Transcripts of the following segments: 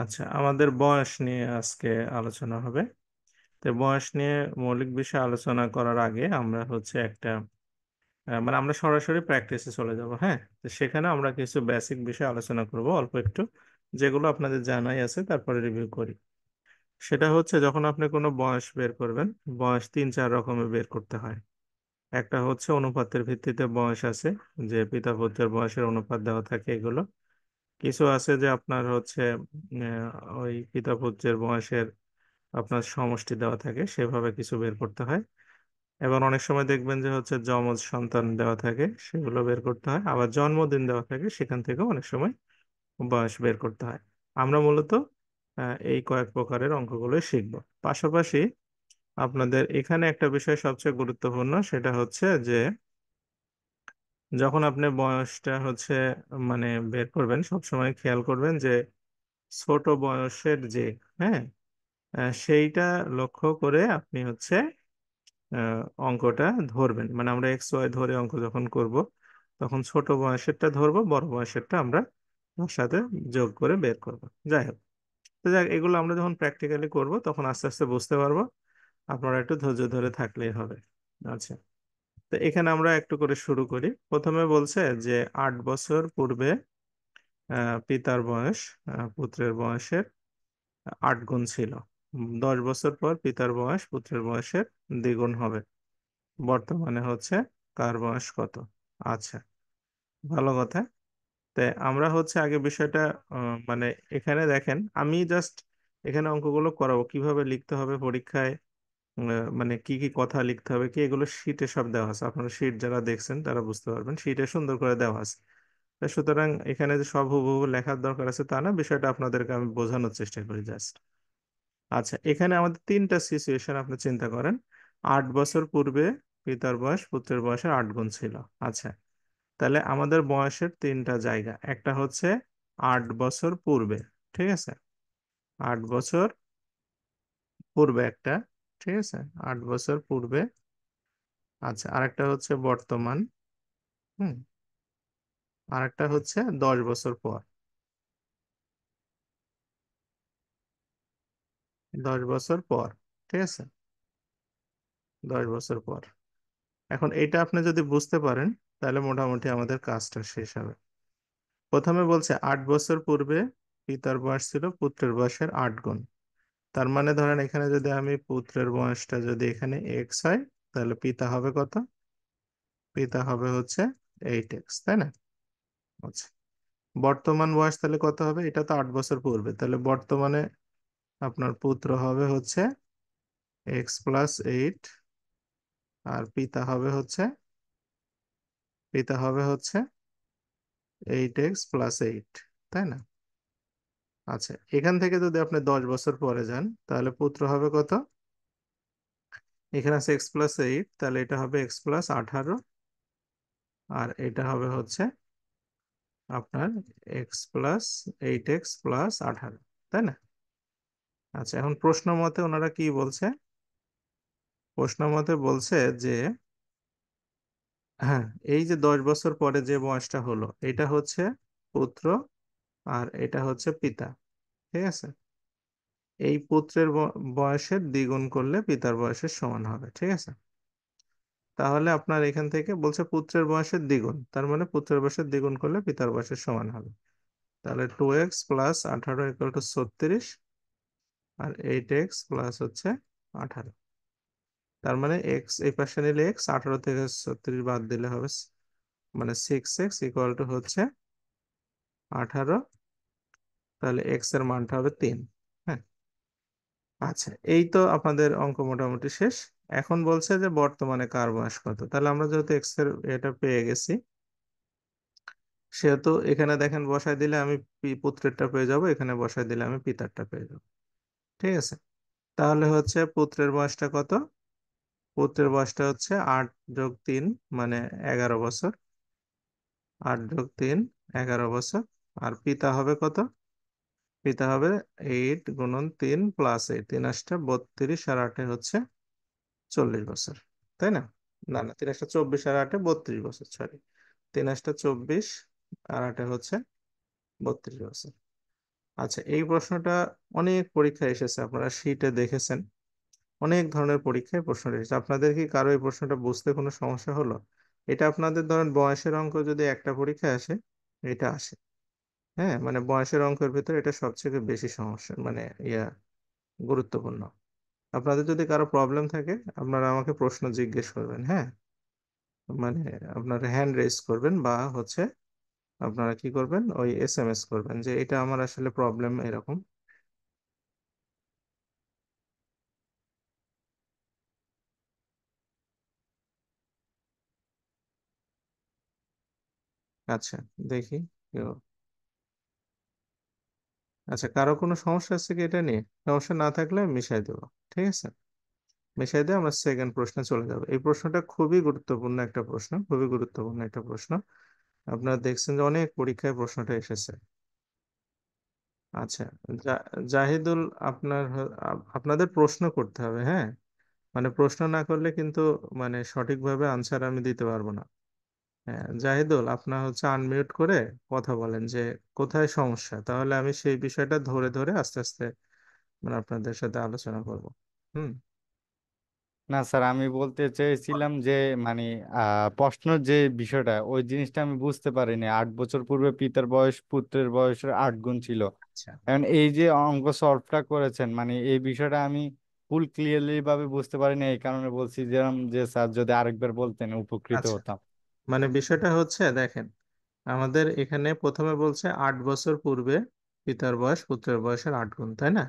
আচ্ছা আমাদের বয়স নিয়ে আজকে আলোচনা হবে তো বয়স নিয়ে মৌলিক বিষয়ে আলোচনা করার আগে আমরা হচ্ছে একটা মানে আমরা সরাসরি প্র্যাকটিসে চলে যাব হ্যাঁ তো সেখানে আমরা কিছু বেসিক বিষয়ে আলোচনা করব অল্প একটু যেগুলো আপনাদের জানাই আছে তারপরে রিভিউ করি সেটা হচ্ছে যখন আপনি কোনো বয়স বের করবেন বয়স তিন চার রকমের বের করতে হয় একটা হচ্ছে অনুপাতের ভিত্তিতে বয়স আছে যে পিতা পুত্রের বয়সের অনুপাত দেওয়া থাকে এগুলো কিছু আছে যে আপনার হচ্ছে ওই পিতা পুত্রের বয়সের আপনার সমষ্টি দেওয়া থাকে সেভাবে কিছু বের করতে হয় এবং অনেক সময় দেখবেন যে হচ্ছে যমজ সন্তান দেওয়া থাকে সেগুলো বের করতে হয় আবার জন্মদিন দেওয়া থাকে সেখান থেকেও অনেক সময় বয়স বের করতে হয় আমরা মূলত এই কয়েক প্রকারের অঙ্কগুলো শিখব পাশাপাশি আপনাদের এখানে একটা বিষয় সবচেয়ে গুরুত্বপূর্ণ সেটা হচ্ছে যে যখন আপনি বয়সটা হচ্ছে মানে বের করবেন সবসময় খেয়াল করবেন যে ছোট বয়সের যে হ্যাঁ সেইটা লক্ষ্য করে আপনি হচ্ছে অঙ্কটা ধরবেন মানে আমরা এক্স ওয়াই ধরে অঙ্ক যখন করব তখন ছোট বয়সেরটা ধরবো বড় বয়সেরটা আমরা সাথে যোগ করে বের করব যাই হোক তো যাক এগুলো আমরা যখন প্র্যাকটিক্যালি করব তখন আস্তে আস্তে বুঝতে পারবো আপনারা একটু ধৈর্য ধরে থাকলেই হবে আচ্ছা তো এখানে আমরা একটু করে শুরু করি প্রথমে বলছে যে আট বছর পূর্বে পিতার বয়স পুত্রের বয়সের আট গুণ ছিল দশ বছর পর পিতার বয়স পুত্রের বয়সের দ্বিগুণ হবে বর্তমানে হচ্ছে কার বয়স কত আচ্ছা ভালো কথা তাই আমরা হচ্ছে আগে বিষয়টা মানে এখানে দেখেন আমি জাস্ট এখানে অঙ্কগুলো করাবো কিভাবে লিখতে হবে পরীক্ষায় মানে কি কি কথা লিখতে হবে কি এগুলো শীটে সব দেওয়া আছে আপনারা শীট যারা দেখছেন তারা বুঝতে পারবেন শীটে সুন্দর করে দেওয়া আছে সুতরাং এখানে যে সব হুবহু লেখার দরকার আছে তা না বিষয়টা আপনাদেরকে আমি বোঝানোর চেষ্টা করি জাস্ট আচ্ছা এখানে আমাদের তিনটা সিচুয়েশন আপনি চিন্তা করেন আট বছর পূর্বে পিতার বয়স পুত্রের বয়সের আট গুণ ছিল আচ্ছা তাহলে আমাদের বয়সের তিনটা জায়গা একটা হচ্ছে আট বছর পূর্বে ঠিক আছে আট বছর পূর্বে একটা ঠিক আছে আট বছর পূর্বে আচ্ছা আরেকটা হচ্ছে বর্তমান হুম আরেকটা হচ্ছে দশ বছর পর দশ বছর পর ঠিক আছে দশ বছর পর এখন এটা আপনি যদি বুঝতে পারেন তাহলে মোটামুটি আমাদের কাজটা শেষ হবে প্রথমে বলছে আট বছর পূর্বে পিতার বয়স ছিল পুত্রের বয়সের আট গুণ তার মানে ধরেন এখানে যদি আমি পুত্রের বয়সটা যদি এখানে এক্স হয় তাহলে পিতা হবে কত পিতা হবে হচ্ছে এইট এক্স তাই না আচ্ছা বর্তমান বয়স তাহলে কত হবে এটা তো আট বছর পূর্বে তাহলে বর্তমানে আপনার পুত্র হবে হচ্ছে এক্স প্লাস এইট আর পিতা হবে হচ্ছে পিতা হবে হচ্ছে এইট এক্স প্লাস এইট তাই না আচ্ছা এখান থেকে যদি আপনি দশ বছর পরে যান তাহলে পুত্র হবে কত এখানে আছে এক্স প্লাস এইট তাহলে এটা হবে এক্স প্লাস আঠারো আর এটা হবে হচ্ছে আপনার x plus eight x plus আঠারো তাই না আচ্ছা এখন প্রশ্ন মতে ওনারা কি বলছে প্রশ্ন মতে বলছে যে হ্যাঁ এই যে দশ বছর পরে যে বয়সটা হলো এটা হচ্ছে পুত্র আর এটা হচ্ছে পিতা ঠিক আছে এই পুত্রের বয়সের দ্বিগুণ করলে পিতার বয়সের সমান হবে ঠিক আছে তাহলে আপনার এখান থেকে বলছে পুত্রের বয়সের দ্বিগুণ তার মানে পুত্রের বয়সের দ্বিগুণ করলে পিতার বয়সের সমান হবে তাহলে টু এক্স প্লাস আঠারো ইকুয়াল টু ছত্রিশ আর এইট এক্স প্লাস হচ্ছে আঠারো তার মানে এক্স এই পাশে নিলে এক্স আঠারো থেকে ছত্রিশ বাদ দিলে হবে মানে সিক্স এক্স ইকুয়াল টু হচ্ছে আঠারো তাহলে এক্স এর মানটা হবে তিন হ্যাঁ আচ্ছা এই তো আপনাদের অঙ্ক মোটামুটি শেষ এখন বলছে যে বর্তমানে কার বয়স কত তাহলে আমরা যেহেতু এক্স এর এটা পেয়ে গেছি সেহেতু এখানে দেখেন বসায় দিলে আমি পুত্রেরটা পেয়ে যাব এখানে বসায় দিলে আমি পিতারটা পেয়ে যাব ঠিক আছে তাহলে হচ্ছে পুত্রের বয়সটা কত পুত্রের বয়সটা হচ্ছে আট যোগ তিন মানে এগারো বছর আট যোগ তিন এগারো বছর আর পিতা হবে কত পিতা হবে এইট গুণন তিন প্লাস এইট তিন আসটা বত্রিশ আর আটে হচ্ছে চল্লিশ বছর তাই না না না তিন আসটা চব্বিশ আর আটে বত্রিশ বছর সরি তিন আসটা চব্বিশ আর আটে হচ্ছে বত্রিশ বছর আচ্ছা এই প্রশ্নটা অনেক পরীক্ষা এসেছে আপনারা সিটে দেখেছেন অনেক ধরনের পরীক্ষায় প্রশ্ন এসেছে আপনাদের কি কারো এই প্রশ্নটা বুঝতে কোনো সমস্যা হলো এটা আপনাদের ধরেন বয়সের অঙ্ক যদি একটা পরীক্ষায় আসে এটা আসে হ্যাঁ মানে বয়সের অঙ্কের ভিতরে এটা সবচেয়ে বেশি সমস্যা মানে ইয়া গুরুত্বপূর্ণ আপনাদের যদি কারো প্রবলেম থাকে আপনারা আমাকে প্রশ্ন জিজ্ঞেস করবেন হ্যাঁ মানে আপনারা হ্যান্ড রেজ করবেন বা হচ্ছে আপনারা কি করবেন ওই এস এম এস করবেন যে এটা আমার আসলে প্রবলেম এরকম আচ্ছা দেখি কেউ আচ্ছা কারো কোনো সমস্যা আছে কি এটা নিয়ে সমস্যা না থাকলে মিশাই দেবো ঠিক আছে মিশাই দিয়ে আমরা সেকেন্ড প্রশ্নে চলে যাবো এই প্রশ্নটা খুবই গুরুত্বপূর্ণ একটা প্রশ্ন খুবই গুরুত্বপূর্ণ একটা প্রশ্ন আপনারা দেখছেন যে অনেক পরীক্ষায় প্রশ্নটা এসেছে আচ্ছা জাহিদুল আপনার আপনাদের প্রশ্ন করতে হবে হ্যাঁ মানে প্রশ্ন না করলে কিন্তু মানে সঠিকভাবে আনসার আমি দিতে পারবো না হ্যাঁ জাহিদুল আপনার হচ্ছে আনমিউট করে কথা বলেন যে কোথায় সমস্যা তাহলে আমি সেই বিষয়টা ধরে ধরে আস্তে আস্তে মানে আপনাদের সাথে আলোচনা করব হুম না স্যার আমি বলতে চেয়েছিলাম যে মানে আহ প্রশ্নর যে বিষয়টা ওই জিনিসটা আমি বুঝতে পারিনি আট বছর পূর্বে পিতার বয়স পুত্রের বয়সের আট গুণ ছিল আচ্ছা। এখন এই যে অঙ্ক সলভটা করেছেন মানে এই বিষয়টা আমি ফুল ক্লিয়ারলি ভাবে বুঝতে পারিনি এই কারণে বলছি যেরকম যে স্যার যদি আরেকবার বলতেন উপকৃত আচ্ছা হতাম মানে বিষয়টা হচ্ছে দেখেন আমাদের এখানে প্রথমে বলছে আট বছর পূর্বে পিতার বয়স পুত্রের বয়সের আট গুণ তাই না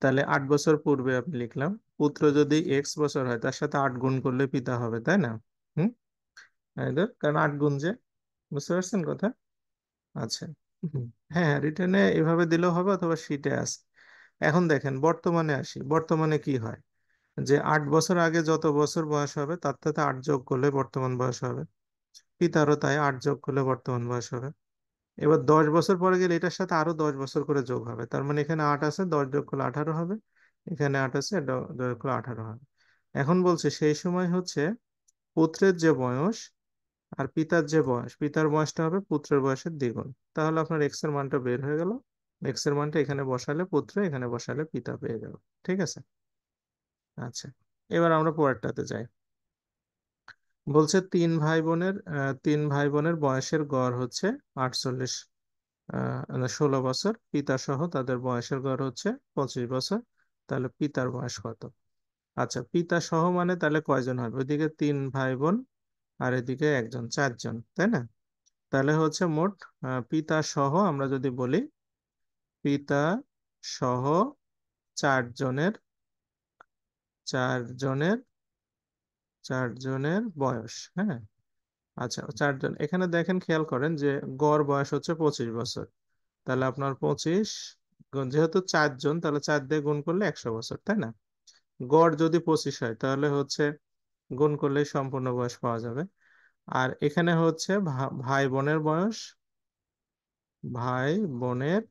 তাহলে আট বছর পূর্বে আমি লিখলাম পুত্র যদি এক্স বছর হয় তার সাথে আট গুণ করলে পিতা হবে তাই না হুম কারণ আট গুণ যে বুঝতে পারছেন কথা আচ্ছা হ্যাঁ রিটার্নে হ্যাঁ, এভাবে দিলেও হবে অথবা শীটে আছে এখন দেখেন বর্তমানে আসি বর্তমানে কি হয় যে আট বছর আগে যত বছর বয়স হবে তার সাথে আট যোগ করলে বর্তমান বয়স হবে পিতারও তাই আট যোগ করলে বর্তমান বয়স হবে এবার দশ বছর পরে গেলে এটার সাথে আরো দশ বছর করে যোগ হবে তার মানে এখানে আট আছে দশ যোগ করলে আঠারো হবে এখানে আট আছে দশ করলে আঠারো হবে এখন বলছে সেই সময় হচ্ছে পুত্রের যে বয়স আর পিতার যে বয়স পিতার বয়সটা হবে পুত্রের বয়সের দ্বিগুণ তাহলে আপনার এক্স এর মানটা বের হয়ে গেল এক্স এর মানটা এখানে বসালে পুত্র এখানে বসালে পিতা পেয়ে যাবে ঠিক আছে আচ্ছা এবার আমরা পরেরটাতে যাই বলছে তিন ভাই বোনের তিন ভাই বোনের বয়সের গড় হচ্ছে আটচল্লিশ মানে ষোলো বছর পিতা সহ তাদের বয়সের গড় হচ্ছে পঁচিশ বছর তাহলে পিতার বয়স কত আচ্ছা পিতা সহ মানে তাহলে কয়জন হবে ওইদিকে তিন ভাই বোন আর এদিকে একজন চারজন তাই না তাহলে হচ্ছে মোট পিতা সহ আমরা যদি বলি পিতা সহ চারজনের চারজনের চারজনের বয়স হ্যাঁ আচ্ছা চারজন এখানে দেখেন খেয়াল করেন যে গড় বয়স হচ্ছে পঁচিশ বছর তাহলে আপনার পঁচিশ যেহেতু চারজন তাহলে চার দিয়ে গুণ করলে একশো বছর তাই না গড় যদি পঁচিশ হয় তাহলে হচ্ছে গুণ করলে সম্পূর্ণ বয়স পাওয়া যাবে আর এখানে হচ্ছে ভাই বোনের বয়স ভাই বোনের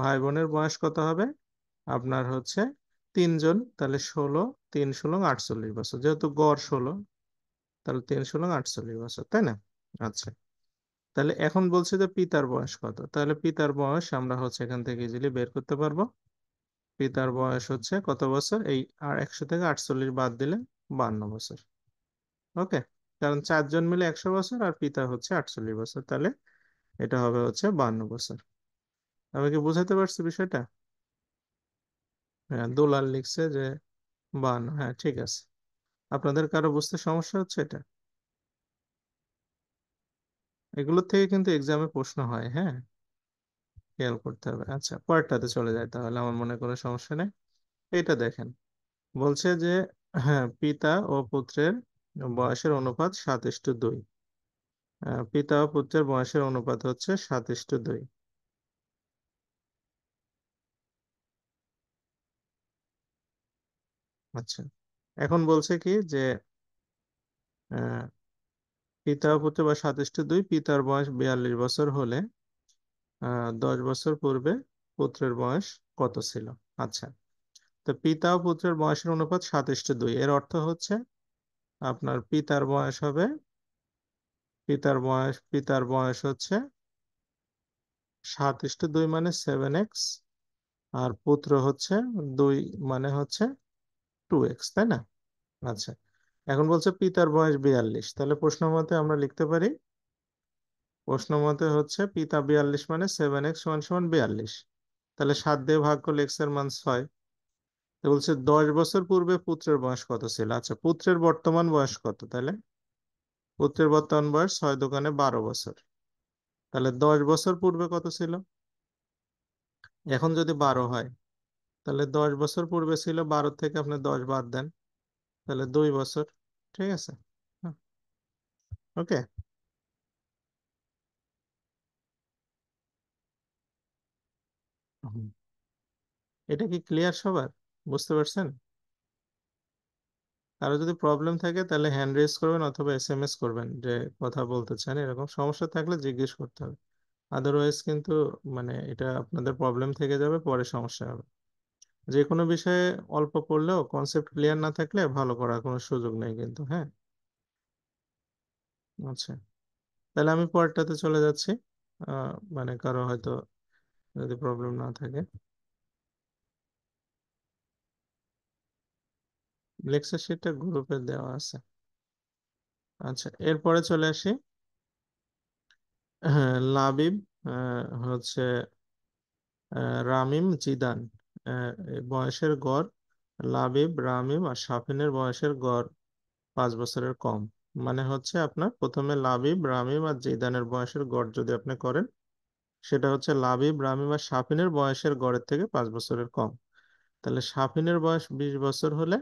ভাই বোনের বয়স কত হবে আপনার হচ্ছে তিনজন তাহলে ষোলো তিন ষোলো আটচল্লিশ বছর যেহেতু গড় ষোলো তাহলে তিন ষোলো আটচল্লিশ বছর তাই না আচ্ছা তাহলে এখন বলছে যে পিতার বয়স কত তাহলে পিতার বয়স আমরা হচ্ছে এখান থেকে ইজিলি বের করতে পারবো পিতার বয়স হচ্ছে কত বছর এই আর একশো থেকে আটচল্লিশ বাদ দিলে বান্ন বছর ওকে কারণ চারজন মিলে একশো বছর আর পিতা হচ্ছে আটচল্লিশ বছর তাহলে এটা হবে হচ্ছে বান্ন বছর আমি কি বুঝাতে পারছি বিষয়টা হ্যাঁ দোলাল লিখছে যে বান হ্যাঁ ঠিক আছে আপনাদের কারো বুঝতে সমস্যা হচ্ছে এটা এগুলো থেকে কিন্তু এক্সামে প্রশ্ন হয় হ্যাঁ খেয়াল করতে হবে আচ্ছা পরেরটাতে চলে যায় তাহলে আমার মনে করে সমস্যা নেই এটা দেখেন বলছে যে হ্যাঁ পিতা ও পুত্রের বয়সের অনুপাত সাত ইস্টু দুই পিতা ও পুত্রের বয়সের অনুপাত হচ্ছে সাত ইস্টু দুই আচ্ছা এখন বলছে কি যে পিতা পুত্র বা সাতষ্ট দুই পিতার বয়স বিয়াল্লিশ বছর হলে দশ বছর পূর্বে পুত্রের বয়স কত ছিল আচ্ছা তো পিতা ও পুত্রের বয়সের অনুপাত সাতষ্ট দুই এর অর্থ হচ্ছে আপনার পিতার বয়স হবে পিতার বয়স পিতার বয়স হচ্ছে সাতষ্ট দুই মানে সেভেন এক্স আর পুত্র হচ্ছে দুই মানে হচ্ছে টু এক্স তাই না আচ্ছা এখন বলছে পিতার বয়স বিয়াল্লিশ তাহলে প্রশ্ন মতে আমরা লিখতে পারি প্রশ্ন মতে হচ্ছে পিতা বিয়াল্লিশ মানে সেভেন এক্স সমান সমান বিয়াল্লিশ তাহলে সাত দিয়ে ভাগ করলে এক্স এর মান ছয় বলছে দশ বছর পূর্বে পুত্রের বয়স কত ছিল আচ্ছা পুত্রের বর্তমান বয়স কত তাহলে পুত্রের বর্তমান বয়স ছয় দোকানে বারো বছর তাহলে দশ বছর পূর্বে কত ছিল এখন যদি বারো হয় তাহলে দশ বছর পূর্বে ছিল বারো থেকে আপনি দশ বাদ দেন তাহলে দুই বছর ঠিক আছে ওকে এটা কি ক্লিয়ার সবার বুঝতে পারছেন কারো যদি প্রবলেম থাকে তাহলে হ্যান্ড রেজ করবেন অথবা এস এম এস করবেন যে কথা বলতে চান এরকম সমস্যা থাকলে জিজ্ঞেস করতে হবে আদারওয়াইজ কিন্তু মানে এটা আপনাদের প্রবলেম থেকে যাবে পরে সমস্যা হবে যে কোনো বিষয়ে অল্প পড়লেও কনসেপ্ট ক্লিয়ার না থাকলে ভালো করার কোনো সুযোগ নেই কিন্তু হ্যাঁ আচ্ছা তাহলে আমি পরেরটাতে চলে যাচ্ছি মানে কারো হয়তো যদি প্রবলেম না থাকে লেকচার শিটটা গ্রুপে দেওয়া আছে আচ্ছা এরপরে চলে আসি হ্যাঁ, লাবিব হচ্ছে রামিম জিদান বয়সের গড় লাবিব রামিম আর সাফিনের বয়সের গড় পাঁচ বছরের কম মানে হচ্ছে আপনার প্রথমে লাবিব রামিম আর জিদানের বয়সের গড় যদি আপনি করেন সেটা হচ্ছে লাবিব রামিম আর সাফিনের বয়সের গড়ের থেকে পাঁচ বছরের কম তাহলে সাফিনের বয়স বিশ বছর হলে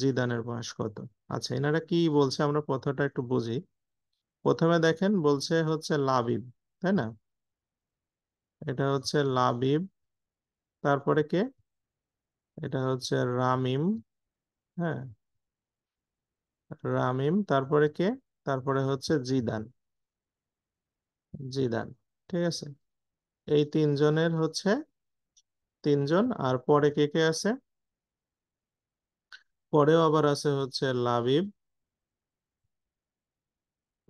জিদানের বয়স কত আচ্ছা এনারা কি বলছে আমরা প্রথমটা একটু বুঝি প্রথমে দেখেন বলছে হচ্ছে লাবিব তাই না এটা হচ্ছে লাবিব তারপরে কে এটা হচ্ছে রামিম হ্যাঁ রামিম তারপরে কে তারপরে হচ্ছে জিদান জিদান ঠিক আছে এই তিনজনের হচ্ছে তিনজন আর পরে কে কে আছে পরেও আবার আছে হচ্ছে লাবিব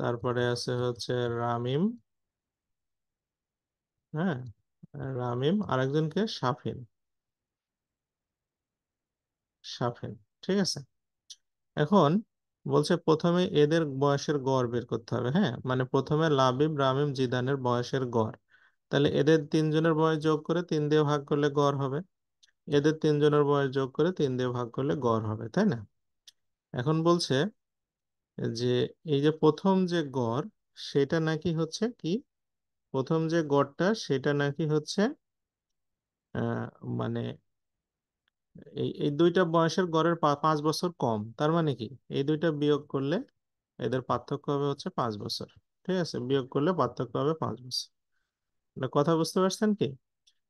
তারপরে আছে হচ্ছে রামিম হ্যাঁ রামিম আরেকজনকে সাফিন সাফিন ঠিক আছে এখন বলছে প্রথমে এদের বয়সের গড় বের করতে হবে হ্যাঁ মানে প্রথমে লাবিব রামিম জিদানের বয়সের গড় তাহলে এদের তিনজনের বয়স যোগ করে তিন দিয়ে ভাগ করলে গড় হবে এদের তিনজনের বয়স যোগ করে তিন দিয়ে ভাগ করলে গড় হবে তাই না এখন বলছে যে এই যে প্রথম যে গড় সেটা নাকি হচ্ছে কি প্রথম যে গড়টা সেটা নাকি হচ্ছে মানে এই এই দুইটা বয়সের গড়ের পাঁচ বছর কম তার মানে কি এই দুইটা বিয়োগ করলে এদের পার্থক্য হবে হচ্ছে পাঁচ বছর ঠিক আছে বিয়োগ করলে পার্থক্য হবে পাঁচ বছর কথা বুঝতে পারছেন কি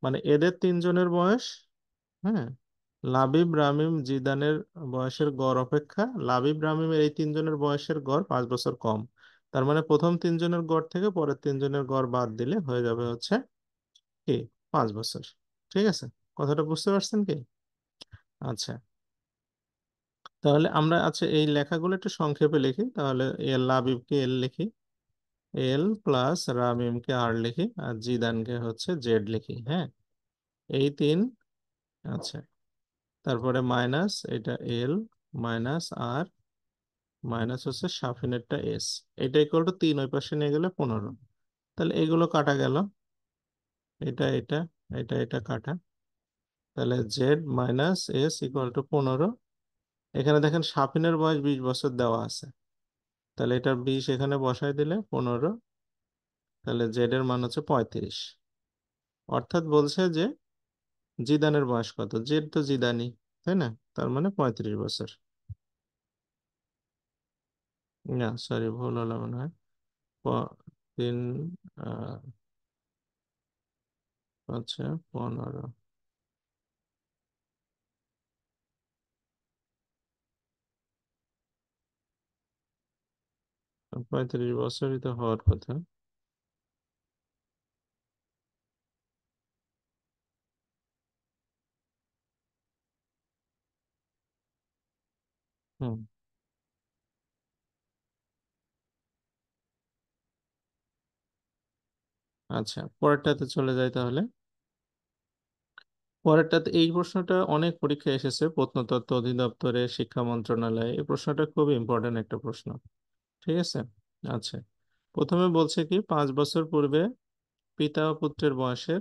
মানে এদের তিনজনের বয়স হ্যাঁ লাবিব রামিম জিদানের বয়সের গড় অপেক্ষা লাবিব রামিমের এই তিনজনের বয়সের গড় পাঁচ বছর কম তার মানে প্রথম তিনজনের গড় থেকে পরের তিনজনের গড় বাদ দিলে হয়ে যাবে হচ্ছে কি পাঁচ বছর ঠিক আছে কথাটা বুঝতে পারছেন কি আচ্ছা তাহলে আমরা আচ্ছা এই লেখাগুলো একটু সংক্ষেপে লিখি তাহলে এল লাবিবকে এল লিখি এল প্লাস রামিমকে আর লিখি আর জিদানকে হচ্ছে জেড লিখি হ্যাঁ এই তিন আচ্ছা তারপরে মাইনাস এটা এল মাইনাস আর মাইনাস হচ্ছে সাফিনেরটা এস এটা ইকুয়াল টু তিন ওই পাশে নিয়ে গেলে পনেরো তাহলে এগুলো কাটা গেল এটা এটা এটা এটা কাটা তাহলে z minus s equal to পনেরো এখানে দেখেন সাফিনের বয়স বিশ বছর দেওয়া আছে তাহলে এটা বিশ এখানে বসায় দিলে পনেরো তাহলে জেডের মান হচ্ছে পঁয়ত্রিশ অর্থাৎ বলছে যে জিদানের বয়স কত জেড তো জিদানি তাই না তার মানে পঁয়ত্রিশ বছর না সরি ভুল হলো মনে হয় তিন আচ্ছা পনেরো পঁয়ত্রিশ বছরই তো হওয়ার কথা হুম আচ্ছা পরেরটাতে চলে যাই তাহলে পরেরটাতে এই প্রশ্নটা অনেক পরীক্ষায় এসেছে প্রত্নতত্ত্ব অধিদপ্তরে শিক্ষা মন্ত্রণালয়ে এই প্রশ্নটা খুব ইম্পর্টেন্ট একটা প্রশ্ন ঠিক আছে আচ্ছা প্রথমে বলছে কি পাঁচ বছর পূর্বে পিতা পুত্রের বয়সের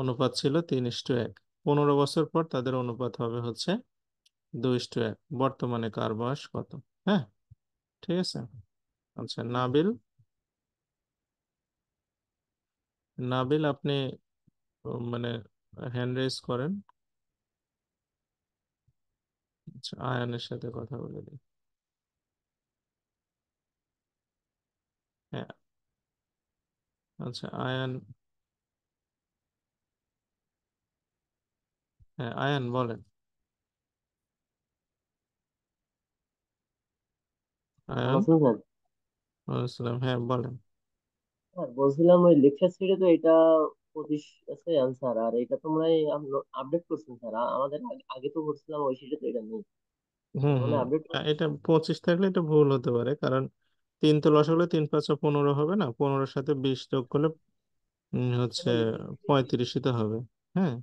অনুপাত ছিল তিন ইস্টু এক পনেরো বছর পর তাদের অনুপাত হবে হচ্ছে দুই ইস্টু এক বর্তমানে কার বয়স কত হ্যাঁ ঠিক আছে আচ্ছা নাবিল নাবিল আপনি মানে হ্যান্ড রেজ করেন আচ্ছা আয়ানের সাথে কথা বলে দিই হ্যাঁ আচ্ছা আয়ান হ্যাঁ আয়ান বলেন আয়ান আসসালাম হ্যাঁ বলেন হ্যাঁ বলছিলাম ওই লেকচার সিটে তো এটা পঁচিশ আছে আনসার আর এটা তো মনে হয় আপডেট করছেন স্যার আমাদের আগে তো করছিলাম ওই সিটে তো এটা নেই হুম মানে হুম আপডেট আ- এটা পঁচিশ থাকলে এটা ভুল হতে পারে কারণ তিন তো লস হলে তিন পাঁচ পনেরো হবে না পনেরোর সাথে বিশ যোগ করলে উম, হচ্ছে পঁয়ত্রিশই তো হবে হ্যাঁ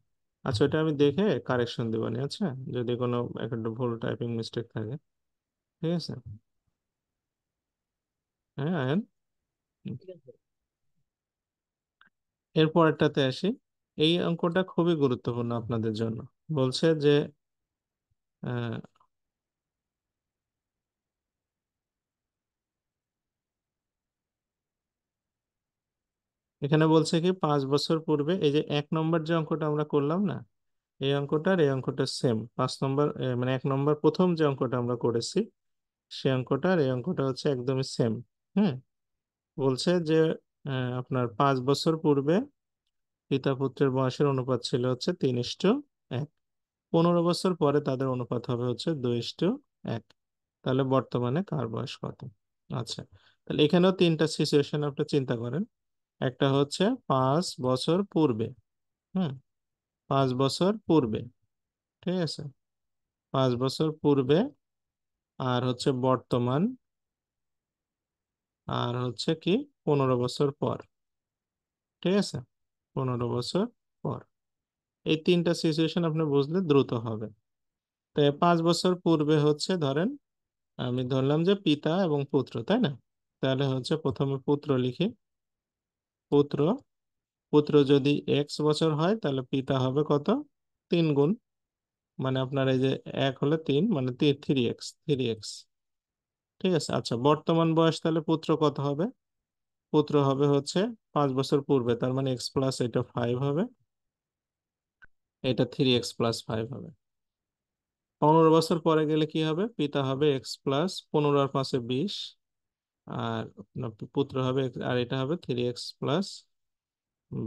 আচ্ছা এটা আমি দেখে কারেকশন নি আচ্ছা যদি কোনো একটা ভুল টাইপিং মিস্টেক থাকে ঠিক আছে হ্যাঁ আয়েন ঠিক আছে এরপরটাতে আসি এই অঙ্কটা খুবই গুরুত্বপূর্ণ আপনাদের জন্য বলছে যে এখানে বলছে কি পাঁচ বছর পূর্বে এই যে এক নম্বর যে অঙ্কটা আমরা করলাম না এই অঙ্কটার এই অঙ্কটা সেম পাঁচ নম্বর মানে এক নম্বর প্রথম যে অঙ্কটা আমরা করেছি সে অঙ্কটার এই অঙ্কটা হচ্ছে একদমই সেম হ্যাঁ বলছে যে আপনার পাঁচ বছর পূর্বে পিতা পুত্রের বয়সের অনুপাত ছিল হচ্ছে তিন ইষ্টু এক পনেরো বছর পরে তাদের অনুপাত হবে হচ্ছে দুই ইষ্টু এক তাহলে বর্তমানে কার বয়স কত আচ্ছা তাহলে এখানেও তিনটা সিচুয়েশন আপনি চিন্তা করেন একটা হচ্ছে পাঁচ বছর পূর্বে হুম পাঁচ বছর পূর্বে ঠিক আছে পাঁচ বছর পূর্বে আর হচ্ছে বর্তমান আর হচ্ছে কি পনেরো বছর পর ঠিক আছে পনেরো বছর পর এই তিনটা সিচুয়েশন আপনি বুঝলে দ্রুত হবে তো পাঁচ বছর পূর্বে হচ্ছে ধরেন আমি ধরলাম যে পিতা এবং পুত্র তাই না তাহলে হচ্ছে প্রথমে পুত্র লিখি পুত্র পুত্র যদি এক্স বছর হয় তাহলে পিতা হবে কত তিন গুণ মানে আপনার এই যে এক হলে তিন মানে থ্রি এক্স থ্রি এক্স ঠিক আছে আচ্ছা বর্তমান বয়স তাহলে পুত্র কত হবে পুত্র হবে হচ্ছে পাঁচ বছর পূর্বে তার মানে এক্স প্লাস এটা ফাইভ হবে এটা থ্রি এক্স প্লাস ফাইভ হবে পনেরো বছর পরে গেলে কি হবে পিতা হবে এক্স প্লাস পনেরো আর পাঁচে বিশ আর পুত্র হবে আর এটা হবে থ্রি এক্স প্লাস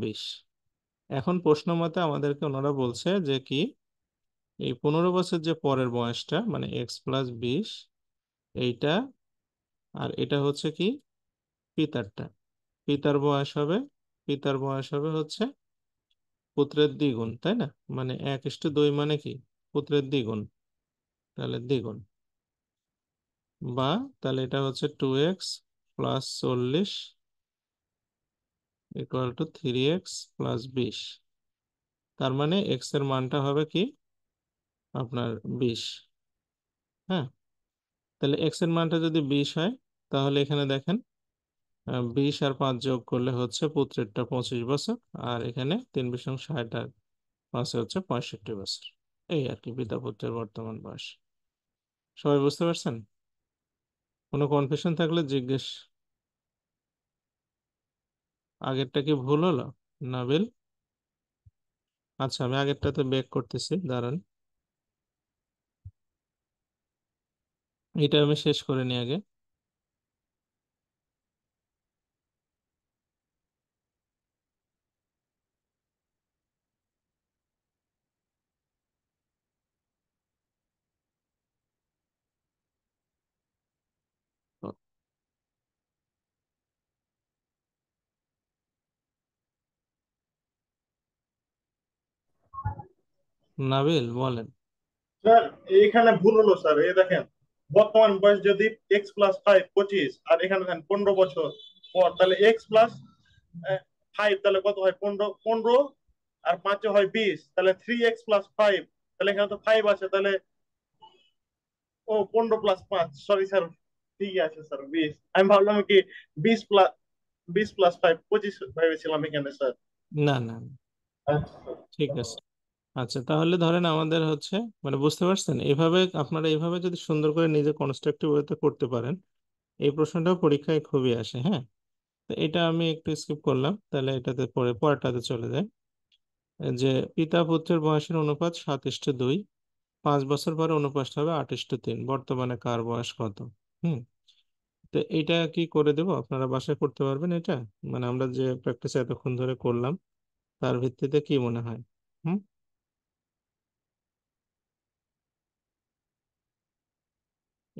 বিশ এখন প্রশ্ন মতে আমাদেরকে ওনারা বলছে যে কি এই পনেরো বছর যে পরের বয়সটা মানে এক্স প্লাস বিশ এইটা আর এটা হচ্ছে কি পিতারটা পিতার বয়স হবে পিতার বয়স হবে হচ্ছে পুত্রের দ্বিগুণ তাই না মানে এক ইস্টু দুই মানে কি পুত্রের দ্বিগুণ তাহলে দ্বিগুণ বা তাহলে এটা হচ্ছে টু এক্স প্লাস চল্লিশ equal to three x plus বিশ তার মানে এক্স এর মানটা হবে কি আপনার বিশ হ্যাঁ তাহলে এক্স এর মানটা যদি বিশ হয় তাহলে এখানে দেখেন বিশ আর পাঁচ যোগ করলে হচ্ছে পুত্রেরটা পঁচিশ বছর আর এখানে তিন বিশং ষাট আর পাঁচে হচ্ছে পঁয়ষট্টি বছর এই আর কি পিতা পুত্রের বর্তমান বয়স সবাই বুঝতে পারছেন কোনো কনফিউশন থাকলে জিজ্ঞেস আগেরটা কি ভুল হলো বিল আচ্ছা আমি আগেরটাতে ব্যাক করতেছি দাঁড়ান এটা আমি শেষ করে নিই আগে নাবিল বলেন স্যার এইখানে ভুল হলো স্যার এই দেখেন বর্তমান বয়স যদি এক্স প্লাস ফাইভ পঁচিশ আর এখানে দেখেন পনেরো বছর পর তাহলে এক্স প্লাস ফাইভ তাহলে কত হয় পনেরো পনেরো আর পাঁচে হয় বিশ তাহলে থ্রি এক্স প্লাস ফাইভ তাহলে এখানে তো ফাইভ আছে তাহলে ও পনেরো প্লাস পাঁচ সরি স্যার ঠিকই আছে স্যার বিশ আমি ভাবলাম কি বিশ প্লাস বিশ প্লাস ফাইভ পঁচিশ ভেবেছিলাম এখানে স্যার না না আচ্ছা। ঠিক আছে আচ্ছা তাহলে ধরেন আমাদের হচ্ছে মানে বুঝতে পারছেন এভাবে আপনারা এভাবে যদি সুন্দর করে নিজে কনস্ট্রাকটিভ ওয়েতে করতে পারেন এই প্রশ্নটাও পরীক্ষায় খুবই আসে হ্যাঁ তো এটা আমি একটু স্কিপ করলাম তাহলে এটাতে পরে পরেরটাতে চলে যায় যে পিতা পুত্রের বয়সের অনুপাত সাত ইস্টু দুই পাঁচ বছর পরে অনুপাতটা হবে আট ইস্টু তিন বর্তমানে কার বয়স কত হুম তো এটা কি করে দেব আপনারা বাসায় করতে পারবেন এটা মানে আমরা যে প্র্যাকটিস এতক্ষণ ধরে করলাম তার ভিত্তিতে কি মনে হয় হুম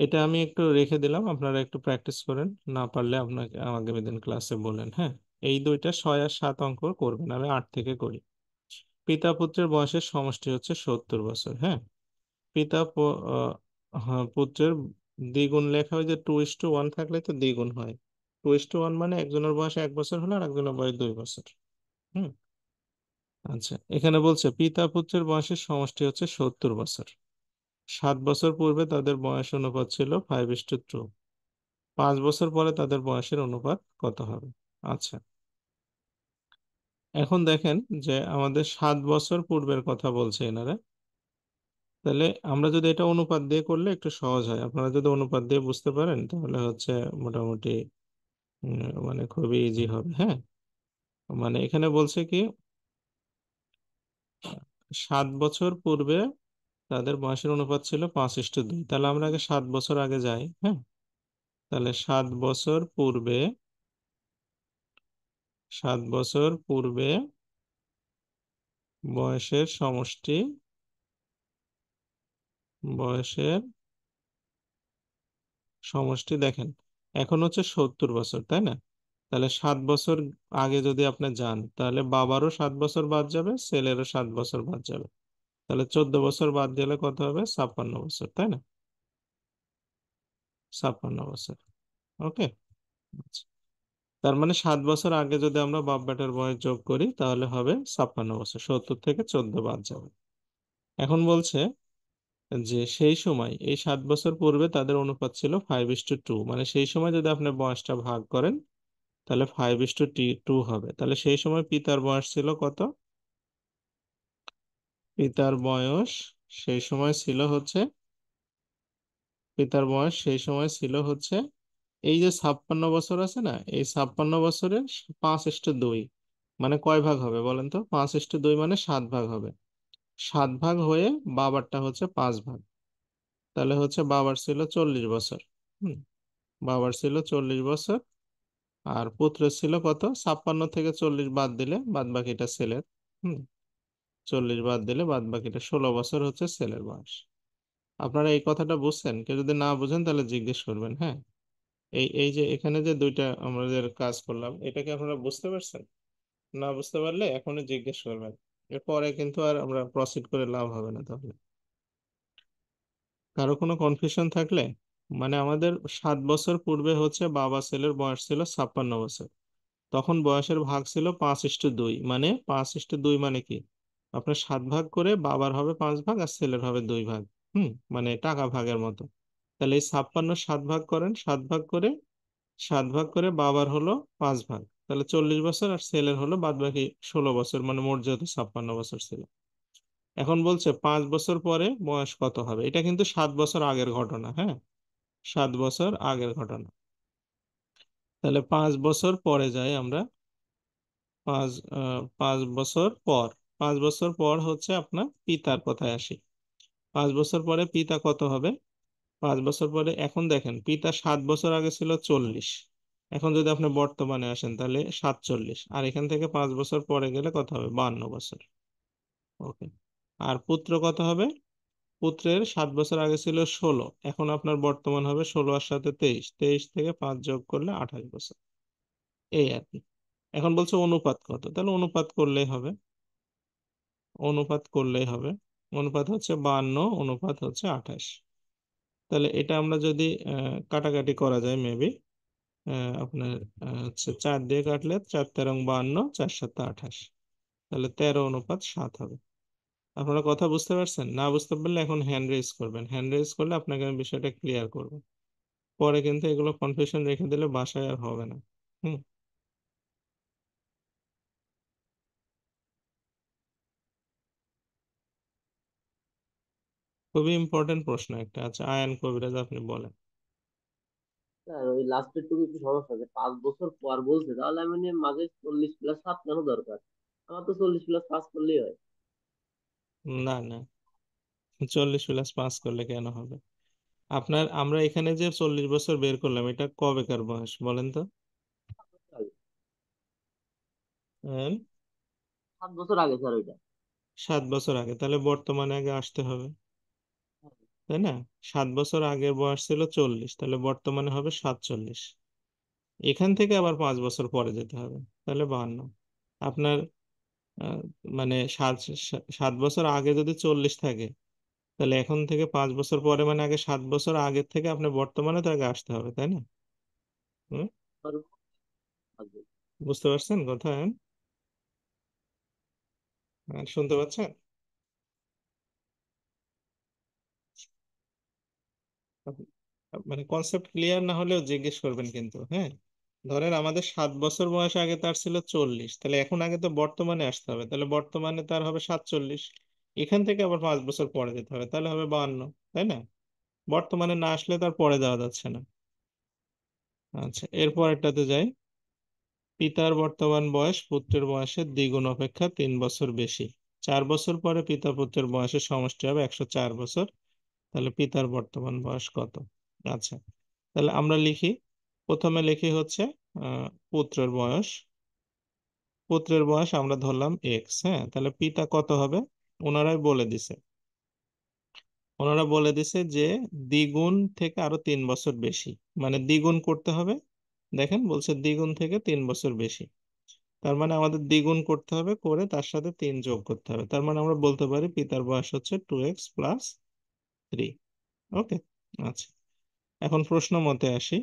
এটা আমি একটু রেখে দিলাম আপনারা একটু প্র্যাকটিস করেন না পারলে আপনাকে আগামী দিন ক্লাসে বলেন হ্যাঁ এই দুইটা ছয় আর সাত অঙ্ক করবেন আমি আট থেকে করি পিতা পুত্রের বয়সের সমষ্টি হচ্ছে সত্তর বছর হ্যাঁ পিতা হ্যাঁ, পুত্রের দ্বিগুণ লেখা হয় যে টু ইস টু ওয়ান থাকলে তো দ্বিগুণ হয় টু ইস টু ওয়ান মানে একজনের বয়স এক বছর হলো আর একজনের বয়স দুই বছর হুম আচ্ছা এখানে বলছে পিতা পুত্রের বয়সের সমষ্টি হচ্ছে সত্তর বছর সাত বছর পূর্বে তাদের বয়স অনুপাত ছিল ফাইভ ইস টু টু পাঁচ বছর পরে তাদের বয়সের অনুপাত কত হবে আচ্ছা এখন দেখেন যে আমাদের সাত বছর পূর্বের কথা বলছে এনারা তাহলে আমরা যদি এটা অনুপাত দিয়ে করলে একটু সহজ হয় আপনারা যদি অনুপাত দিয়ে বুঝতে পারেন তাহলে হচ্ছে মোটামুটি মানে খুবই ইজি হবে হ্যাঁ মানে এখানে বলছে কি সাত বছর পূর্বে তাদের বয়সের অনুপাত ছিল পাঁচ ইস্টু দুই তাহলে আমরা আগে সাত বছর আগে যাই হ্যাঁ তাহলে সাত বছর পূর্বে সাত বছর পূর্বে বয়সের সমষ্টি বয়সের সমষ্টি দেখেন এখন হচ্ছে সত্তর বছর তাই না তাহলে সাত বছর আগে যদি আপনি যান তাহলে বাবারও সাত বছর বাদ যাবে ছেলেরও সাত বছর বাদ যাবে তাহলে চোদ্দ বছর বাদ দিলে কত হবে ছাপ্পান্ন বছর তাই না ছাপ্পান্ন বছর ওকে আচ্ছা, তার মানে সাত বছর আগে যদি আমরা বাপ বেটার বয়স যোগ করি তাহলে হবে ছাপ্পান্ন বছর সত্তর থেকে চোদ্দ বাদ যাবে এখন বলছে যে সেই সময় এই সাত বছর পূর্বে তাদের অনুপাত ছিল ফাইভ ইস টু টু মানে সেই সময় যদি আপনি বয়সটা ভাগ করেন তাহলে ফাইভ ইস টু টি টু হবে তাহলে সেই সময় পিতার বয়স ছিল কত পিতার বয়স সেই সময় ছিল হচ্ছে পিতার বয়স সেই সময় ছিল হচ্ছে এই যে ছাপ্পান্ন বছর আছে না এই ছাপ্পান্ন বছরের পাঁচ ইস্টু দুই মানে কয় ভাগ হবে বলেন তো পাঁচ ইস্টু দুই মানে সাত ভাগ হবে সাত ভাগ হয়ে বাবারটা হচ্ছে পাঁচ ভাগ তাহলে হচ্ছে বাবার ছিল চল্লিশ বছর হুম বাবার ছিল চল্লিশ বছর আর পুত্রের ছিল কত ছাপ্পান্ন থেকে চল্লিশ বাদ দিলে বাদ বাকিটা ছেলের হুম চল্লিশ বাদ দিলে বাদ বাকিটা ষোলো বছর হচ্ছে ছেলের বয়স আপনারা এই কথাটা বুঝছেন কেউ যদি না বুঝেন তাহলে জিজ্ঞেস করবেন হ্যাঁ এই এই যে এখানে যে দুইটা আমরা যে কাজ করলাম এটাকে আপনারা বুঝতে পারছেন না বুঝতে পারলে এখনই জিজ্ঞেস করবেন এরপরে কিন্তু আর আমরা প্রসিড করে লাভ হবে না তাহলে কারো কোনো কনফিউশন থাকলে মানে আমাদের সাত বছর পূর্বে হচ্ছে বাবা ছেলের বয়স ছিল ছাপ্পান্ন বছর তখন বয়সের ভাগ ছিল পাঁচ ইস্টু দুই মানে পাঁচ ইস্টু দুই মানে কি আপনার সাত ভাগ করে বাবার হবে পাঁচ ভাগ আর ছেলের হবে দুই ভাগ হুম মানে টাকা ভাগের মতো তাহলে এই ছাপ্পান্ন সাত ভাগ করেন সাত ভাগ করে সাত ভাগ করে বাবার হলো পাঁচ ভাগ তাহলে চল্লিশ বছর আর ছেলের হলো বাদ বাকি ষোলো বছর মানে মোট যেহেতু ছাপ্পান্ন বছর ছিল এখন বলছে পাঁচ বছর পরে বয়স কত হবে এটা কিন্তু সাত বছর আগের ঘটনা হ্যাঁ সাত বছর আগের ঘটনা তাহলে পাঁচ বছর পরে যাই আমরা পাঁচ পাঁচ বছর পর পাঁচ বছর পর হচ্ছে আপনার পিতার কথায় আসি পাঁচ বছর পরে পিতা কত হবে পাঁচ বছর পরে এখন দেখেন পিতা সাত বছর আগে ছিল চল্লিশ এখন যদি আপনি বর্তমানে আসেন তাহলে সাতচল্লিশ আর এখান থেকে পাঁচ বছর পরে গেলে কত হবে বান্ন বছর ওকে আর পুত্র কত হবে পুত্রের সাত বছর আগে ছিল ষোলো এখন আপনার বর্তমান হবে ষোলো আর সাথে তেইশ তেইশ থেকে পাঁচ যোগ করলে আঠাশ বছর এই আর কি এখন বলছে অনুপাত কত তাহলে অনুপাত করলেই হবে অনুপাত করলেই হবে অনুপাত হচ্ছে বান্ন অনুপাত হচ্ছে আঠাশ তাহলে এটা আমরা যদি কাটাকাটি করা যায় মেবি আপনার হচ্ছে চার দিয়ে কাটলে চার তেরো বান্ন চার সাত আঠাশ তাহলে তেরো অনুপাত সাত হবে আপনারা কথা বুঝতে পারছেন না বুঝতে পারলে এখন হ্যান্ড রেজ করবেন হ্যান্ড রেজ করলে আপনাকে আমি বিষয়টা ক্লিয়ার করবো পরে কিন্তু এগুলো কনফিউশন রেখে দিলে বাসায় আর হবে না হুম খুবই ইম্পর্টেন্ট প্রশ্ন একটা আচ্ছা আয়ান কবিরাজ আপনি বলেন ওই লাস্টের টুকু একটু সমস্যা আছে পাঁচ বছর পর বলছে তাহলে আমি নিয়ে মাঝে চল্লিশ প্লাস সাত কেন দরকার আমার তো চল্লিশ প্লাস পাস করলেই হয় না না চল্লিশ প্লাস পাস করলে কেন হবে আপনার আমরা এখানে যে চল্লিশ বছর বের করলাম এটা কবেকার বয়স বলেন তো সাত বছর আগে স্যার ওইটা সাত বছর আগে তাহলে বর্তমানে আগে আসতে হবে তাই না সাত বছর আগের বয়স ছিল চল্লিশ তাহলে বর্তমানে হবে সাতচল্লিশ এখান থেকে আবার পাঁচ বছর পরে যেতে হবে তাহলে বাহান্ন আপনার মানে সাত সাত বছর আগে যদি চল্লিশ থাকে তাহলে এখন থেকে পাঁচ বছর পরে মানে আগে সাত বছর আগের থেকে আপনি বর্তমানে তো আগে আসতে হবে তাই না বুঝতে পারছেন কথা হ্যাঁ? হ্যাঁ, শুনতে পাচ্ছেন মানে কনসেপ্ট ক্লিয়ার না হলেও জিজ্ঞেস করবেন কিন্তু হ্যাঁ ধরেন আমাদের সাত বছর বয়স আগে তার ছিল চল্লিশ তাহলে এখন আগে তো বর্তমানে আসতে হবে তাহলে বর্তমানে তার হবে সাতচল্লিশ এখান থেকে আবার পাঁচ বছর পরে যেতে হবে তাহলে হবে বাহান্ন তাই না বর্তমানে না আসলে তার পরে দেওয়া যাচ্ছে না আচ্ছা এরপরেরটাতে যাই পিতার বর্তমান বয়স পুত্রের বয়সের দ্বিগুণ অপেক্ষা তিন বছর বেশি চার বছর পরে পিতা পুত্রের বয়সের সমষ্টি হবে একশো চার বছর তাহলে পিতার বর্তমান বয়স কত আচ্ছা তাহলে আমরা লিখি প্রথমে লিখি হচ্ছে পুত্রের বয়স পুত্রের বয়স আমরা ধরলাম এক্স হ্যাঁ তাহলে পিতা কত হবে ওনারাই বলে দিছে ওনারা বলে দিছে যে দ্বিগুণ থেকে আরো তিন বছর বেশি মানে দ্বিগুণ করতে হবে দেখেন বলছে দ্বিগুণ থেকে তিন বছর বেশি তার মানে আমাদের দ্বিগুণ করতে হবে করে তার সাথে তিন যোগ করতে হবে তার মানে আমরা বলতে পারি পিতার বয়স হচ্ছে two x plus three okay আচ্ছা এখন প্রশ্ন মতে আসি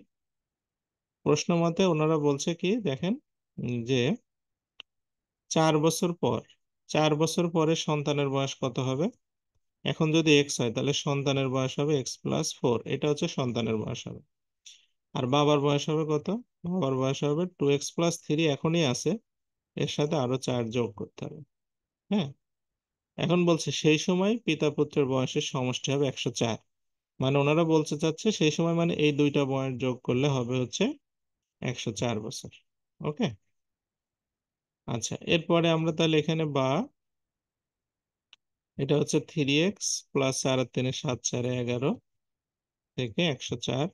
প্রশ্ন মতে ওনারা বলছে কি দেখেন যে চার বছর পর চার বছর পরে সন্তানের বয়স কত হবে এখন যদি এক্স হয় তাহলে সন্তানের বয়স হবে এক্স প্লাস ফোর এটা হচ্ছে সন্তানের বয়স হবে আর বাবার বয়স হবে কত বাবার বয়স হবে টু এক্স প্লাস থ্রি এখনই আছে এর সাথে আরো চার যোগ করতে হবে হ্যাঁ এখন বলছে সেই সময় পিতা পুত্রের বয়সের সমষ্টি হবে একশো চার মানে ওনারা বলতে চাচ্ছে সেই সময় মানে এই দুইটা বয়েন্ট যোগ করলে হবে হচ্ছে একশো চার বছর ওকে আচ্ছা এরপরে আমরা তাহলে এখানে বা এটা হচ্ছে থ্রি এক্স প্লাস চার তিনে সাত চারে এগারো থেকে একশো চার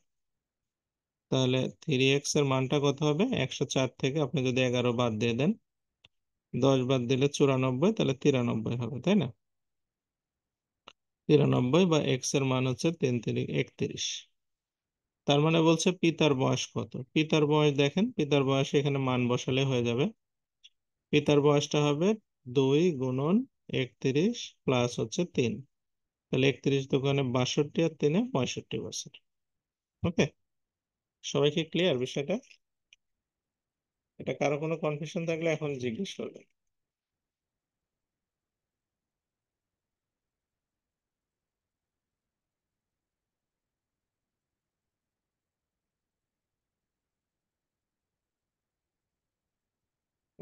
তাহলে থ্রি এক্স এর মানটা কত হবে একশো চার থেকে আপনি যদি এগারো বাদ দিয়ে দেন দশ বাদ দিলে চুরানব্বই তাহলে তিরানব্বই হবে তাই না তিরানব্বই বা এক্স এর মান হচ্ছে তিন তিরিশ একত্রিশ তার মানে বলছে পিতার বয়স কত পিতার বয়স দেখেন পিতার বয়স এখানে মান বসালে হয়ে যাবে পিতার বয়সটা হবে দুই গুণন একত্রিশ প্লাস হচ্ছে তিন তাহলে একত্রিশ দোকানে বাষট্টি আর তিনে পঁয়ষট্টি বছর ওকে সবাইকে ক্লিয়ার বিষয়টা এটা কারো কোনো কনফিউশন থাকলে এখন জিজ্ঞেস করবেন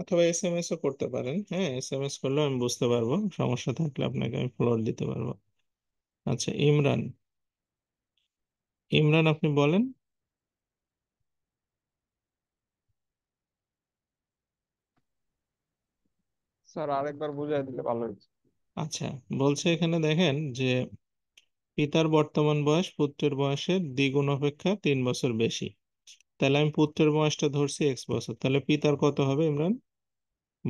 অথবা এস এম এসও করতে পারেন হ্যাঁ এস এম এস করলেও আমি বুঝতে পারবো সমস্যা থাকলে আপনাকে আমি ফ্লোর দিতে পারবো আচ্ছা ইমরান ইমরান আপনি বলেন স্যার আরেকবার বুঝাই দিলে ভালো হতো আচ্ছা বলছে এখানে দেখেন যে পিতার বর্তমান বয়স পুত্রের বয়সের দ্বিগুণ অপেক্ষা তিন বছর বেশি তাহলে আমি পুত্রের বয়সটা ধরছি এক্স বছর তাহলে পিতার কত হবে ইমরান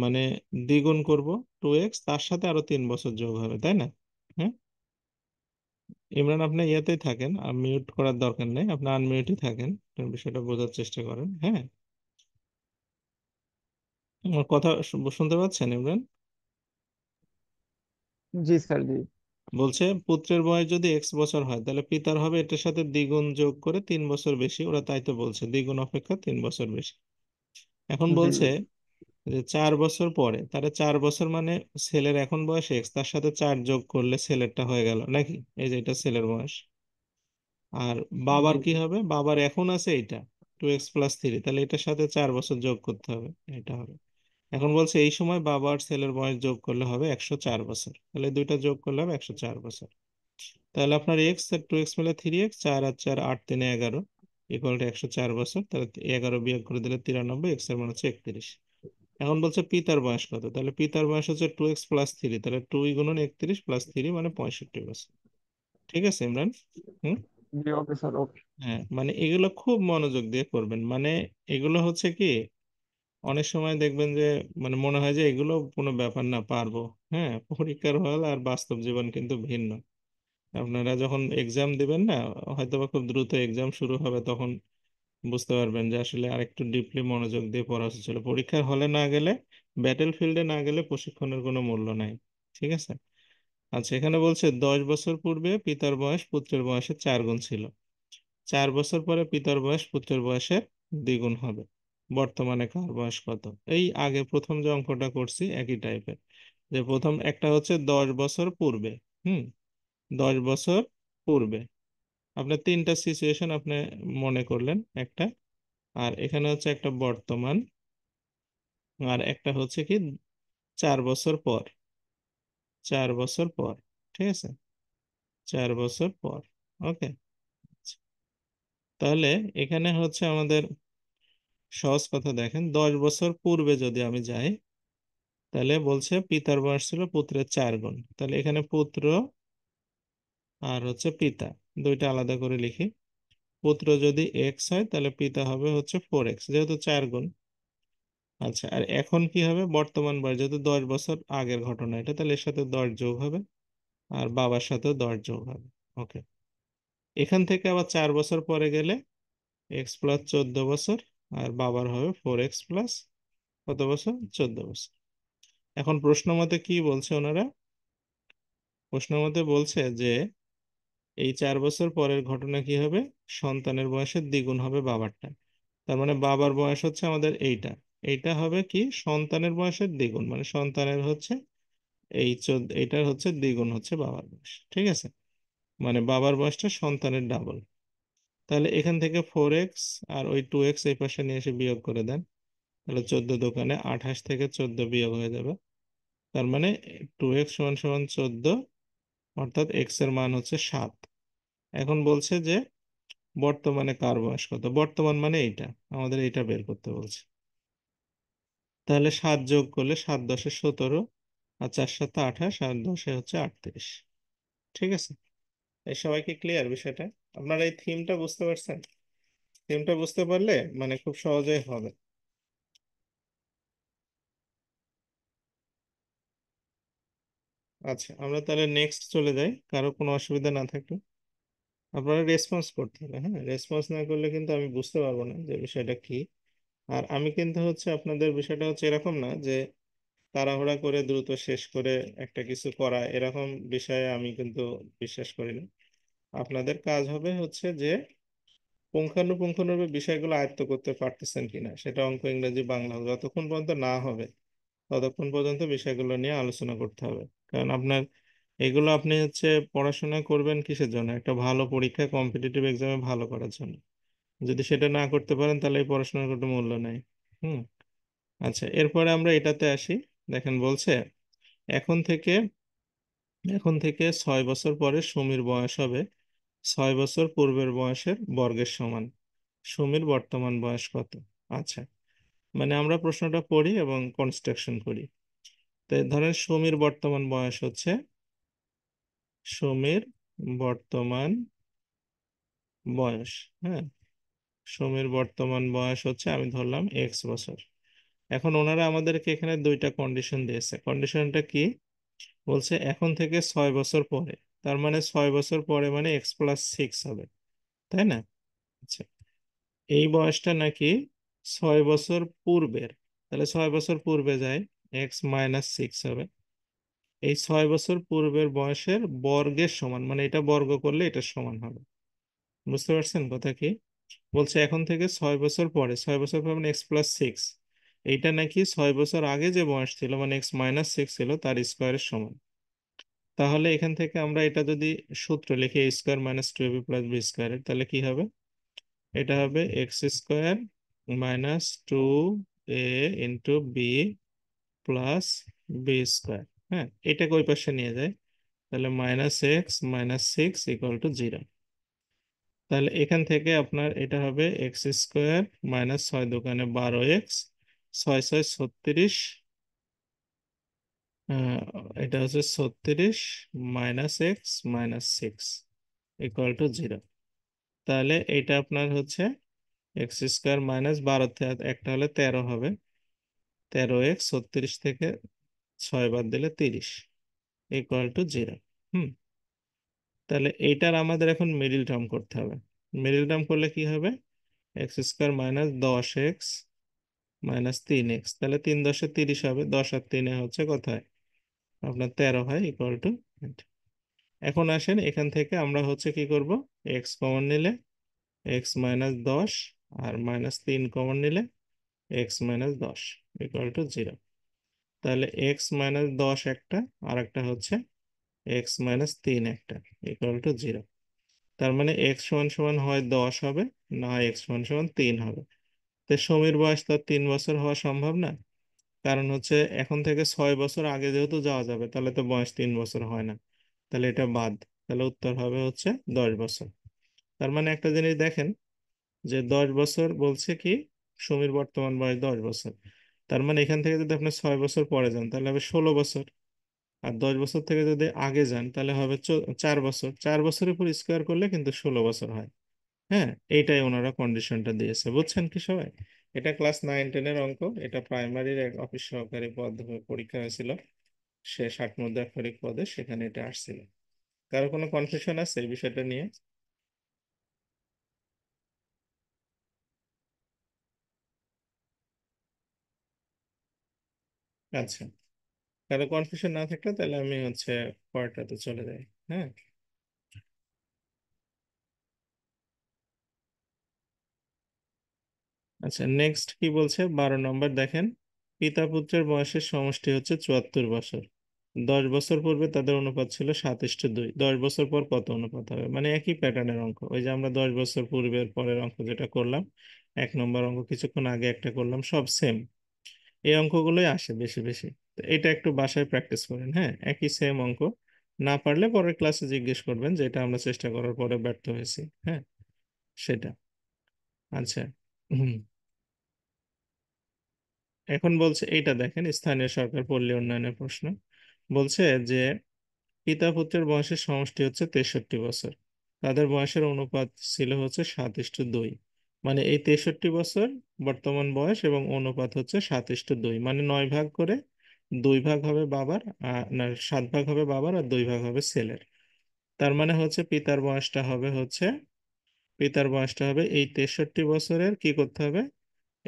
মানে দ্বিগুণ করব টু তার সাথে আরো তিন বছর যোগ হবে তাই না হ্যাঁ ইমরান আপনি ইয়েতেই থাকেন আর মিউট করার দরকার নেই আপনি আনমিউটই থাকেন বিষয়টা বোঝার চেষ্টা করেন হ্যাঁ আমার কথা শুনতে পাচ্ছেন ইমরান জি স্যার জি বলছে পুত্রের বয়স যদি এক্স বছর হয় তাহলে পিতার হবে এটার সাথে দ্বিগুণ যোগ করে তিন বছর বেশি ওরা তাই তো বলছে দ্বিগুণ অপেক্ষা তিন বছর বেশি এখন বলছে যে চার বছর পরে তাহলে চার বছর মানে ছেলের এখন বয়স এক্স তার সাথে চার যোগ করলে ছেলেরটা হয়ে গেল নাকি এই যে এটা ছেলের বয়স আর বাবার কি হবে বাবার এখন আছে এটা টু এক্স প্লাস থ্রি তাহলে এটার সাথে চার বছর যোগ করতে হবে এটা হবে এখন বলছে এই সময় বাবার ছেলের বয়স যোগ করলে হবে একশো চার বছর তাহলে দুইটা যোগ করলে হবে একশো চার বছর তাহলে আপনার এক্স আর টু এক্স মিলে থ্রি এক্স চার আর চার আট তিনে এগারো ইকুয়াল টু একশো চার বছর তাহলে এগারো বিয়োগ করে দিলে তিরানব্বই এক্স এর মানে হচ্ছে একত্রিশ এখন বলছে পিতার বয়স কত তাহলে পিতার বয়স হচ্ছে টু এক্স প্লাস থ্রি তাহলে টু গুণন একত্রিশ প্লাস থ্রি মানে পঁয়ষট্টি বছর ঠিক আছে ইমরান হুম হ্যাঁ মানে এগুলো খুব মনোযোগ দিয়ে করবেন মানে এগুলো হচ্ছে কি অনেক সময় দেখবেন যে মানে মনে হয় যে এগুলো কোনো ব্যাপার না পারবো হ্যাঁ পরীক্ষার হল আর বাস্তব জীবন কিন্তু ভিন্ন আপনারা যখন এক্সাম দিবেন না হয়তো বা খুব দ্রুত এক্সাম শুরু হবে তখন বুঝতে পারবেন যে আসলে আরেকটু ডিপলি মনোযোগ দিয়ে পড়া উচিত ছিল পরীক্ষার হলে না গেলে ব্যাটেল ফিল্ডে না গেলে প্রশিক্ষণের কোনো মূল্য নাই ঠিক আছে আচ্ছা এখানে বলছে দশ বছর পূর্বে পিতার বয়স পুত্রের বয়সের চার গুণ ছিল চার বছর পরে পিতার বয়স পুত্রের বয়সের দ্বিগুণ হবে বর্তমানে কার বয়স কত এই আগে প্রথম যে অঙ্কটা করছি একই টাইপের যে প্রথম একটা হচ্ছে দশ বছর পূর্বে হুম দশ বছর পূর্বে আপনার তিনটা সিচুয়েশন আপনি মনে করলেন একটা আর এখানে হচ্ছে একটা বর্তমান আর একটা হচ্ছে কি চার বছর পর চার বছর পর ঠিক আছে চার বছর পর ওকে তাহলে এখানে হচ্ছে আমাদের সহজ কথা দেখেন দশ বছর পূর্বে যদি আমি যাই তাহলে বলছে পিতার বয়স ছিল পুত্রের চার গুণ তাহলে এখানে পুত্র আর হচ্ছে পিতা দুইটা আলাদা করে লিখি পুত্র যদি এক্স হয় তাহলে পিতা হবে হচ্ছে ফোর এক্স যেহেতু চার গুণ আচ্ছা আর এখন কি হবে বর্তমান বয়স যেহেতু দশ বছর আগের ঘটনা এটা তাহলে এর সাথে দশ যোগ হবে আর বাবার সাথে দশ যোগ হবে ওকে এখান থেকে আবার চার বছর পরে গেলে এক্স প্লাস চোদ্দ বছর আর বাবার হবে ফোর এক্স প্লাস কত বছর চোদ্দ বছর এখন প্রশ্ন মতে কি বলছে ওনারা প্রশ্ন মতে বলছে যে এই চার বছর পরের ঘটনা কি হবে সন্তানের বয়সের দ্বিগুণ হবে বাবারটা তার মানে বাবার বয়স হচ্ছে আমাদের এইটা এইটা হবে কি সন্তানের বয়সের দ্বিগুণ মানে সন্তানের হচ্ছে এই চোদ্দ এইটার হচ্ছে দ্বিগুণ হচ্ছে বাবার বয়স ঠিক আছে মানে বাবার বয়সটা সন্তানের ডাবল তাহলে এখান থেকে ফোর এক্স আর ওই টু এক্স এই পাশে নিয়ে এসে বিয়োগ করে দেন তাহলে চোদ্দ দোকানে আঠাশ থেকে চোদ্দ বিয়োগ হয়ে যাবে তার মানে টু এক্স সমান সমান চোদ্দ অর্থাৎ এক্স এর মান হচ্ছে সাত এখন বলছে যে বর্তমানে কার বয়স কত বর্তমান মানে এইটা আমাদের এইটা বের করতে বলছে তাহলে সাত যোগ করলে সাত দশে সতেরো আর চার সাত আঠাশ আর দশে হচ্ছে আটত্রিশ ঠিক আছে এই সবাইকে ক্লিয়ার বিষয়টা আপনারা এই থিমটা বুঝতে পারছেন থিমটা বুঝতে পারলে মানে খুব সহজেই হবে আচ্ছা আমরা তাহলে নেক্সট চলে যাই কারো কোনো অসুবিধা না থাকলে আপনারা রেসপন্স করতে হবে হ্যাঁ রেসপন্স না করলে কিন্তু আমি বুঝতে পারবো না যে বিষয়টা কি আর আমি কিন্তু হচ্ছে আপনাদের বিষয়টা হচ্ছে এরকম না যে তাড়াহুড়া করে দ্রুত শেষ করে একটা কিছু করা এরকম বিষয়ে আমি কিন্তু বিশ্বাস করি না আপনাদের কাজ হবে হচ্ছে যে পুঙ্খানুপুঙ্খানুভাবে বিষয়গুলো আয়ত্ত করতে পারতেছেন কিনা সেটা অঙ্ক ইংরেজি বাংলা যতক্ষণ পর্যন্ত না হবে ততক্ষণ পর্যন্ত বিষয়গুলো নিয়ে আলোচনা করতে হবে কারণ আপনার এগুলো আপনি হচ্ছে পড়াশোনা করবেন কিসের জন্য একটা ভালো পরীক্ষা কম্পিটিটিভ এক্সামে ভালো করার জন্য যদি সেটা না করতে পারেন তাহলে এই পড়াশোনার কোনো মূল্য নাই হুম আচ্ছা এরপরে আমরা এটাতে আসি দেখেন বলছে এখন থেকে এখন থেকে ছয় বছর পরে সমীর বয়স হবে ছয় বছর পূর্বের বয়সের বর্গের সমান সমীর বর্তমান বয়স কত আচ্ছা মানে আমরা প্রশ্নটা পড়ি এবং কনস্ট্রাকশন করি ধরেন সমীর বর্তমান বয়স হচ্ছে সমীর বর্তমান বয়স হ্যাঁ সমীর বর্তমান বয়স হচ্ছে আমি ধরলাম এক্স বছর এখন ওনারা আমাদেরকে এখানে দুইটা কন্ডিশন দিয়েছে কন্ডিশনটা কি বলছে এখন থেকে ছয় বছর পরে তার মানে ছয় বছর পরে মানে এক্স প্লাস সিক্স হবে তাই না আচ্ছা এই বয়সটা নাকি ছয় বছর পূর্বের তাহলে ছয় বছর পূর্বে যায় এক্স মাইনাস সিক্স হবে এই ছয় বছর পূর্বের বয়সের বর্গের সমান মানে এটা বর্গ করলে এটা সমান হবে বুঝতে পারছেন কথা কি বলছে এখন থেকে ছয় বছর পরে ছয় বছর পরে মানে এক্স প্লাস সিক্স এইটা নাকি ছয় বছর আগে যে বয়স ছিল মানে এক্স মাইনাস সিক্স ছিল তার স্কোয়ারের সমান তাহলে এখান থেকে আমরা এটা যদি সূত্র লিখি a square minus two b plus b স্কোয়ারের তাহলে কি হবে এটা হবে x square minus two a into b plus b square হ্যাঁ এটাকে ওই পাশে নিয়ে যায় তাহলে minus x minus six equal to zero তাহলে এখান থেকে আপনার এটা হবে এক্স স্কোয়ার মাইনাস ছয় দোকানে বারো এক্স ছয় ছয় ছত্রিশ এটা হচ্ছে ছত্রিশ minus x minus six equal to zero তাহলে এটা আপনার হচ্ছে এক্স স্কোয়ার মাইনাস বারো একটা হলে তেরো হবে তেরো এক্স ছত্রিশ থেকে ছয় বাদ দিলে তিরিশ ইকুয়াল টু জিরো হুম তাহলে এইটার আমাদের এখন মিডিল টার্ম করতে হবে মিডিল টার্ম করলে কি হবে এক্স স্কোয়ার মাইনাস দশ এক্স মাইনাস তিন এক্স তাহলে তিন দশে তিরিশ হবে দশ আর তিনে হচ্ছে কোথায় আপনার তেরো হয় ইকুয়াল টু এখন আসেন এখান থেকে আমরা হচ্ছে কি করব এক্স কমন নিলে এক্স মাইনাস দশ আর মাইনাস তিন কমন নিলে এক্স মাইনাস দশ ইকুয়াল টু জিরো তাহলে এক্স মাইনাস দশ একটা আর একটা হচ্ছে এক্স মাইনাস তিন একটা ইকুয়াল টু জিরো তার মানে এক্স সমান সমান হয় দশ হবে না হয় এক্স সমান সমান তিন হবে তো সমীর বয়স তার তিন বছর হওয়া সম্ভব না কারণ হচ্ছে এখন থেকে ছয় বছর আগে যেহেতু যাওয়া যাবে তাহলে তো বয়স তিন বছর হয় না তাহলে এটা বাদ তাহলে উত্তর হবে হচ্ছে দশ বছর তার মানে একটা জিনিস দেখেন যে দশ বছর বলছে কি সমীর বর্তমান বয়স দশ বছর তার মানে এখান থেকে যদি আপনি ছয় বছর পরে যান তাহলে হবে ষোলো বছর আর দশ বছর থেকে যদি আগে যান তাহলে হবে চার বছর চার বছরের উপর স্কোয়ার করলে কিন্তু ষোলো বছর হয় হ্যাঁ এইটাই ওনারা কন্ডিশনটা দিয়েছে বুঝছেন কি সবাই এটা ক্লাস নাইন টেনের অঙ্ক এটা প্রাইমারির এক অফিস সহকারী পদ পরীক্ষা হয়েছিল সে ষাট মধ্যাক্ষরিক পদে সেখানে এটা আসছিল কারো কোনো কনফিউশন আছে এই বিষয়টা নিয়ে আচ্ছা তাহলে কনফিউশন না থাকলে তাহলে আমি হচ্ছে পরেরটাতে চলে যাই হ্যাঁ আচ্ছা নেক্সট কি বলছে বারো নম্বর দেখেন পিতা পুত্রের বয়সের সমষ্টি হচ্ছে চুয়াত্তর বছর দশ বছর পূর্বে তাদের অনুপাত ছিল সাতাশ দুই দশ বছর পর কত অনুপাত হবে মানে একই প্যাটার্নের অঙ্ক ওই যে আমরা দশ বছর পূর্বের পরের অঙ্ক যেটা করলাম এক নম্বর অঙ্ক কিছুক্ষণ আগে একটা করলাম সব সেম এই অঙ্কগুলোই আসে বেশি বেশি তো এটা একটু বাসায় প্র্যাকটিস করেন হ্যাঁ একই সেম অঙ্ক না পারলে পরের ক্লাসে জিজ্ঞেস করবেন যে এটা আমরা চেষ্টা করার পরে ব্যর্থ হয়েছি হ্যাঁ সেটা আচ্ছা হুম এখন বলছে এটা দেখেন স্থানীয় সরকার পল্লী উন্নয়নের প্রশ্ন বলছে যে পিতা পুত্রের বয়সের সমষ্টি হচ্ছে তেষট্টি বছর তাদের বয়সের অনুপাত ছিল হচ্ছে সাত ইস্টু দুই মানে এই তেষট্টি বছর বর্তমান বয়স এবং অনুপাত হচ্ছে সাত দুই মানে নয় ভাগ করে দুই ভাগ হবে বাবার আর না সাত ভাগ হবে বাবার আর দুই ভাগ হবে ছেলের তার মানে হচ্ছে পিতার বয়সটা হবে হচ্ছে পিতার বয়সটা হবে এই তেষট্টি বছরের কি করতে হবে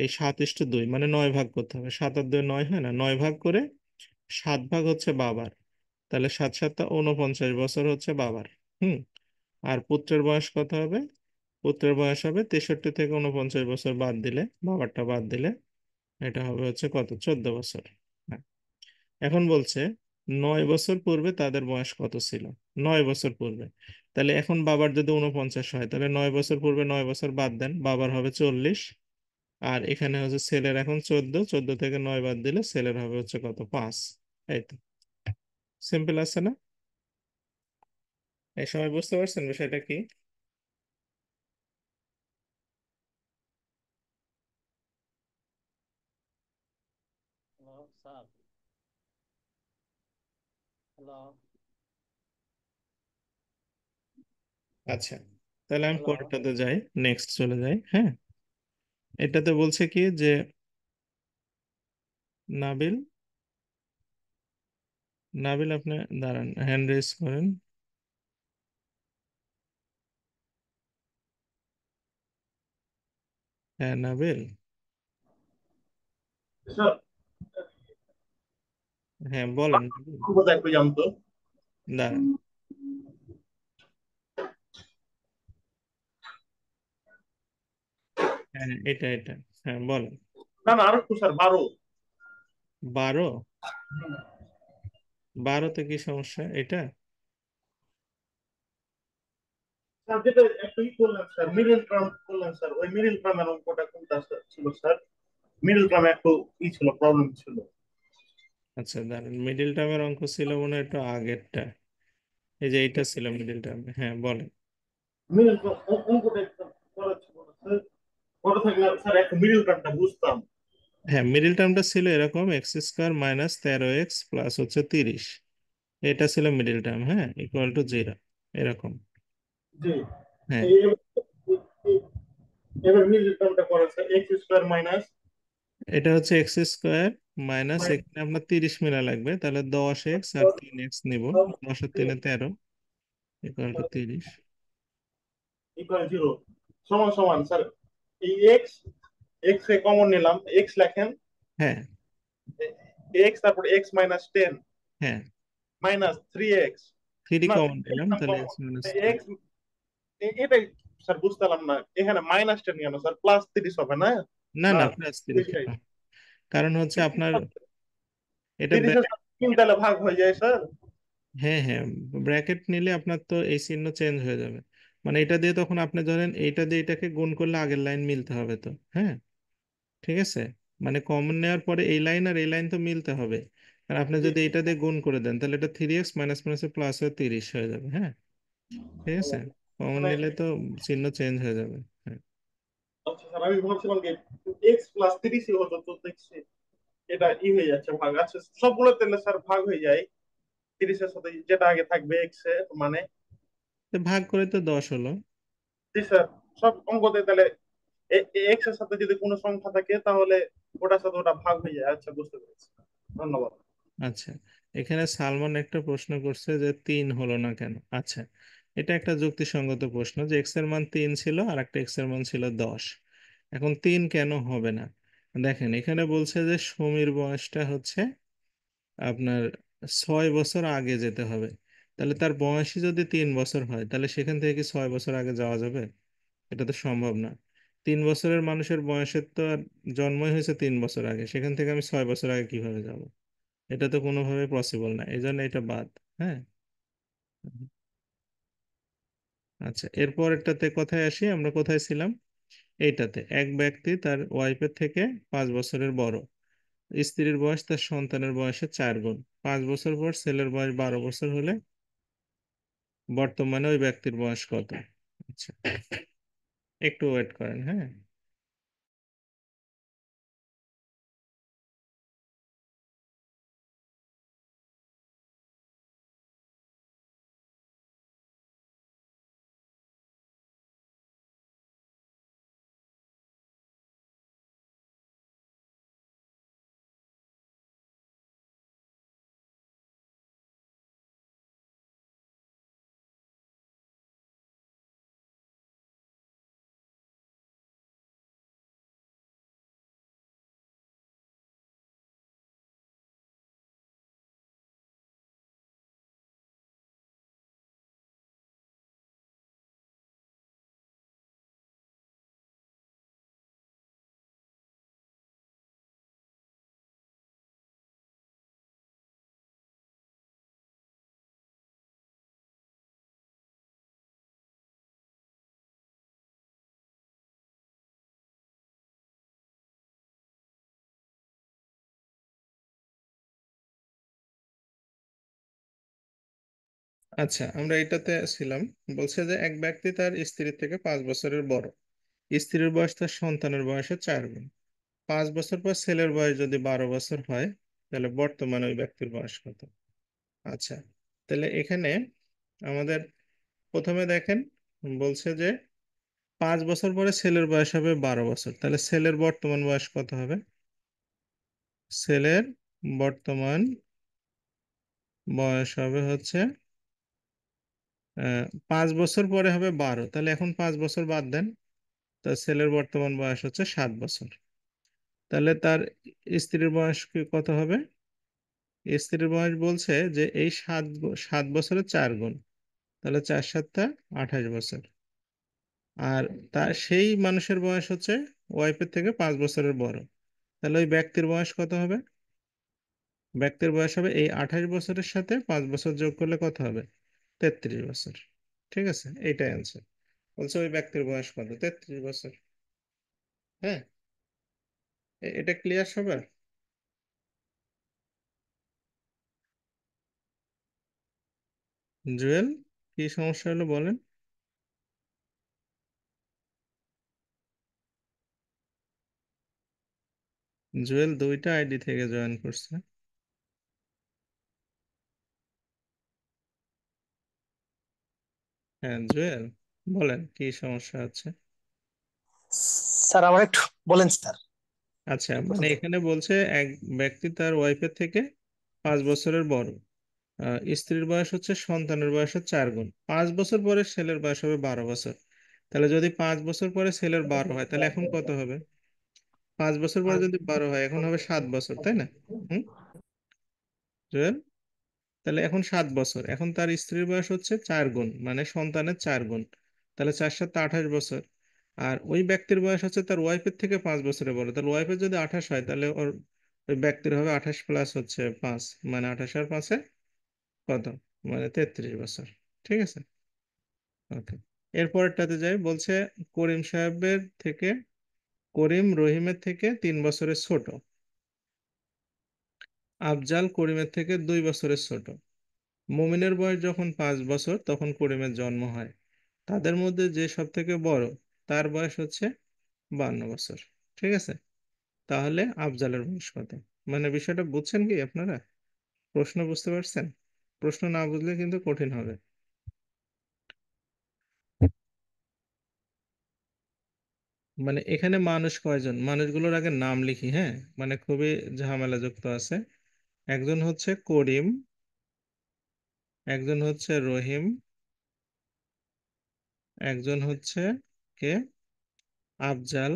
এই সাত দুই মানে নয় ভাগ করতে হবে সাত আর দুই নয় হয় না নয় ভাগ করে সাত ভাগ হচ্ছে বাবার তাহলে সাত সাতটা ঊনপঞ্চাশ বছর হচ্ছে বাবার হুম আর পুত্রের বয়স কত হবে পুত্রের বয়স হবে তেষট্টি থেকে উনপঞ্চাশ বছর বাদ দিলে বাবারটা বাদ দিলে এটা হবে হচ্ছে কত চোদ্দ বছর হ্যাঁ। এখন বলছে নয় বছর পূর্বে তাদের বয়স কত ছিল নয় বছর পূর্বে তাহলে এখন বাবার যদি উনপঞ্চাশ হয় তাহলে নয় বছর পূর্বে নয় বছর বাদ দেন বাবার হবে চল্লিশ আর এখানে হচ্ছে ছেলের এখন চোদ্দ চোদ্দ থেকে নয় বাদ দিলে ছেলের হবে হচ্ছে কত পাঁচ এই তো সিম্পল আছে না এই সময় বুঝতে পারছেন বিষয়টা কি আচ্ছা তাহলে আমি পরেরটাতে যাই নেক্সট চলে যাই হ্যাঁ এটাতে বলছে কি যে নাবিল নাবিল আপনি দাঁড়ান হ্যান্ড রেজ করেন হ্যাঁ নাবিল স্যার হ্যাঁ বলেন কোথায় পর্যন্ত না হ্যাঁ এটা এটা হ্যাঁ বলেন না না আরো স্যার বারো বারো বারোতে কি সমস্যা এটা স্যার যেটা স্যার মিডল ট্রাম করলাম স্যার ওই মিডল ট্রামের অঙ্কটা কোনটা ছিল স্যার মিডল ট্রামে একটু ই ছিল প্রবলেম ছিল আচ্ছা দাঁড়ান মিডিল টার্মের অঙ্ক ছিল মনে একটু আগেরটা এই যে এইটা ছিল মিডিল টার্ম হ্যাঁ বলেন বুঝতাম হ্যাঁ মিডিল টার্মটা ছিল এরকম এক্স স্কোয়ার মাইনাস তেরো এক্স প্লাস হচ্ছে তিরিশ এটা ছিল মিডিল টার্ম হ্যাঁ ইকুয়াল টু জিরো এরকম হ্যাঁ এবার মিডিল টার্মটা করা এক্স স্কোয়ার মাইনাস এটা হচ্ছে এক্স স্কোয়ার মাইনাস এখানে আপনার তিরিশ মিলা লাগবে তাহলে দশ এক্স আর তিন এক্স নিব দশ আর তিনে তেরো ইকুয়াল টু তিরিশ সমান সমান স্যার এই এক্স এক্স এ কমন নিলাম এক্স লেখেন হ্যাঁ এক্স তারপর এক্স মাইনাস টেন হ্যাঁ minus three x three common নিলাম তাহলে এক্স মাইনাস এক্স এটাই স্যার বুঝতে পারলাম না এখানে মাইনাস টেন কেন স্যার প্লাস তিরিশ হবে না না না প্লাস তিরিশ কারণ হচ্ছে আপনার এটা তাহলে ভাগ হয়ে যায় স্যার হ্যাঁ হ্যাঁ ব্র্যাকেট নিলে আপনার তো এই চিহ্ন চেঞ্জ হয়ে যাবে মানে এটা দিয়ে তখন আপনি ধরেন এইটা দিয়ে এটাকে গুণ করলে আগের লাইন মিলতে হবে তো হ্যাঁ ঠিক আছে মানে কমন নেওয়ার পরে এই লাইন আর এই লাইন তো মিলতে হবে আর আপনি যদি এটা দিয়ে গুণ করে দেন তাহলে এটা three x minus minus plus হয়ে তিরিশ হয়ে যাবে হ্যাঁ ঠিক আছে কমন আচ্ছা। নিলে তো চিহ্ন চেঞ্জ হয়ে যাবে আচ্ছা, আমি ভাবছিলাম যে x তো দেখছি এটা ই হয়ে যাচ্ছে ভাগ আচ্ছা, সবগুলো তাহলে স্যার ভাগ হয়ে যায় সাথে যেটা আগে থাকবে x এ মানে ভাগ করে তো হলো জি স্যার সব অঙ্কতে তাহলে x এর সাথে যদি কোনো সংখ্যা থাকে তাহলে ওটার সাথে ওটা ভাগ হয়ে যায় আচ্ছা বুঝতে পেরেছি ধন্যবাদ আচ্ছা এখানে সালমান একটা প্রশ্ন করছে যে তিন হলো না কেন আচ্ছা এটা একটা যুক্তিসঙ্গত প্রশ্ন যে এক্স এর মান তিন ছিল আর একটা এক্স এর মান ছিল দশ এখন তিন কেন হবে না দেখেন এখানে বলছে যে সমীর বয়সটা হচ্ছে আপনার ছয় বছর আগে যেতে হবে তাহলে তার বয়সই যদি তিন বছর হয় তাহলে সেখান থেকে কি ছয় বছর আগে যাওয়া যাবে এটা তো সম্ভব না তিন বছরের মানুষের বয়সের তো আর জন্মই হয়েছে তিন বছর আগে সেখান থেকে আমি ছয় বছর আগে কিভাবে যাব এটা তো কোনোভাবে পসিবল না এই জন্য এটা বাদ হ্যাঁ আচ্ছা এরপর একটাতে কথায় আসি আমরা কোথায় ছিলাম এইটাতে এক ব্যক্তি তার ওয়াইফের থেকে পাঁচ বছরের বড় স্ত্রীর বয়স তার সন্তানের বয়সে চার গুণ পাঁচ বছর পর ছেলের বয়স বারো বছর হলে বর্তমানে ওই ব্যক্তির বয়স কত আচ্ছা একটু ওয়েট করেন হ্যাঁ আচ্ছা আমরা এটাতে ছিলাম বলছে যে এক ব্যক্তি তার স্ত্রীর থেকে পাঁচ বছরের বড় স্ত্রীর বয়স তার সন্তানের বয়সের চার গুণ পাঁচ বছর পর ছেলের বয়স যদি বারো বছর হয় তাহলে বর্তমানে ওই ব্যক্তির বয়স কত আচ্ছা তাহলে এখানে আমাদের প্রথমে দেখেন বলছে যে পাঁচ বছর পরে ছেলের বয়স হবে বারো বছর তাহলে ছেলের বর্তমান বয়স কত হবে ছেলের বর্তমান বয়স হবে হচ্ছে পাঁচ বছর পরে হবে বারো তাহলে এখন পাঁচ বছর বাদ দেন তার ছেলের বর্তমান বয়স হচ্ছে সাত বছর তাহলে তার স্ত্রীর বয়স কত হবে স্ত্রীর বয়স বলছে যে এই সাত সাত বছরে চার গুণ তাহলে চার সাতটা আঠাশ বছর আর তার সেই মানুষের বয়স হচ্ছে ওয়াইফের থেকে পাঁচ বছরের বড় তাহলে ওই ব্যক্তির বয়স কত হবে ব্যক্তির বয়স হবে এই আঠাশ বছরের সাথে পাঁচ বছর যোগ করলে কত হবে তেত্রিশ বছর ঠিক আছে এইটাই অ্যান্সার বলছে ওই ব্যক্তির বয়স কত তেত্রিশ বছর হ্যাঁ এটা ক্লিয়ার সবার জুয়েল কি সমস্যা হলো বলেন জুয়েল দুইটা আইডি থেকে জয়েন করছে হ্যাঁ জুয়েল বলেন কি সমস্যা আছে স্যার আমার একটু বলেন স্যার আচ্ছা মানে এখানে বলছে এক ব্যক্তি তার ওয়াইফের থেকে পাঁচ বছরের বড় স্ত্রীর বয়স হচ্ছে সন্তানের বয়সের চার গুণ পাঁচ বছর পরে ছেলের বয়স হবে বারো বছর তাহলে যদি পাঁচ বছর পরে ছেলের বারো হয় তাহলে এখন কত হবে পাঁচ বছর পরে যদি বারো হয় এখন হবে সাত বছর তাই না হুম জুয়েল তাহলে এখন সাত বছর এখন তার স্ত্রীর বয়স হচ্ছে চার গুণ মানে সন্তানের চার গুণ তাহলে চার সাতটা আঠাশ বছর আর ওই ব্যক্তির বয়স হচ্ছে তার ওয়াইফের থেকে পাঁচ বছরে বড় তাহলে ওয়াইফের যদি আঠাশ হয় তাহলে ওর ওই ব্যক্তির হবে আঠাশ প্লাস হচ্ছে পাঁচ মানে আঠাশ আর পাঁচে কত মানে তেত্রিশ বছর ঠিক আছে ওকে এরপরটাতে যাই বলছে করিম সাহেবের থেকে করিম রহিমের থেকে তিন বছরের ছোট আফজাল করিমের থেকে দুই বছরের ছোট মোমিনের বয়স যখন পাঁচ বছর তখন করিমের জন্ম হয় তাদের মধ্যে যে সব থেকে বড় তার বয়স হচ্ছে বান্ন বছর ঠিক আছে তাহলে আফজালের বয়স কত মানে বিষয়টা বুঝছেন কি আপনারা প্রশ্ন বুঝতে পারছেন প্রশ্ন না বুঝলে কিন্তু কঠিন হবে মানে এখানে মানুষ কয়জন মানুষগুলোর আগে নাম লিখি হ্যাঁ মানে খুবই ঝামেলাযুক্ত আছে একজন হচ্ছে করিম একজন হচ্ছে রহিম একজন হচ্ছে কে আফজাল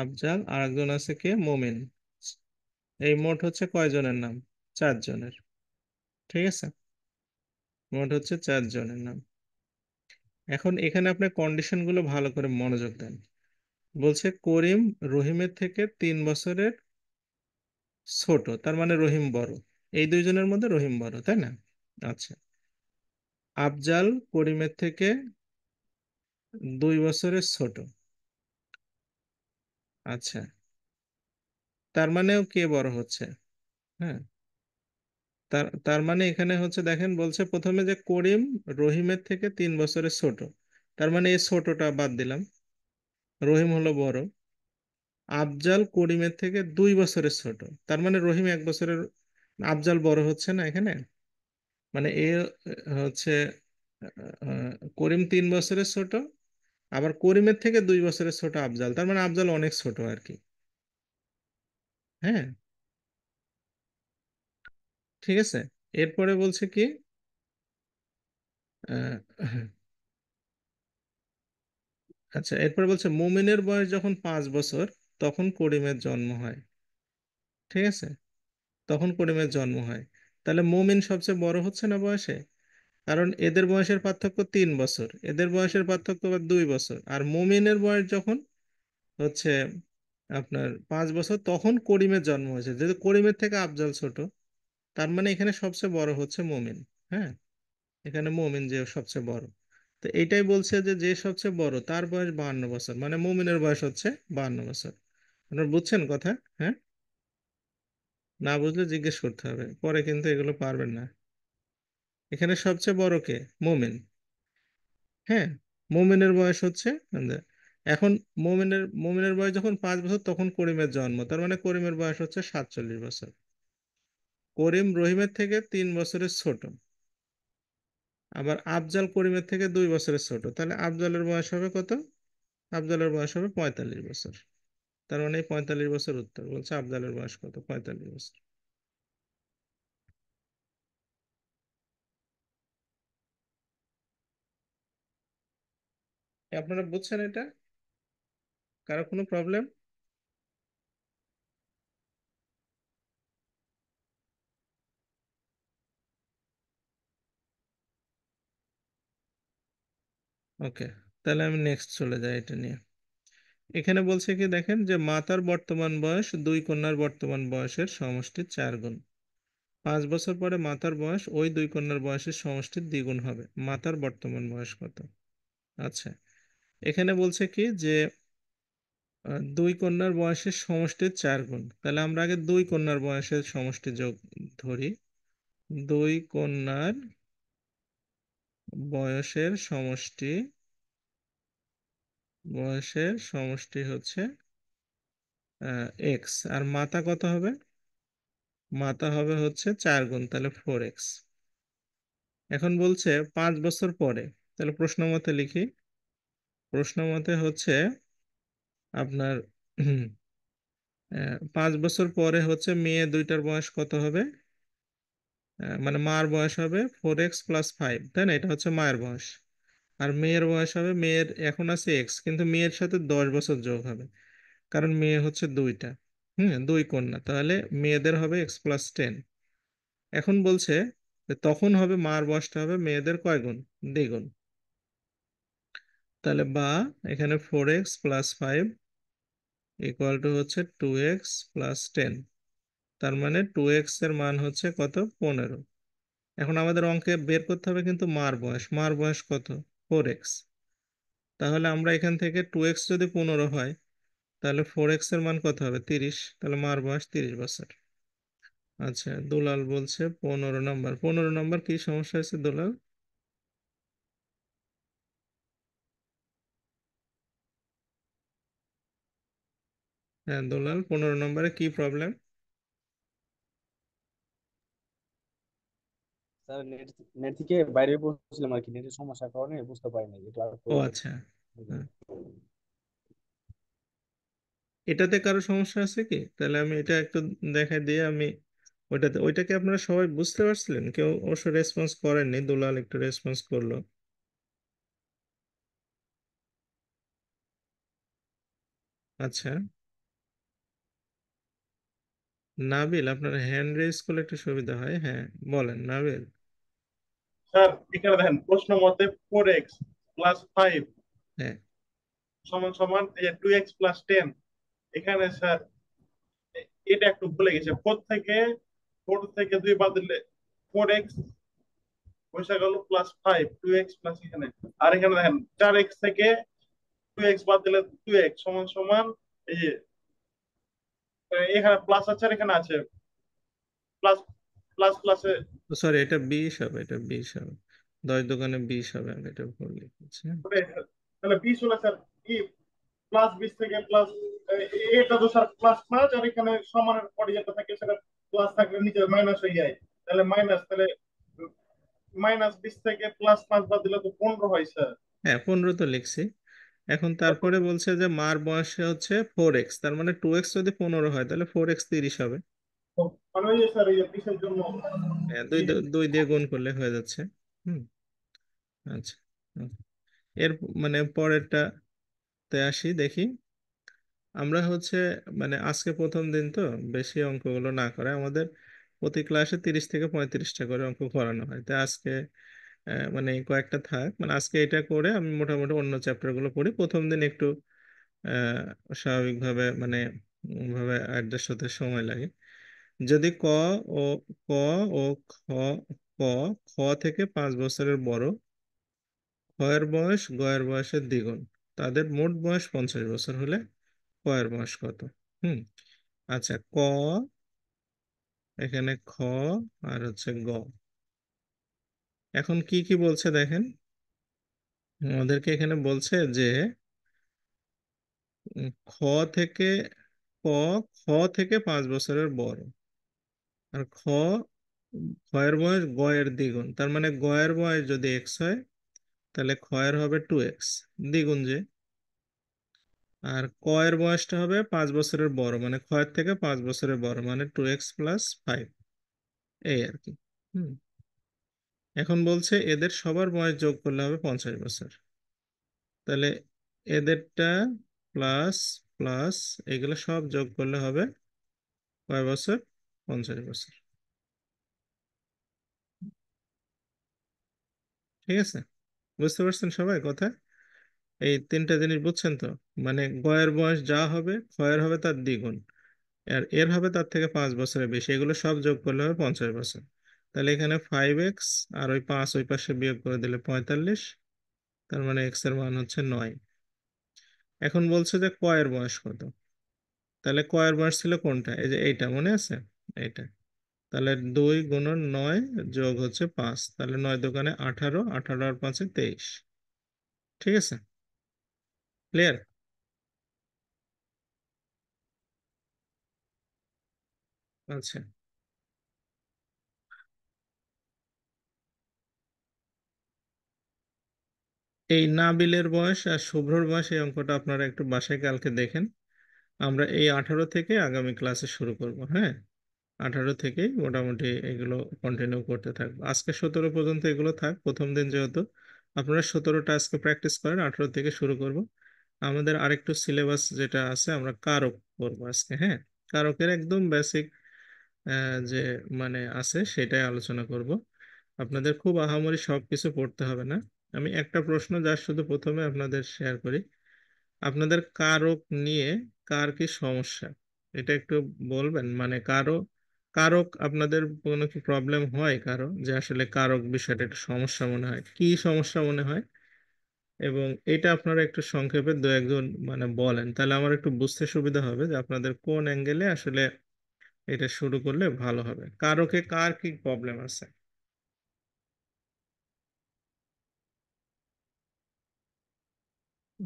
আফজাল আর একজন আছে কে মোমিন এই মোট হচ্ছে কয়জনের নাম চারজনের ঠিক আছে মোট হচ্ছে চারজনের নাম এখন এখানে আপনার কন্ডিশনগুলো ভালো করে মনোযোগ দেন বলছে করিম রহিমের থেকে তিন বছরের ছোট তার মানে রহিম বড় এই দুইজনের মধ্যে রহিম বড় তাই না আচ্ছা আফজাল করিমের থেকে দুই বছরের ছোট আচ্ছা তার মানেও কে বড় হচ্ছে হ্যাঁ তার তার মানে এখানে হচ্ছে দেখেন বলছে প্রথমে যে করিম রহিমের থেকে তিন বছরের ছোট তার মানে এই ছোটটা বাদ দিলাম রহিম হলো বড় আফজাল করিমের থেকে দুই বছরের ছোট তার মানে রহিম এক বছরের আফজাল বড় হচ্ছে না এখানে মানে এ হচ্ছে করিম তিন বছরের ছোট আবার করিমের থেকে দুই বছরের ছোট আফজাল তার মানে আফজাল অনেক ছোট আর কি হ্যাঁ ঠিক আছে এরপরে বলছে কি আচ্ছা এরপরে বলছে মোমিনের বয়স যখন পাঁচ বছর তখন করিমের জন্ম হয় ঠিক আছে তখন করিমের জন্ম হয় তাহলে মোমিন সবচেয়ে বড় হচ্ছে না বয়সে কারণ এদের বয়সের পার্থক্য তিন বছর এদের বয়সের পার্থক্য বা দুই বছর আর মোমিনের বয়স যখন হচ্ছে আপনার পাঁচ বছর তখন করিমের জন্ম হয়েছে যেহেতু করিমের থেকে আফজাল ছোট তার মানে এখানে সবচেয়ে বড় হচ্ছে মোমিন হ্যাঁ এখানে মোমিন যে সবচেয়ে বড় তো এটাই বলছে যে যে সবচেয়ে বড় তার বয়স বাহান্ন বছর মানে মোমিনের বয়স হচ্ছে বাহান্ন বছর আপনার বুঝছেন কথা হ্যাঁ না বুঝলে জিজ্ঞেস করতে হবে পরে কিন্তু এগুলো পারবেন না এখানে সবচেয়ে বড় কে মোমেন হ্যাঁ মোমেনের বয়স হচ্ছে এখন মোমেনের মোমেনের বয়স যখন পাঁচ বছর তখন করিমের জন্ম তার মানে করিমের বয়স হচ্ছে সাতচল্লিশ বছর করিম রহিমের থেকে তিন বছরের ছোট আবার আফজাল করিমের থেকে দুই বছরের ছোট তাহলে আফজালের বয়স হবে কত আফজালের বয়স হবে পঁয়তাল্লিশ বছর তার মানে পঁয়তাল্লিশ বছর উত্তর বলছে আবদালের বয়স কত পঁয়তাল্লিশ বছর আপনারা বুঝছেন এটা কারো কোনো প্রবলেম ওকে তাহলে আমি নেক্সট চলে যাই এটা নিয়ে এখানে বলছে কি দেখেন যে মাতার বর্তমান বয়স দুই কন্যার বর্তমান বয়সের সমষ্টির চার গুণ পাঁচ বছর পরে মাতার বয়স ওই দুই কন্যার বয়সের সমষ্টির দ্বিগুণ হবে মাতার বর্তমান বয়স কত আচ্ছা এখানে বলছে কি যে দুই কন্যার বয়সের সমষ্টির চার গুণ তাহলে আমরা আগে দুই কন্যার বয়সের সমষ্টি যোগ ধরি দুই কন্যার বয়সের সমষ্টি বয়সের সমষ্টি হচ্ছে এক্স আর মাথা কত হবে মাথা হবে হচ্ছে চার গুণ তাহলে ফোর এক্স এখন বলছে পাঁচ বছর পরে তাহলে প্রশ্ন মতে লিখি প্রশ্ন মতে হচ্ছে আপনার পাঁচ বছর পরে হচ্ছে মেয়ে দুইটার বয়স কত হবে মানে মার বয়স হবে ফোর এক্স প্লাস ফাইভ তাই না এটা হচ্ছে মায়ের বয়স আর মেয়ের বয়স হবে মেয়ের এখন আছে এক্স কিন্তু মেয়ের সাথে দশ বছর যোগ হবে কারণ মেয়ে হচ্ছে দুইটা হুম দুই কন্যা তাহলে মেয়েদের হবে এক্স প্লাস টেন এখন বলছে তখন হবে মার বয়সটা হবে মেয়েদের কয় গুণ দ্বিগুণ তাহলে বা এখানে four x plus five equal to হচ্ছে টু এক্স প্লাস টেন তার মানে টু এক্স এর মান হচ্ছে কত পনেরো এখন আমাদের অঙ্কে বের করতে হবে কিন্তু মার বয়স মার বয়স কত ফোর এক্স তাহলে আমরা এখান থেকে টু এক্স যদি পনেরো হয় তাহলে ফোর এক্সের মান কত হবে তিরিশ তাহলে মার বয়স তিরিশ বছর আচ্ছা দুলাল বলছে পনেরো নম্বর পনেরো নম্বর কি সমস্যা হয়েছে দুলাল হ্যাঁ দুলাল পনেরো নম্বরে কি প্রবলেম স্যার নেট নেট থেকে বাইরে পড়ছিলাম আর কি নেটের সমস্যার কারণে বুঝতে পারিনি ও আচ্ছা এটাতে কারো সমস্যা আছে কি তাহলে আমি এটা একটু দেখা দিয়ে আমি ওইটাতে ওইটাকে আপনারা সবাই বুঝতে পারছিলেন কেউ অবশ্য রেসপন্স করেননি দুলাল একটু রেসপন্স করলো আচ্ছা নাবিল আপনার হ্যান্ড রেজ করলে একটু সুবিধা হয় হ্যাঁ বলেন নাবিল স্যার এখানে দেখেন প্রশ্ন মতে ফোর এক্স প্লাস ফাইভ সমান সমান টু এক্স প্লাস টেন এখানে স্যার এটা একটু ভুলে গেছে ফোর থেকে ফোর থেকে দুই বাদ দিলে ফোর এক্স পয়সা গেল plus five two x plus এখানে আর এখানে দেখেন চার এক্স থেকে টু এক্স বাদ দিলে টু এক্স সমান সমান এই যে এখানে প্লাস আছে আর এখানে আছে প্লাস প্লাস প্লাসে সরি এটা বিশ হবে এটা বিশ হবে দশ দোকানে বিশ হবে আমি এটা ভুল লিখেছি তাহলে বিশ হলে স্যার কি প্লাস বিশ থেকে প্লাস এটা তো স্যার প্লাস প্লাস আর এখানে সমানের পরে যেটা থাকে সেটা প্লাস থাকলে নিচে মাইনাস হয়ে যায় তাহলে মাইনাস তাহলে মাইনাস বিশ থেকে প্লাস পাঁচ বাদ দিলে তো পনেরো হয় স্যার হ্যাঁ পনেরো তো লিখছি এখন তারপরে বলছে যে মার বয়স হচ্ছে ফোর এক্স তার মানে টু এক্স যদি পনেরো হয় তাহলে ফোর এক্স তিরিশ হবে হ্যাঁ, দুই দিয়ে গুণ করলে হয়ে যাচ্ছে আচ্ছা, আচ্ছা। এর মানে পরেরটা তে আসি দেখি আমরা হচ্ছে মানে আজকে প্রথম দিন তো বেশি অঙ্কগুলো না করে আমাদের প্রতি ক্লাসে তিরিশ থেকে পঁয়ত্রিশটা করে অঙ্ক করানো হয় তাই আজকে মানে কয়েকটা থাক মানে আজকে এটা করে আমি মোটামুটি অন্য চ্যাপ্টারগুলো পড়ি প্রথম দিন একটু স্বাভাবিকভাবে মানে ভাবে অ্যাডজাস্ট হতে সময় লাগে যদি ক ও ক ও খ ক খ থেকে পাঁচ বছরের বড় খয়ের বয়স গয়ের বয়সের দ্বিগুণ তাদের মোট বয়স পঞ্চাশ বছর হলে কয়ের বয়স কত হুম আচ্ছা ক এখানে খ আর হচ্ছে গ এখন কি কি বলছে দেখেন আমাদেরকে এখানে বলছে যে খ থেকে ক খ থেকে পাঁচ বছরের বড় আর খ খয়ের বয়স গয়ের দ্বিগুণ তার মানে গয়ের বয়স যদি এক্স হয় তাহলে খয়ের হবে টু এক্স দ্বিগুণ যে আর কয়ের বয়সটা হবে পাঁচ বছরের বড় মানে খয়ের থেকে পাঁচ বছরের বড় মানে টু এক্স প্লাস ফাইভ এই আর কি হুম এখন বলছে এদের সবার বয়স যোগ করলে হবে পঞ্চাশ বছর তাহলে এদেরটা প্লাস প্লাস এগুলো সব যোগ করলে হবে কয় বছর পঞ্চাশ বছর ঠিক আছে বুঝতে পারছেন সবাই কথা এই তিনটা জিনিস বুঝছেন তো মানে গয়ের বয়স যা হবে ক্ষয়ের হবে তার দ্বিগুণ আর এর হবে তার থেকে পাঁচ বছরের বেশি এগুলো সব যোগ করলে হবে পঞ্চাশ বছর তাহলে এখানে ফাইভ এক্স আর ওই পাঁচ ওই পাশে বিয়োগ করে দিলে পঁয়তাল্লিশ তার মানে এক্স এর মান হচ্ছে নয় এখন বলছে যে কয়ের বয়স কত তাহলে কয়ের বয়স ছিল কোনটা এই যে এইটা মনে আছে এটা তাহলে দুই গুণন নয় যোগ হচ্ছে পাঁচ তাহলে নয় দোকানে আঠারো আঠারো আর পাঁচে তেইশ ঠিক আছে ক্লিয়ার আচ্ছা এই নাবিলের বয়স আর শুভ্রর বয়স এই অঙ্কটা আপনারা একটু বাসায় কালকে দেখেন আমরা এই আঠারো থেকে আগামী ক্লাসে শুরু করব হ্যাঁ আঠারো থেকে মোটামুটি এগুলো কন্টিনিউ করতে থাকবো আজকে সতেরো পর্যন্ত এগুলো থাক প্রথম দিন যেহেতু আপনারা সতেরোটা আজকে প্র্যাকটিস করেন আঠারো থেকে শুরু করব আমাদের আরেকটু সিলেবাস যেটা আছে আমরা কারক করবো আজকে হ্যাঁ কারকের একদম বেসিক যে মানে আছে সেটাই আলোচনা করব আপনাদের খুব আহামরি সব কিছু পড়তে হবে না আমি একটা প্রশ্ন যার শুধু প্রথমে আপনাদের শেয়ার করি আপনাদের কারক নিয়ে কার কি সমস্যা এটা একটু বলবেন মানে কারো কারক আপনাদের কোনো কি প্রবলেম হয় কারো যে আসলে কারক বিষয়টা একটা সমস্যা মনে হয় কি সমস্যা মনে হয় এবং এটা আপনারা একটু সংক্ষেপে দু একজন মানে বলেন তাহলে আমার একটু বুঝতে সুবিধা হবে যে আপনাদের কোন অ্যাঙ্গেলে আসলে এটা শুরু করলে ভালো হবে কারকে কার কি প্রবলেম আছে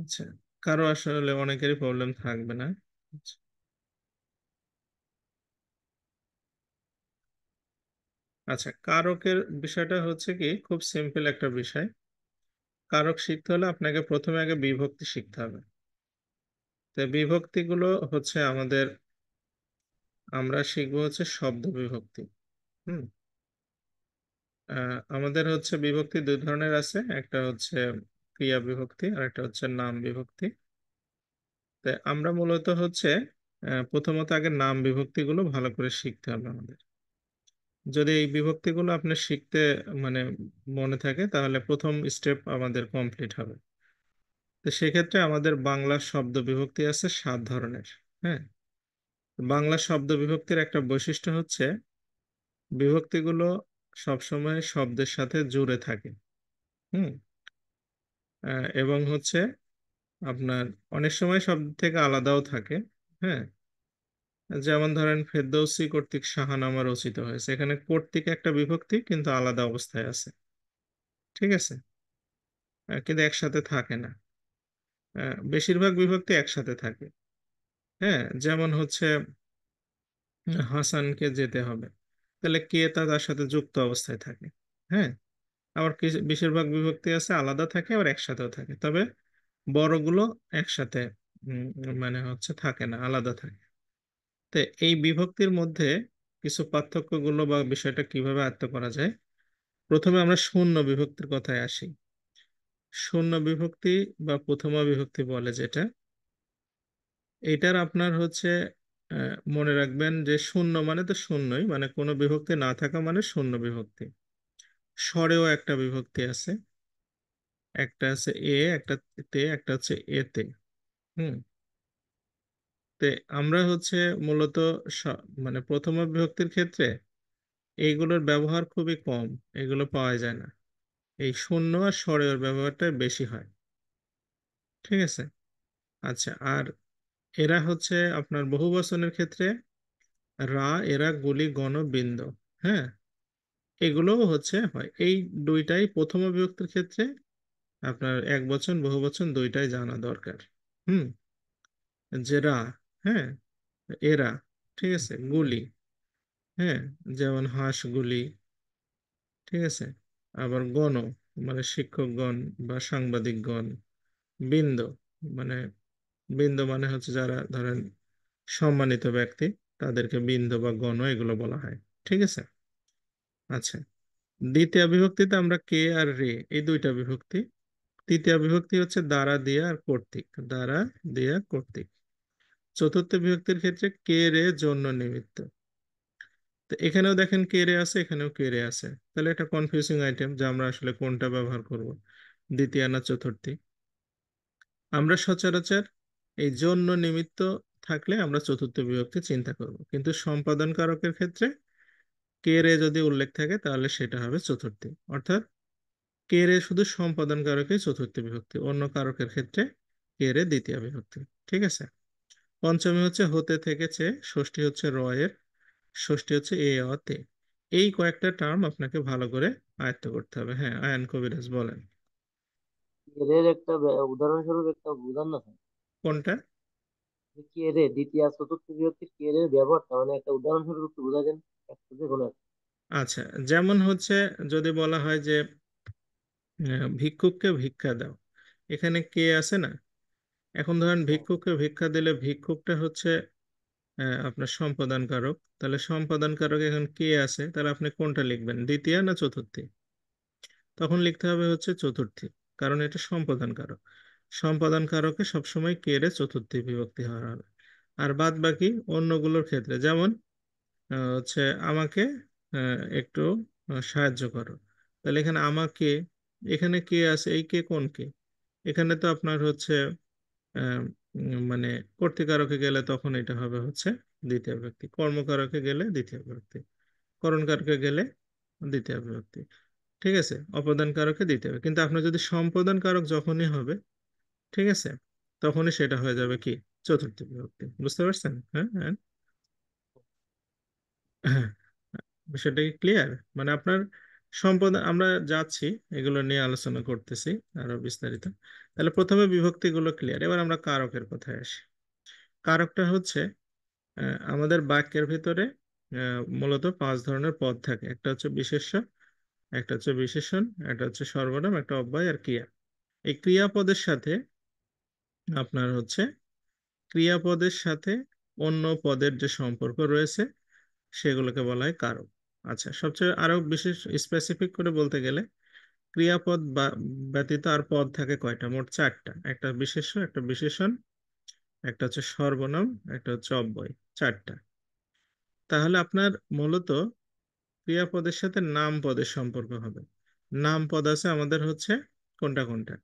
আচ্ছা কারো আসলে অনেকেরই প্রবলেম থাকবে না আচ্ছা আচ্ছা কারকের বিষয়টা হচ্ছে কি খুব সিম্পল একটা বিষয় কারক শিখতে হলে আপনাকে প্রথমে আগে বিভক্তি শিখতে হবে তো বিভক্তিগুলো হচ্ছে আমাদের আমরা শিখবো হচ্ছে শব্দ বিভক্তি হুম আমাদের হচ্ছে বিভক্তি দুই ধরনের আছে একটা হচ্ছে ক্রিয়া বিভক্তি আর একটা হচ্ছে নাম বিভক্তি তো আমরা মূলত হচ্ছে প্রথমত আগে নাম বিভক্তিগুলো ভালো করে শিখতে হবে আমাদের যদি এই বিভক্তিগুলো আপনার শিখতে মানে মনে থাকে তাহলে প্রথম স্টেপ আমাদের কমপ্লিট হবে তো সেক্ষেত্রে আমাদের বাংলা শব্দ বিভক্তি আছে সাত ধরনের হ্যাঁ বাংলা শব্দ বিভক্তির একটা বৈশিষ্ট্য হচ্ছে বিভক্তিগুলো সবসময় শব্দের সাথে জুড়ে থাকে হুম এবং হচ্ছে আপনার অনেক সময় শব্দ থেকে আলাদাও থাকে হ্যাঁ যেমন ধরেন ফেরদৌসি কর্তৃক শাহনামা রচিত হয়েছে এখানে কর্তৃক একটা বিভক্তি কিন্তু আলাদা অবস্থায় আছে ঠিক আছে কিন্তু একসাথে থাকে না বেশিরভাগ বিভক্তি একসাথে থাকে হ্যাঁ যেমন হচ্ছে হাসানকে যেতে হবে তাহলে কে তা তার সাথে যুক্ত অবস্থায় থাকে হ্যাঁ আবার বেশিরভাগ বিভক্তি আছে আলাদা থাকে আবার একসাথেও থাকে তবে বড়গুলো একসাথে মানে হচ্ছে থাকে না আলাদা থাকে তো এই বিভক্তির মধ্যে কিছু পার্থক্যগুলো বা বিষয়টা কিভাবে আয়ত্ত করা যায় প্রথমে আমরা শূন্য বিভক্তির কথায় আসি শূন্য বিভক্তি বা প্রথমা বিভক্তি বলে যেটা এটার আপনার হচ্ছে মনে রাখবেন যে শূন্য মানে তো শূন্যই মানে কোনো বিভক্তি না থাকা মানে শূন্য বিভক্তি স্বরেও একটা বিভক্তি আছে একটা আছে এ একটা তে একটা হচ্ছে এতে হুম তো আমরা হচ্ছে মূলত মানে প্রথম বিভক্তির ক্ষেত্রে এইগুলোর ব্যবহার খুবই কম এগুলো পাওয়া যায় না এই শূন্য আর স্বরের ব্যবহারটা বেশি হয় ঠিক আছে আচ্ছা আর এরা হচ্ছে আপনার বহু ক্ষেত্রে রা এরা গুলি গণ বৃন্দ হ্যাঁ এগুলোও হচ্ছে হয় এই দুইটাই প্রথম বিভক্তির ক্ষেত্রে আপনার এক বচন বহু বচন দুইটাই জানা দরকার হুম যে রা হ্যাঁ এরা ঠিক আছে গুলি হ্যাঁ যেমন হাঁস গুলি ঠিক আছে আবার গণ মানে শিক্ষকগণ বা সাংবাদিকগণ বৃন্দ মানে বৃন্দ মানে হচ্ছে যারা ধরেন সম্মানিত ব্যক্তি তাদেরকে বৃন্দ বা গণ এগুলো বলা হয় ঠিক আছে আচ্ছা দ্বিতীয় বিভক্তিতে আমরা কে আর রে এই দুইটা বিভক্তি তৃতীয় বিভক্তি হচ্ছে দ্বারা দিয়া আর কর্তৃক দ্বারা দিয়া কর্তৃক চতুর্থ বিভক্তির ক্ষেত্রে কে রে জন্য নিমিত্ত তো এখানেও দেখেন কে রে আছে এখানেও কে রে আছে তাহলে এটা কনফিউজিং আইটেম যে আমরা আসলে কোনটা ব্যবহার করব দ্বিতীয় না চতুর্থী আমরা সচরাচর এই জন্য নিমিত্ত থাকলে আমরা চতুর্থ বিভক্তি চিন্তা করব কিন্তু সম্পাদন কারকের ক্ষেত্রে কে রে যদি উল্লেখ থাকে তাহলে সেটা হবে চতুর্থী অর্থাৎ কে রে শুধু সম্পাদন কারকে চতুর্থ বিভক্তি অন্য কারকের ক্ষেত্রে কে রে দ্বিতীয় বিভক্তি ঠিক আছে পঞ্চমী হচ্ছে হতে থেকেছে ষষ্ঠী হচ্ছে র এর ষষ্ঠী হচ্ছে এ অতে এই কয়েকটা টার্ম আপনাকে ভালো করে আয়ত্ত করতে হবে হ্যাঁ আয়ান কবিরাজ বলেন এর একটা উদাহরণস্বরূপ একটা উদাহরণ আছে কোনটা কেরে দ্বিতীয় চতুর্থ বিভক্তির কেরে ব্যবহারটা মানে একটা উদাহরণস্বরূপ একটু বোঝা যান যে কোনো আচ্ছা যেমন হচ্ছে যদি বলা হয় যে ভিক্ষুককে ভিক্ষা দাও এখানে কে আছে না এখন ধরেন ভিক্ষুককে ভিক্ষা দিলে ভিক্ষুকটা হচ্ছে আপনার সম্পাদন কারক তাহলে সম্পাদন কারক এখন কে আছে তাহলে আপনি কোনটা লিখবেন দ্বিতীয় না চতুর্থী তখন লিখতে হবে হচ্ছে চতুর্থী কারণ এটা সম্পাদন কারক সম্পাদন কারকে সবসময় কে রে চতুর্থী বিভক্তি হওয়া হবে আর বাদ বাকি অন্যগুলোর ক্ষেত্রে যেমন হচ্ছে আমাকে একটু সাহায্য করো তাহলে এখানে আমাকে এখানে কে আছে এই কে কোন কে এখানে তো আপনার হচ্ছে মানে কর্তৃকারকে গেলে তখন এটা হবে হচ্ছে দ্বিতীয় ব্যক্তি কর্মকারকে গেলে দ্বিতীয় ব্যক্তি করণকারকে গেলে দ্বিতীয় ব্যক্তি ঠিক আছে অপদান কারকে দিতে হবে কিন্তু আপনার যদি সম্পদান কারক যখনই হবে ঠিক আছে তখনই সেটা হয়ে যাবে কি চতুর্থ বিভক্তি বুঝতে পারছেন হ্যাঁ, হ্যাঁ।, হ্যাঁ। সেটা কি ক্লিয়ার মানে আপনার সম্পদ আমরা যাচ্ছি এগুলো নিয়ে আলোচনা করতেছি আরো বিস্তারিত তাহলে প্রথমে বিভক্তিগুলো ক্লিয়ার এবার আমরা কারকের কথায় আসি কারকটা হচ্ছে আমাদের বাক্যের ভিতরে মূলত পাঁচ ধরনের পদ থাকে একটা হচ্ছে বিশেষ্য একটা হচ্ছে বিশেষণ একটা হচ্ছে সর্বনাম একটা অব্যয় আর ক্রিয়া এই ক্রিয়াপদের সাথে আপনার হচ্ছে ক্রিয়াপদের সাথে অন্য পদের যে সম্পর্ক রয়েছে সেগুলোকে বলা হয় কারক আচ্ছা সবচেয়ে আরো বিশেষ স্পেসিফিক করে বলতে গেলে ক্রিয়াপদ ব্যতীত আর পদ থাকে কয়টা মোট চারটা একটা বিশেষ একটা বিশেষণ একটা হচ্ছে সর্বনাম একটা হচ্ছে অব্যয় চারটা তাহলে আপনার মূলত ক্রিয়াপদের সাথে নাম পদের সম্পর্ক হবে নাম পদ আছে আমাদের হচ্ছে কোনটা কোনটা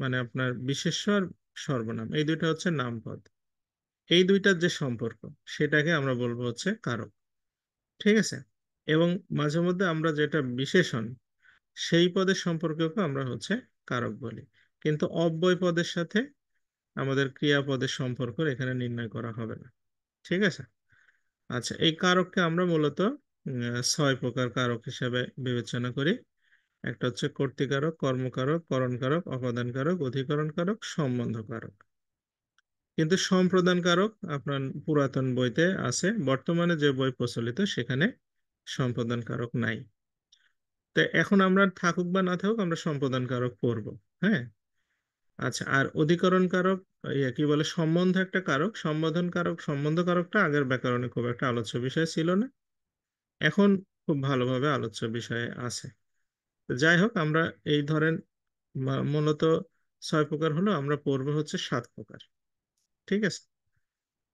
মানে আপনার বিশেষ্বর সর্বনাম এই দুইটা হচ্ছে নাম পদ এই দুইটার যে সম্পর্ক সেটাকে আমরা বলবো হচ্ছে কারক ঠিক আছে এবং মাঝে মধ্যে আমরা যেটা বিশেষণ সেই পদের সম্পর্কেও আমরা হচ্ছে কারক বলি কিন্তু অব্যয় পদের সাথে আমাদের ক্রিয়াপদের সম্পর্ক এখানে নির্ণয় করা হবে না ঠিক আছে আচ্ছা এই কারককে আমরা মূলত ছয় প্রকার কারক হিসাবে বিবেচনা করি একটা হচ্ছে কর্তিকারক কর্মকারক করণকারক অপাদান কারক অধিকরণ কারক সম্বন্ধ কারক কিন্তু সম্প্রদান কারক আপনার পুরাতন বইতে আছে বর্তমানে যে বই প্রচলিত সেখানে সম্প্রদান কারক নাই তো এখন আমরা থাকুক বা না থাকুক আমরা সম্প্রদান কারক পড়বো হ্যাঁ আচ্ছা আর অধিকরণ কারক কি বলে সম্বন্ধ একটা কারক সম্বোধন কারক সম্বন্ধ কারকটা আগের ব্যাকরণে খুব একটা আলোচ্য বিষয় ছিল না এখন খুব ভালোভাবে আলোচ্য বিষয়ে আছে যাই হোক আমরা এই ধরেন মূলত ছয় প্রকার হলো আমরা পড়বো হচ্ছে সাত প্রকার ঠিক আছে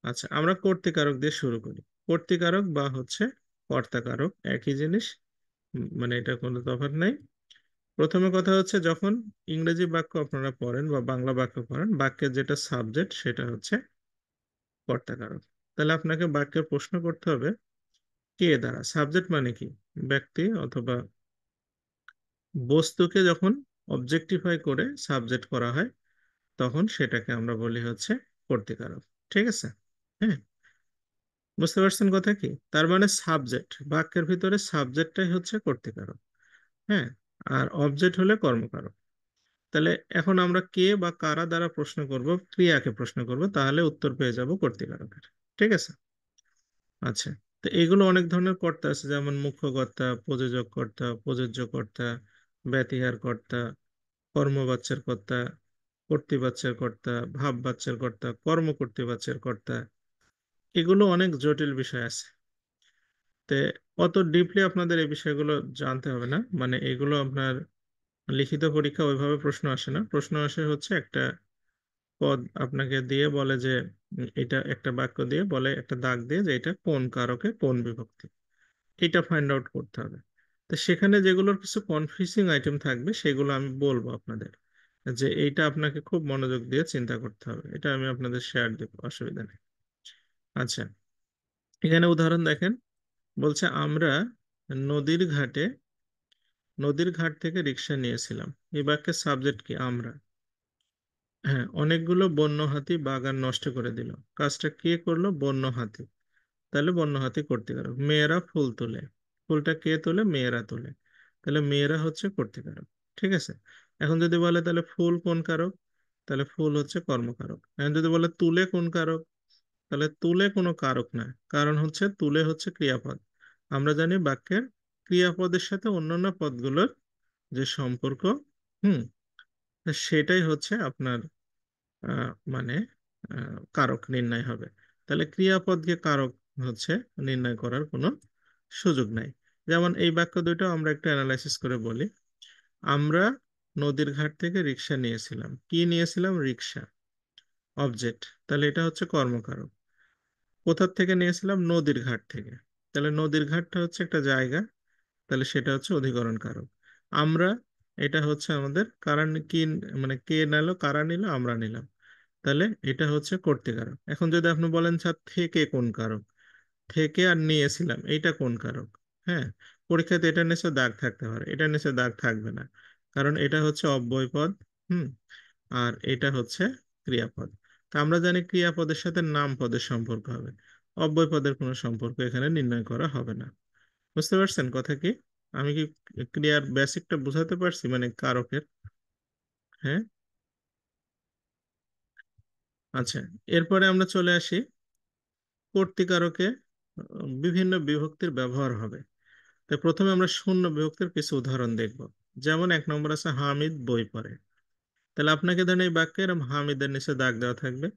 আচ্ছা আমরা কর্তিকারক দিয়ে শুরু করি কর্তিকারক বা হচ্ছে কর্তাকারক একই জিনিস মানে এটা কোনো তফাৎ নাই প্রথমে কথা হচ্ছে যখন ইংরেজি বাক্য আপনারা পড়েন বা বাংলা বাক্য পড়েন বাক্যের যেটা সাবজেক্ট সেটা হচ্ছে কর্তাকারক তাহলে আপনাকে বাক্যে প্রশ্ন করতে হবে কে দ্বারা সাবজেক্ট মানে কি ব্যক্তি অথবা বস্তুকে যখন অবজেক্টিফাই করে সাবজেক্ট করা হয় তখন সেটাকে আমরা বলি হচ্ছে কর্তিকারক ঠিক আছে হ্যাঁ বুঝতে পারছেন কথা কি তার মানে সাবজেক্ট বাক্যের ভিতরে সাবজেক্টটাই হচ্ছে কর্তৃকারক হ্যাঁ আর অবজেক্ট হলে কর্মকারক তাহলে এখন আমরা কে বা কারা দ্বারা প্রশ্ন করব ক্রিয়াকে প্রশ্ন করব তাহলে উত্তর পেয়ে যাব কর্তৃকারকের ঠিক আছে আচ্ছা তো এগুলো অনেক ধরনের কর্তা আছে যেমন মুখ্য কর্তা প্রযোজক কর্তা প্রযোজ্য কর্তা ব্যতিহার কর্তা কর্ম বাচ্চার কর্তা বাচ্চার কর্তা ভাব বাচ্চার কর্তা বাচ্চার কর্তা এগুলো অনেক জটিল বিষয় আছে তে অত ডিপলি আপনাদের এই বিষয়গুলো জানতে হবে না মানে এগুলো আপনার লিখিত পরীক্ষা ওইভাবে প্রশ্ন আসে না প্রশ্ন আসে হচ্ছে একটা পদ আপনাকে দিয়ে বলে যে এটা একটা বাক্য দিয়ে বলে একটা দাগ দিয়ে যে এটা কোন কারকে কোন বিভক্তি এটা ফাইন্ড আউট করতে হবে তো সেখানে যেগুলোর কিছু কনফিউজিং আইটেম থাকবে সেগুলো আমি বলবো আপনাদের যে এইটা আপনাকে খুব মনোযোগ দিয়ে চিন্তা করতে হবে এটা আমি আপনাদের শেয়ার দেবো অসুবিধা নেই আচ্ছা এখানে উদাহরণ দেখেন বলছে আমরা নদীর ঘাটে নদীর ঘাট থেকে রিক্সা নিয়েছিলাম এই বাক্যের সাবজেক্ট কি আমরা হ্যাঁ অনেকগুলো বন্য হাতি বাগান নষ্ট করে দিল কাজটা কে করলো বন্য হাতি তাহলে বন্য হাতি কর্তৃকারক মেয়েরা ফুল তোলে ফুলটা কে তোলে মেয়েরা তোলে তাহলে মেয়েরা হচ্ছে কর্তৃকারক ঠিক আছে এখন যদি বলে তাহলে ফুল কোন কারক তাহলে ফুল হচ্ছে কর্মকারক এখন যদি বলে তুলে কোন কারক তাহলে তুলে কোনো কারক না কারণ হচ্ছে তুলে হচ্ছে ক্রিয়াপদ আমরা জানি বাক্যের ক্রিয়াপদের সাথে অন্যান্য পদগুলোর যে সম্পর্ক হুম সেটাই হচ্ছে আপনার মানে কারক নির্ণয় হবে তাহলে ক্রিয়াপদকে কারক হচ্ছে নির্ণয় করার কোনো সুযোগ নাই যেমন এই বাক্য দুটো আমরা একটু অ্যানালাইসিস করে বলি আমরা নদীর ঘাট থেকে রিক্সা নিয়েছিলাম কি নিয়েছিলাম রিক্সা অবজেক্ট তাহলে এটা হচ্ছে কর্মকারক কোথার থেকে নিয়েছিলাম নদীর ঘাট থেকে তাহলে নদীর ঘাটটা হচ্ছে একটা জায়গা তাহলে সেটা হচ্ছে অধিকরণ কারক আমরা এটা হচ্ছে আমাদের কারা কি মানে কে নিল কারা নিল আমরা নিলাম তাহলে এটা হচ্ছে কর্তৃকারক এখন যদি আপনি বলেন স্যার থেকে কোন কারক থেকে আর নিয়েছিলাম এটা কোন কারক হ্যাঁ পরীক্ষাতে এটা নিচে দাগ থাকতে পারে এটা নিচে দাগ থাকবে না কারণ এটা হচ্ছে অব্যয় পদ হুম আর এটা হচ্ছে ক্রিয়াপদ তা আমরা জানি ক্রিয়াপদের সাথে নাম পদের সম্পর্ক হবে অব্যয় পদের কোনো সম্পর্ক এখানে নির্ণয় করা হবে না বুঝতে পারছেন কথা কি আমি কি ক্রিয়ার বেসিকটা বুঝাতে পারছি মানে কারকের হ্যাঁ আচ্ছা এরপরে আমরা চলে আসি কর্তিকারকে বিভিন্ন বিভক্তির ব্যবহার হবে তো প্রথমে আমরা শূন্য বিভক্তির কিছু উদাহরণ দেখব যেমন এক নম্বর আছে হামিদ বই পড়ে তাহলে আপনাকে ধরেন এই বাক্যে এরকম হামিদের নিচে দাগ দেওয়া থাকবে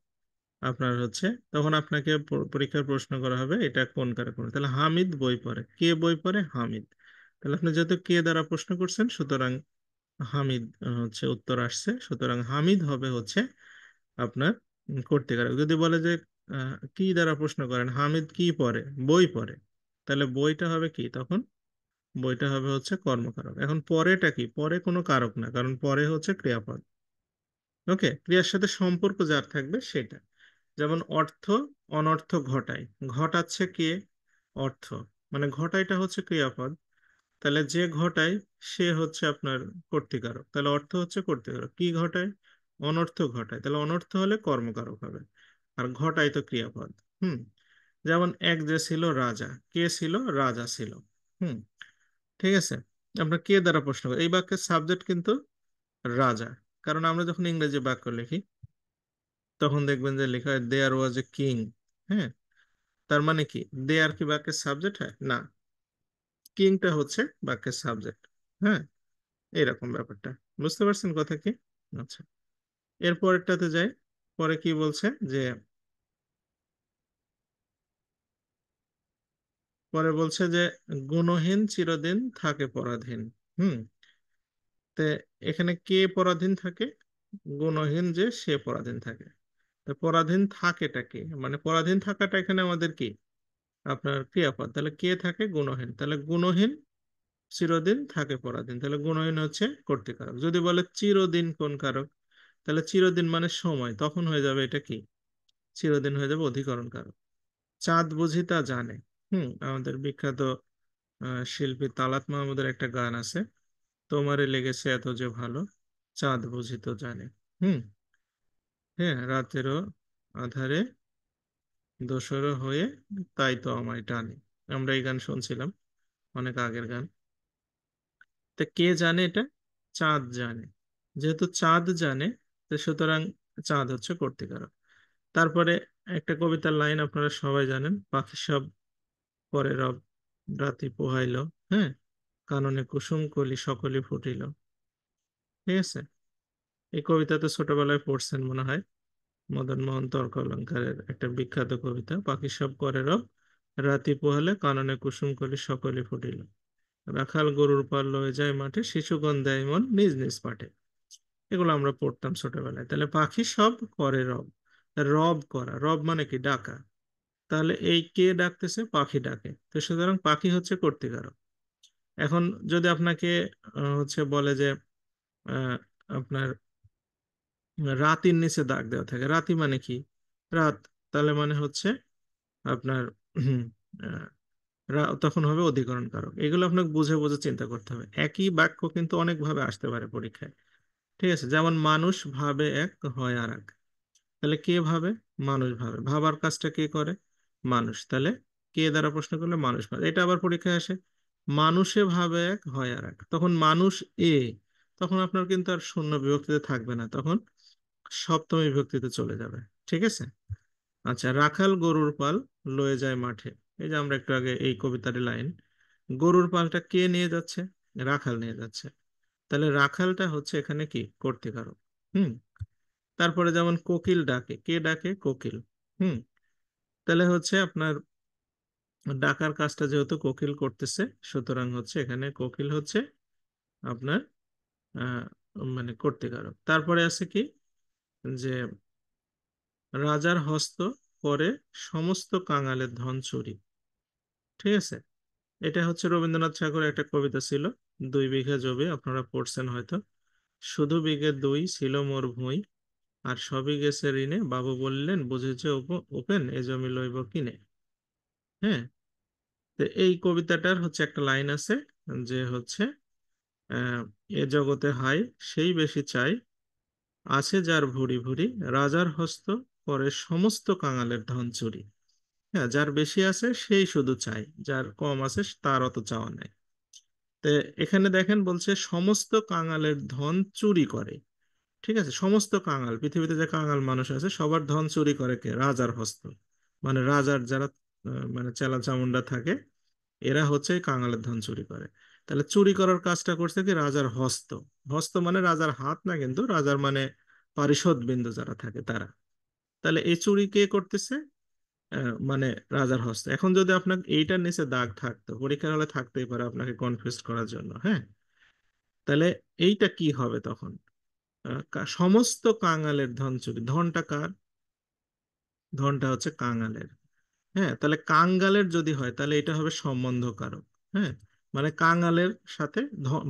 আপনার হচ্ছে তখন আপনাকে পরীক্ষার প্রশ্ন করা হবে এটা কোন কারে কোন তাহলে হামিদ বই পড়ে কে বই পড়ে হামিদ তাহলে আপনি যেহেতু কে দ্বারা প্রশ্ন করছেন সুতরাং হামিদ হচ্ছে উত্তর আসছে সুতরাং হামিদ হবে হচ্ছে আপনার কর্তৃকারক যদি বলে যে কি দ্বারা প্রশ্ন করেন হামিদ কি পড়ে বই পড়ে তাহলে বইটা হবে কি তখন বইটা হবে হচ্ছে কর্মকারক এখন পরেটা কি পরে কোনো কারক না কারণ পরে হচ্ছে ক্রিয়াপদ ওকে ক্রিয়ার সাথে সম্পর্ক যার থাকবে সেটা যেমন অর্থ অনর্থ ঘটায় ঘটাচ্ছে কে অর্থ মানে ঘটাইটা হচ্ছে ক্রিয়াপদ তাহলে যে ঘটায় সে হচ্ছে আপনার কর্তৃকারক তাহলে অর্থ হচ্ছে কর্তৃকারক কি ঘটায় অনর্থ ঘটায় তাহলে অনর্থ হলে কর্মকারক হবে আর ঘটায় তো ক্রিয়াপদ হুম যেমন এক যে ছিল রাজা কে ছিল রাজা ছিল হুম ঠিক আছে আমরা কে দ্বারা প্রশ্ন এই বাক্যের সাবজেক্ট কিন্তু রাজা কারণ আমরা যখন ইংরেজি বাক্য লিখি তখন দেখবেন যে লেখা হয় দেয়ার ওয়াজ এ কিং হ্যাঁ তার মানে কি দেয়ার কি বাক্যের সাবজেক্ট হয় না কিংটা হচ্ছে বাক্যের সাবজেক্ট হ্যাঁ এরকম ব্যাপারটা বুঝতে পারছেন কথা কি আচ্ছা পরেরটাতে যাই পরে কি বলছে যে পরে বলছে যে গুণহীন চিরদিন থাকে পরাধীন হুম তে এখানে কে পরাধীন থাকে গুণহীন যে সে পরাধীন থাকে পরাধীন থাকে কে মানে পরাধীন থাকাটা এখানে আমাদের কি আপনার ক্রিয়াপদ তাহলে কে থাকে গুণহীন তাহলে গুণহীন চিরদিন থাকে পরাধীন তাহলে গুণহীন হচ্ছে কর্তৃকারক যদি বলে চিরদিন কোন কারক তাহলে চিরদিন মানে সময় তখন হয়ে যাবে এটা কি চিরদিন হয়ে যাবে অধিকরণ কারক চাঁদ বুঝি তা জানে হুম আমাদের বিখ্যাত শিল্পী তালাত মাহমুদের একটা গান আছে তোমারে লেগেছে এত যে ভালো চাঁদ বুঝি তো জানে হুম হ্যাঁ রাতেরও আধারে দোসরও হয়ে তাই তো আমায় টানে আমরা এই গান শুনছিলাম অনেক আগের গান তা কে জানে এটা চাঁদ জানে যেহেতু চাঁদ জানে সুতরাং চাঁদ হচ্ছে কর্তিকারক তারপরে একটা কবিতার লাইন আপনারা সবাই জানেন পাখি সব পরে রব রাতি পোহাইল হ্যাঁ কাননে কুসুম কলি সকলে ফুটিল ঠিক আছে এই কবিতা তো ছোটবেলায় পড়ছেন মনে হয় মদন মোহন তর্ক অলঙ্কারের একটা বিখ্যাত কবিতা পাখি সব করে রব রাতি পোহালে কাননে কুসুম কলি সকলে ফুটিল রাখাল গরুর পাল লয়ে যায় মাঠে শিশুগণ দেয় মন নিজ নিজ পাঠে এগুলো আমরা পড়তাম ছোটবেলায় তাহলে পাখি সব করে রব রব করা রব মানে কি ডাকা তাহলে এই কে ডাকতেছে পাখি ডাকে তো সুতরাং পাখি হচ্ছে কর্তিকারক এখন যদি আপনাকে হচ্ছে বলে যে আপনার রাতির নিচে দাগ দেওয়া থাকে রাতি মানে কি রাত তাহলে মানে হচ্ছে আপনার তখন হবে অধিকরণ কারক এগুলো আপনাকে বুঝে বুঝে চিন্তা করতে হবে একই বাক্য কিন্তু অনেকভাবে আসতে পারে পরীক্ষায় ঠিক আছে যেমন মানুষ ভাবে এক হয় আর এক তাহলে কে ভাবে মানুষ ভাবে ভাবার কাজটা কে করে মানুষ তাহলে কে দ্বারা প্রশ্ন করলে মানুষ ভাবে এটা আবার পরীক্ষায় আসে মানুষে ভাবে এক হয় আর এক তখন মানুষ এ তখন আপনার কিন্তু আর শূন্য বিভক্তিতে থাকবে না তখন সপ্তম বিভক্তিতে চলে যাবে ঠিক আছে আচ্ছা রাখাল গরুর পাল লয়ে যায় মাঠে এই যে আমরা একটু আগে এই কবিতার লাইন গরুর পালটা কে নিয়ে যাচ্ছে রাখাল নিয়ে যাচ্ছে তাহলে রাখালটা হচ্ছে এখানে কি পারো হুম তারপরে যেমন কোকিল ডাকে কে ডাকে কোকিল হুম তাহলে হচ্ছে আপনার ডাকার কাজটা যেহেতু কোকিল করতেছে সুতরাং হচ্ছে এখানে কোকিল হচ্ছে আপনার মানে করতে কারক তারপরে আছে কি যে রাজার হস্ত করে সমস্ত কাঙালের ধন চুরি ঠিক আছে এটা হচ্ছে রবীন্দ্রনাথ ঠাকুরের একটা কবিতা ছিল দুই বিঘা জমি আপনারা পড়ছেন হয়তো শুধু বিঘে দুই ছিল মোর ভুঁই আর সবই গেছে ঋণে বাবু বললেন বুঝেছে ওপেন এ জমি লইব কিনে হ্যাঁ তো এই কবিতাটার হচ্ছে একটা লাইন আছে যে হচ্ছে এ জগতে হাই সেই বেশি চাই আছে যার ভুরি ভুরি রাজার হস্ত পরে সমস্ত কাঙালের ধন চুরি হ্যাঁ যার বেশি আছে সেই শুধু চাই যার কম আছে তার অত চাওয়া নাই তো এখানে দেখেন বলছে সমস্ত কাঙালের ধন চুরি করে ঠিক আছে সমস্ত কাঙাল পৃথিবীতে যে কাঙাল মানুষ আছে সবার ধন চুরি করে কে রাজার হস্ত মানে রাজার যারা মানে চেলা চামুন্ডা থাকে এরা হচ্ছে কাঙালের ধন চুরি করে তাহলে চুরি করার কাজটা করছে কি রাজার হস্ত হস্ত মানে রাজার হাত না কিন্তু রাজার মানে পারিষদ বিন্দু যারা থাকে তারা তাহলে এই চুরি কে করতেছে মানে রাজার হস্ত এখন যদি আপনার এইটার নিচে দাগ থাকতো পরীক্ষার হলে থাকতেই পারে আপনাকে কনফিউজ করার জন্য হ্যাঁ তাহলে এইটা কি হবে তখন সমস্ত কাঙালের ধন চুরি ধনটা কার ধনটা হচ্ছে কাঙালের হ্যাঁ তাহলে কাঙ্গালের যদি হয় তাহলে এটা হবে সম্বন্ধকারক হ্যাঁ মানে কাঙ্গালের সাথে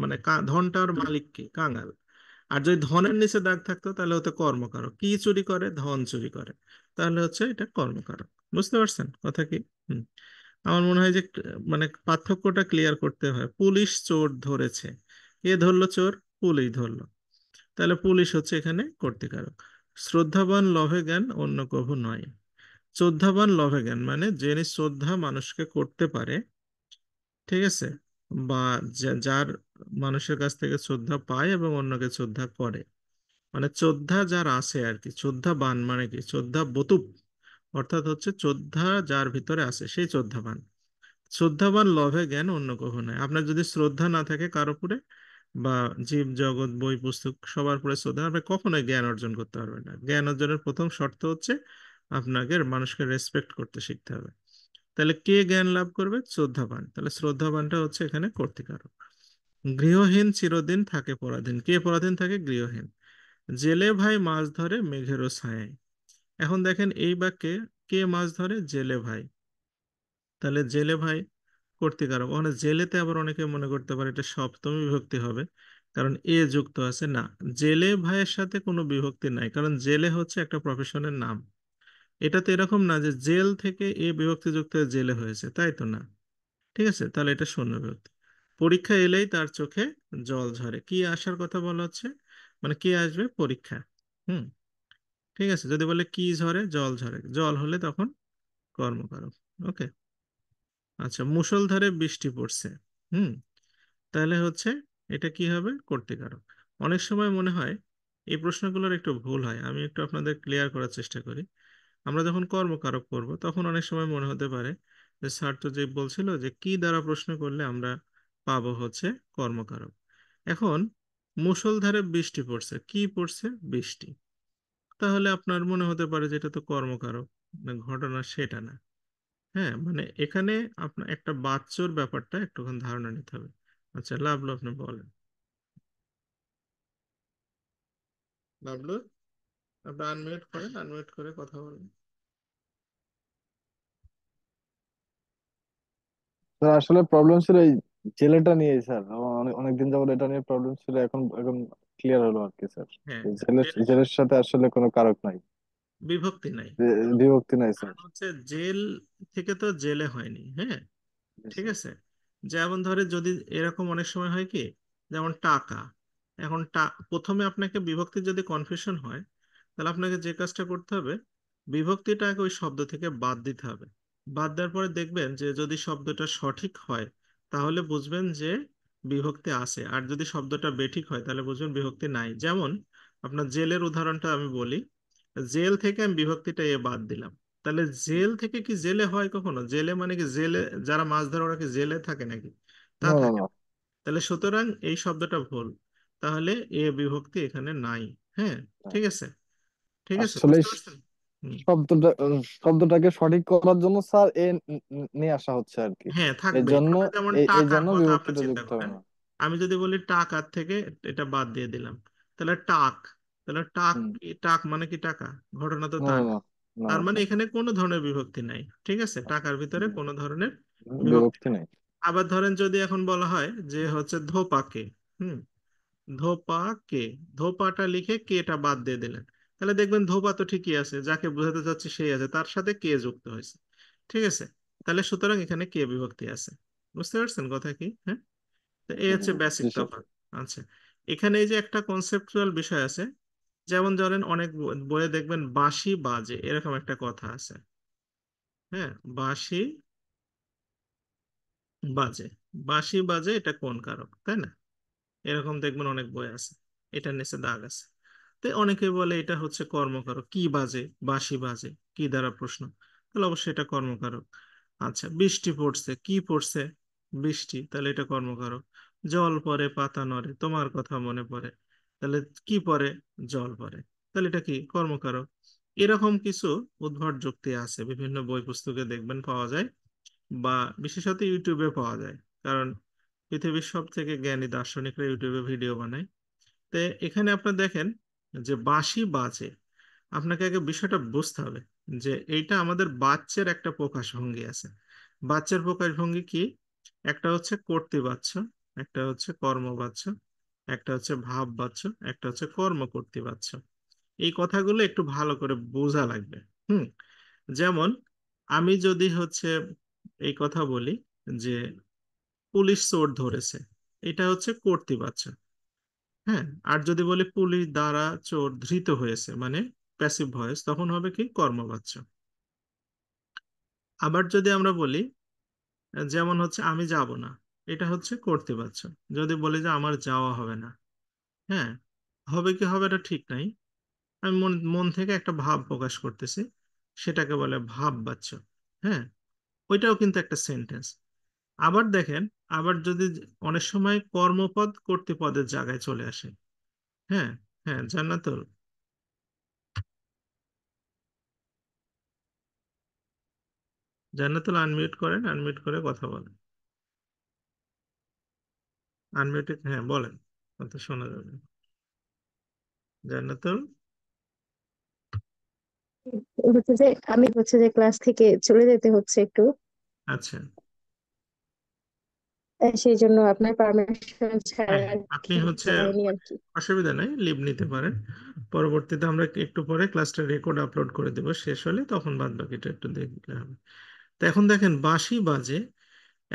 মানে ধনটার মালিক কি কাঙাল আর যদি ধনের নিচে দাগ থাকতো তাহলে হতো কর্মকারক কি চুরি করে ধন চুরি করে তাহলে হচ্ছে এটা কর্মকারক বুঝতে পারছেন কথা কি হুম আমার মনে হয় যে মানে পার্থক্যটা ক্লিয়ার করতে হয় পুলিশ চোর ধরেছে কে ধরলো চোর পুলিশ ধরলো তাহলে পুলিশ হচ্ছে এখানে কর্তৃকারক শ্রদ্ধাবান লভে জ্ঞান অন্য কভু নয় শ্রদ্ধাবান জ্ঞান মানে যিনি শ্রদ্ধা মানুষকে করতে পারে ঠিক আছে বা যার মানুষের কাছ থেকে শ্রদ্ধা পায় এবং অন্যকে শ্রদ্ধা করে মানে শ্রদ্ধা যার আসে আর কি শ্রদ্ধাবান মানে কি শ্রদ্ধা বতুপ অর্থাৎ হচ্ছে শ্রদ্ধা যার ভিতরে আসে সেই শ্রদ্ধাবান শ্রদ্ধাবান লভে জ্ঞান অন্য কখন নয় আপনার যদি শ্রদ্ধা না থাকে কার উপরে বা জীব জগৎ বই পুস্তক সবার উপরে শ্রদ্ধা আপনি কখনোই জ্ঞান অর্জন করতে পারবেন না জ্ঞান অর্জনের প্রথম শর্ত হচ্ছে আপনাকে মানুষকে রেসপেক্ট করতে শিখতে হবে তাহলে কে জ্ঞান লাভ করবে শ্রদ্ধাবান তাহলে শ্রদ্ধাবানটা হচ্ছে এখানে কর্তিকারক গৃহহীন চিরদিন থাকে পরাধীন কে পরাধীন থাকে গৃহহীন জেলে ভাই মাছ ধরে মেঘেরও ছায় এখন দেখেন এই বাক্যে কে মাছ ধরে জেলে ভাই তাহলে জেলে ভাই কর্তিকারক মানে জেলেতে আবার অনেকে মনে করতে পারে এটা সপ্তমী বিভক্তি হবে কারণ এ যুক্ত আছে না জেলে ভাইয়ের সাথে কোনো বিভক্তি নাই কারণ জেলে হচ্ছে একটা প্রফেশনের নাম এটা তো এরকম না যে জেল থেকে এ বিভক্তি যুক্ত জেলে হয়েছে তাই তো না ঠিক আছে তাহলে এটা শূন্য বিভক্তি পরীক্ষা এলেই তার চোখে জল ঝরে কি আসার কথা বলা হচ্ছে মানে কি আসবে পরীক্ষা হুম ঠিক আছে যদি বলে কি ঝরে জল ঝরে জল হলে তখন কর্মকারক ওকে আচ্ছা মুসলধারে বৃষ্টি পড়ছে হুম তাহলে হচ্ছে এটা কি হবে কর্তৃকারক অনেক সময় মনে হয় এই প্রশ্নগুলোর একটু ভুল হয় আমি একটু আপনাদের ক্লিয়ার করার চেষ্টা করি আমরা যখন কর্মকারক করব তখন অনেক সময় মনে হতে পারে যে স্যার তো যে বলছিল যে কি দ্বারা প্রশ্ন করলে আমরা পাবো হচ্ছে কর্মকারক এখন মুসলধারে বৃষ্টি পড়ছে কি পড়ছে বৃষ্টি তাহলে আপনার মনে হতে পারে যে এটা তো কর্মকারক ঘটনা সেটা না হ্যাঁ মানে এখানে আপনার একটা বাচ্চর ব্যাপারটা একটুখানি ধারণা নিতে হবে আচ্ছা লাভলো আপনি বলেন লাভলু আপনি আনমিউট করেন আনমিউট করে কথা বলেন আসলে প্রবলেম ছিল এই জেলেটা নিয়ে স্যার অনেকদিন যাবত এটা নিয়ে প্রবলেম ছিল এখন এখন ক্লিয়ার হলো আর কি স্যার হ্যাঁ জেলের জেলের সাথে আসলে কোনো কারক নাই বিভক্তি নাই বিভক্তি নাই স্যার হচ্ছে জেল থেকে তো জেলে হয়নি হ্যাঁ ঠিক আছে যেমন ধরে যদি এরকম অনেক সময় হয় কি যেমন টাকা এখন টা- প্রথমে আপনাকে বিভক্তি যদি কনফিউশন হয় তাহলে আপনাকে যে কাজটা করতে হবে বিভক্তিটাকে ওই শব্দ থেকে বাদ দিতে হবে বাদ দেওয়ার পরে দেখবেন যে যদি শব্দটা সঠিক হয় তাহলে বুঝবেন যে বিভক্তি আছে আর যদি শব্দটা বেঠিক হয় তাহলে বুঝবেন বিভক্তি নাই যেমন আপনার জেলের উদাহরণটা আমি বলি জেল থেকে আমি বিভক্তিটা এ বাদ দিলাম তাহলে জেল থেকে কি জেলে হয় কখনো জেলে মানে কি জেলে যারা মাছ ধরে ওরা কি জেলে থাকে নাকি তা থাকে তাহলে সুতরাং এই শব্দটা ভুল তাহলে এ বিভক্তি এখানে নাই হ্যাঁ ঠিক আছে ঠিক আছে বুঝতে পারছেন শব্দটা শব্দটাকে সঠিক করার জন্য স্যার এ নিয়ে আসা হচ্ছে আর কি হ্যাঁ থাকবে এর জন্য যেমন এর টাকার জন্য কথা আপনি বিভক্তিটা চিন্তা যুক্ত হবে করেন না আমি যদি বলি টাকার থেকে এটা বাদ দিয়ে দিলাম তাহলে টাক তাহলে টাক হুম কি- টাক মানে কি টাকা ঘটনা তো না টাক না না তার মানে এখানে কোনো ধরনের বিভক্তি নাই ঠিক আছে টাকার ভিতরে কোনো ধরনের বিভক্তি বিভক্তি নাই নেই আবার ধরেন যদি এখন বলা হয় যে হচ্ছে ধোপাকে হুম ধোপাকে ধোপাটা লিখে কেটা বাদ দিয়ে দিলেন তাহলে দেখবেন ধোপা তো ঠিকই আছে যাকে বোঝাতে চাচ্ছে সেই আছে তার সাথে কে যুক্ত হয়েছে ঠিক আছে তাহলে সুতরাং এখানে কে বিভক্তি আছে বুঝতে পারছেন কথা কি হ্যাঁ এই হচ্ছে বেসিক তফাৎ আচ্ছা এখানে এই যে একটা কনসেপচুয়াল বিষয় আছে যেমন ধরেন অনেক বইয়ে দেখবেন বাঁশি বাজে এরকম একটা কথা আছে হ্যাঁ বাঁশি বাজে বাঁশি বাজে এটা কোন কারক তাই না এরকম দেখবেন অনেক বই আছে এটার নিচে দাগ আছে তো অনেকে বলে এটা হচ্ছে কর্মকারক কি বাজে বাসি বাজে কি দ্বারা প্রশ্ন তাহলে অবশ্যই এটা কর্মকারক আচ্ছা বৃষ্টি পড়ছে কি পড়ছে বৃষ্টি তাহলে এটা কর্মকারক জল পরে পাতা নড়ে তোমার কথা মনে পড়ে তাহলে কি পরে জল পরে তাহলে এটা কি কর্মকারক এরকম কিছু উদ্ভট যুক্তি আছে বিভিন্ন বই পুস্তকে দেখবেন পাওয়া যায় বা বিশেষত ইউটিউবে পাওয়া যায় কারণ পৃথিবীর সব থেকে জ্ঞানী দার্শনিকরা ইউটিউবে ভিডিও বানায় তো এখানে আপনার দেখেন যে বাঁশি বাজে আপনাকে আগে বিষয়টা বুঝতে হবে যে এইটা আমাদের বাচ্চার একটা প্রকাশভঙ্গি আছে বাচ্চার প্রকাশভঙ্গি কি একটা হচ্ছে বাচ্চ একটা হচ্ছে কর্ম বাচ্চ একটা হচ্ছে ভাব বাচ্চ একটা হচ্ছে কর্ম করতে বাচ্চ এই কথাগুলো একটু ভালো করে বোঝা লাগবে হুম যেমন আমি যদি হচ্ছে এই কথা বলি যে পুলিশ চোর ধরেছে এটা হচ্ছে বাচ্চা হ্যাঁ আর যদি বলি পুলিশ দ্বারা চোর ধৃত হয়েছে মানে প্যাসিভ ভয়েস তখন হবে কি কর্মবাচ্য আবার যদি আমরা বলি যেমন হচ্ছে আমি যাব না এটা হচ্ছে কর্তৃবাচ্য যদি বলি যে আমার যাওয়া হবে না হ্যাঁ হবে কি হবে এটা ঠিক নাই আমি মন মন থেকে একটা ভাব প্রকাশ করতেছি সেটাকে বলে ভাববাচ্য হ্যাঁ ওইটাও কিন্তু একটা সেন্টেন্স আবার দেখেন আবার যদি অনেক সময় কর্মপদ কর্তৃপদের জায়গায় চলে আসে হ্যাঁ হ্যাঁ জান্নাতুল জান্নাতুল আনমিউট করেন আনমিউট করে কথা বলেন আনমিউটেড হ্যাঁ বলেন কথা শোনা যাবে জান্নাতুল হচ্ছে যে আমি হচ্ছে যে ক্লাস থেকে চলে যেতে হচ্ছে একটু আচ্ছা সেই জন্য আপনার পারমিশন ছাড়া হ্যাঁ আপনি হচ্ছে অসুবিধা নাই লিভ নিতে পারেন পরবর্তীতে আমরা একটু পরে ক্লাসটা রেকর্ড আপলোড করে দেব শেষ হলে তখন বাদ বাকিটা একটু দেখলে হবে তো এখন দেখেন বাঁশি বাজে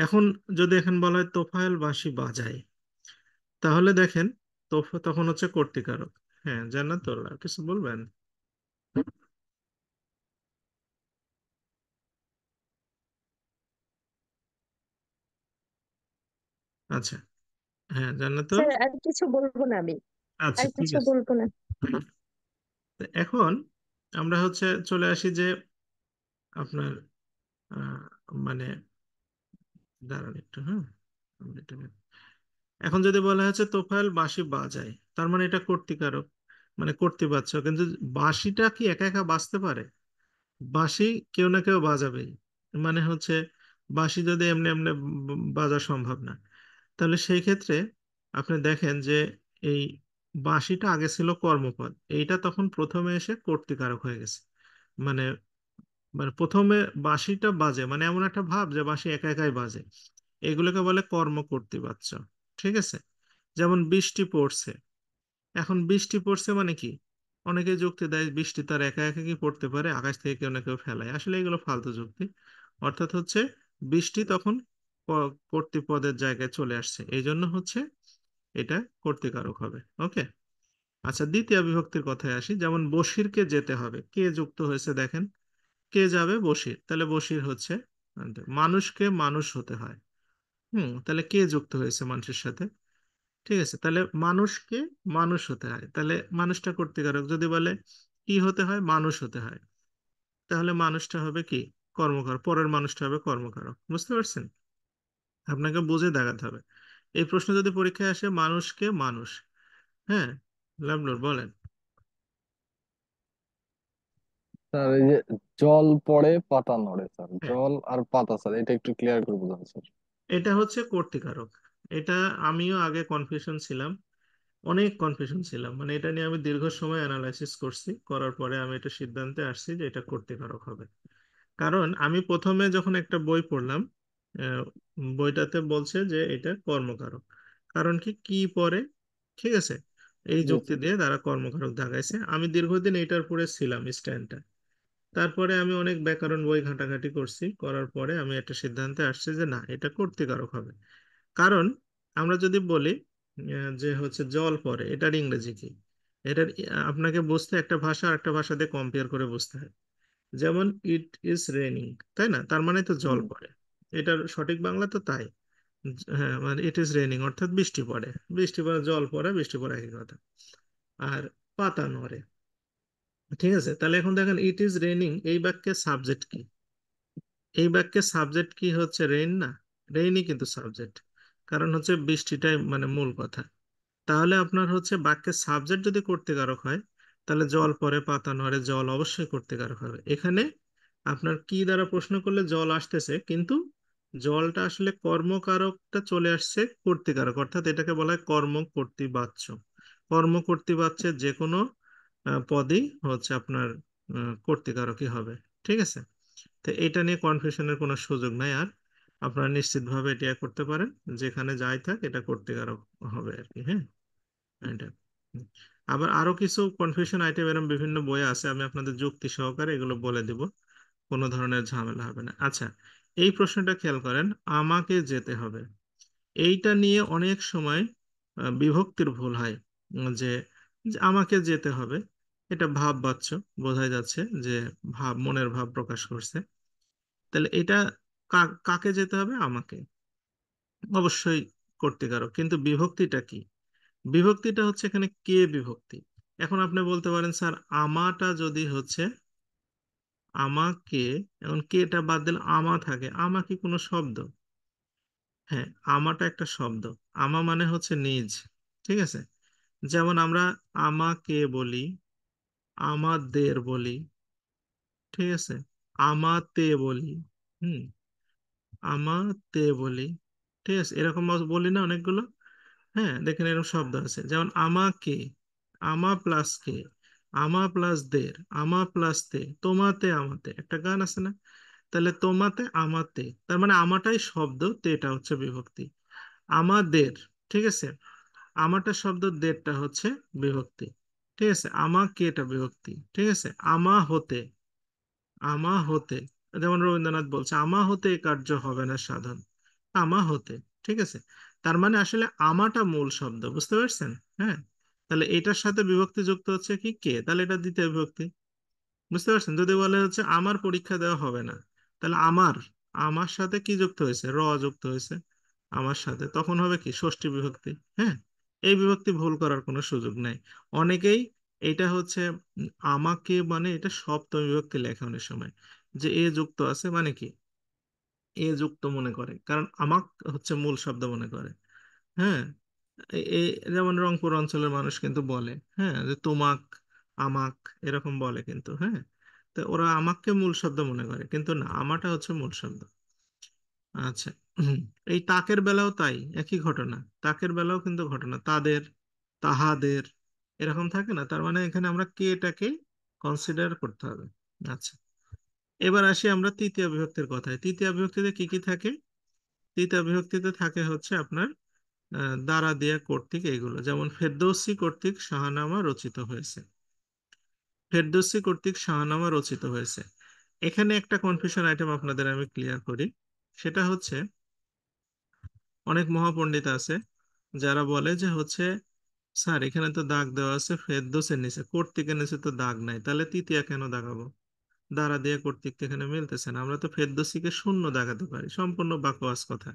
এখন যদি এখন বলা হয় তোফায়েল বাঁশি বাজায় তাহলে দেখেন তোফা তখন হচ্ছে কর্তিকারক হ্যাঁ জান্নাতুল্লাহ কিছু বলবেন আচ্ছা হ্যাঁ জান্নাতুল আর কিছু বলবো না আমি আচ্ছা আর ঠিক কিছু আছে বলবো না তো এখন আমরা হচ্ছে চলে আসি যে আপনার মানে দাঁড়ান একটু হ্যাঁ এখন যদি বলা হচ্ছে তোফায়েল বাঁশি বাজায় তার মানে এটা কর্তৃকারক মানে বাচ্চ কিন্তু বাঁশিটা কি একা একা বাজতে পারে বাঁশি কেউ না কেউ বাজাবেই মানে হচ্ছে বাঁশি যদি এমনি এমনি বাজা সম্ভব না তাহলে সেই ক্ষেত্রে আপনি দেখেন যে এই বাঁশিটা আগে ছিল কর্মপদ এইটা তখন প্রথমে এসে কর্তৃকারক হয়ে গেছে মানে মানে প্রথমে বাঁশিটা বাজে মানে এমন একটা ভাব যে বাঁশি একা একাই বাজে এগুলোকে বলে কর্ম বাচ্চা ঠিক আছে যেমন বৃষ্টি পড়ছে এখন বৃষ্টি পড়ছে মানে কি অনেকে যুক্তি দেয় বৃষ্টি তার একা একা কি পড়তে পারে আকাশ থেকে কেউ না কেউ ফেলায় আসলে এগুলো ফালতু যুক্তি অর্থাৎ হচ্ছে বৃষ্টি তখন কর্তৃপদের জায়গায় চলে আসছে এই জন্য হচ্ছে এটা কর্তৃকারক হবে ওকে আচ্ছা দ্বিতীয় বিভক্তির কথায় আসি যেমন বসিরকে যেতে হবে কে যুক্ত হয়েছে দেখেন কে যাবে বসির তাহলে বসির হচ্ছে মানুষকে মানুষ হতে হয় হুম তাহলে কে যুক্ত হয়েছে মানুষের সাথে ঠিক আছে তাহলে মানুষকে মানুষ হতে হয় তাহলে মানুষটা কর্তৃকারক যদি বলে কি হতে হয় মানুষ হতে হয় তাহলে মানুষটা হবে কি কর্মকার পরের মানুষটা হবে কর্মকারক বুঝতে পারছেন আপনাকে বুঝে দেখাতে হবে এই প্রশ্ন যদি পরীক্ষায় আসে মানুষকে মানুষ হ্যাঁ লাভলোর বলেন স্যার এই যে জল পড়ে পাতা নড়ে স্যার হ্যাঁ। জল আর পাতা স্যার এটা একটু ক্লিয়ার করে স্যার এটা হচ্ছে কর্তিকারক এটা আমিও আগে কনফিউশন ছিলাম অনেক কনফিউশন ছিলাম মানে এটা নিয়ে আমি দীর্ঘ সময় অ্যানালাইসিস করছি করার পরে আমি এটা সিদ্ধান্তে আসছি যে এটা কর্তিকারক হবে কারণ আমি প্রথমে যখন একটা বই পড়লাম বইটাতে বলছে যে এটা কর্মকারক কারণ কি কি পরে ঠিক আছে এই যুক্তি দিয়ে তারা কর্মকারক দাগাইছে আমি দীর্ঘদিন এটার পরে ছিলাম স্ট্যান্ডটা তারপরে আমি অনেক ব্যাকরণ বই ঘাঁটাঘাঁটি করছি করার পরে আমি একটা সিদ্ধান্তে আসছি যে না এটা কর্তৃকারক হবে কারণ আমরা যদি বলি যে হচ্ছে জল পরে এটার ইংরেজি কি এটার আপনাকে বুঝতে একটা ভাষা আর একটা ভাষা দিয়ে কম্পেয়ার করে বুঝতে হয় যেমন ইট ইজ রেনিং তাই না তার মানে তো জল পড়ে এটার সঠিক বাংলা তো তাই হ্যাঁ মানে ইট ইজ রেনিং অর্থাৎ বৃষ্টি পড়ে বৃষ্টি পড়ে জল পড়ে বৃষ্টি পড়ে একই কথা আর পাতা নড়ে ঠিক আছে তাহলে এখন দেখেন ইট ইজ রেনিং এই বাক্যের সাবজেক্ট কি এই বাক্যের সাবজেক্ট কি হচ্ছে রেইন না রেইনই কিন্তু সাবজেক্ট কারণ হচ্ছে বৃষ্টিটাই মানে মূল কথা তাহলে আপনার হচ্ছে বাক্যের সাবজেক্ট যদি করতে কারক হয় তাহলে জল পরে পাতা নড়ে জল অবশ্যই কর্তৃকারক হবে এখানে আপনার কি দ্বারা প্রশ্ন করলে জল আসতেছে কিন্তু জলটা আসলে কর্মকারকটা চলে আসছে কর্তৃকারক অর্থাৎ এটাকে বলা হয় কর্ম কর্তৃবাচ্য কর্ম কর্তৃবাচ্যের যে কোনো পদই হচ্ছে আপনার কর্তৃকারকই হবে ঠিক আছে তো এটা নিয়ে কনফিউশনের কোনো সুযোগ নাই আর আপনারা নিশ্চিতভাবে এটা ইয়ে করতে পারেন যেখানে যাই থাক এটা কর্তৃকারক হবে আর কি হ্যাঁ এটা আবার আরো কিছু কনফিউশন আইটেম এরকম বিভিন্ন বই আছে আমি আপনাদের যুক্তি সহকারে এগুলো বলে দিব কোনো ধরনের ঝামেলা হবে না আচ্ছা এই প্রশ্নটা খেয়াল করেন আমাকে যেতে হবে এইটা নিয়ে অনেক সময় বিভক্তির ভুল হয় যে আমাকে যেতে হবে এটা ভাব বাচ্চ বোঝাই যাচ্ছে যে ভাব মনের ভাব প্রকাশ করছে তাহলে এটা কাকে যেতে হবে আমাকে অবশ্যই পারো কিন্তু বিভক্তিটা কি বিভক্তিটা হচ্ছে এখানে কে বিভক্তি এখন আপনি বলতে পারেন স্যার আমাটা যদি হচ্ছে আমাকে এখন কে এটা বাদ দিলে আমা থাকে আমা কি কোনো শব্দ হ্যাঁ আমাটা একটা শব্দ আমা মানে হচ্ছে নিজ ঠিক আছে যেমন আমরা আমাকে বলি আমাদের বলি ঠিক আছে আমাতে বলি হুম আমাতে বলি ঠিক আছে এরকম বলি না অনেকগুলো হ্যাঁ দেখেন এরকম শব্দ আছে যেমন আমাকে আমা প্লাস কে আমা প্লাস দের আমা প্লাস তে তোমাতে আমাতে একটা গান আছে না তাহলে তোমাতে আমাতে তার মানে আমাটাই শব্দ তেটা হচ্ছে বিভক্তি আমাদের ঠিক আছে আমাটা শব্দ দেরটা হচ্ছে বিভক্তি ঠিক আছে আমাকে এটা বিভক্তি ঠিক আছে আমা হতে আমা হতে যেমন রবীন্দ্রনাথ বলছে আমা হতে কার্য হবে না সাধন আমা হতে ঠিক আছে তার মানে আসলে আমাটা মূল শব্দ বুঝতে পারছেন হ্যাঁ তাহলে এটার সাথে বিভক্তি যুক্ত হচ্ছে কি কে তাহলে এটা দ্বিতীয় বিভক্তি বুঝতে পারছেন যদি বলে হচ্ছে আমার পরীক্ষা দেওয়া হবে না তাহলে আমার আমার সাথে কি যুক্ত হয়েছে র যুক্ত হয়েছে আমার সাথে তখন হবে কি ষষ্ঠী বিভক্তি হ্যাঁ এই বিভক্তি ভুল করার কোনো সুযোগ নাই অনেকেই এটা হচ্ছে আমাকে মানে এটা সপ্তম বিভক্তি লেখে অনেক সময় যে এ যুক্ত আছে মানে কি এ যুক্ত মনে করে কারণ আমাক হচ্ছে মূল শব্দ মনে করে হ্যাঁ যেমন রংপুর অঞ্চলের মানুষ কিন্তু বলে হ্যাঁ যে তোমাক আমাক এরকম বলে কিন্তু হ্যাঁ তো ওরা আমাককে মূল শব্দ মনে করে কিন্তু না আমাটা হচ্ছে মূল শব্দ আচ্ছা এই তাকের বেলাও তাই একই ঘটনা তাকের বেলাও কিন্তু ঘটনা তাদের তাহাদের এরকম থাকে না তার মানে এখানে আমরা কে এটাকে কনসিডার করতে হবে আচ্ছা এবার আসি আমরা তৃতীয় বিভক্তির কথায় তৃতীয় বিভক্তিতে কি কি থাকে তৃতীয় বিভক্তিতে থাকে হচ্ছে আপনার দ্বারা দিয়া কর্তৃক এগুলো যেমন ফেরদৌসি কর্তৃক শাহনামা রচিত হয়েছে ফেরদৌসি কর্তৃক শাহনামা রচিত হয়েছে এখানে একটা কনফিউশন আইটেম আপনাদের আমি ক্লিয়ার করি সেটা হচ্ছে অনেক মহাপণ্ডিত আছে যারা বলে যে হচ্ছে স্যার এখানে তো দাগ দেওয়া আছে ফেরদোসের নিচে কর্তৃকের নিচে তো দাগ নাই তাহলে তৃতীয়া কেন দাগাবো দ্বারা দিয়ে কর্তৃক এখানে মিলতেছে না আমরা তো ফেরদোসিকে শূন্য দাগাতে পারি সম্পূর্ণ বাকওয়াস কথা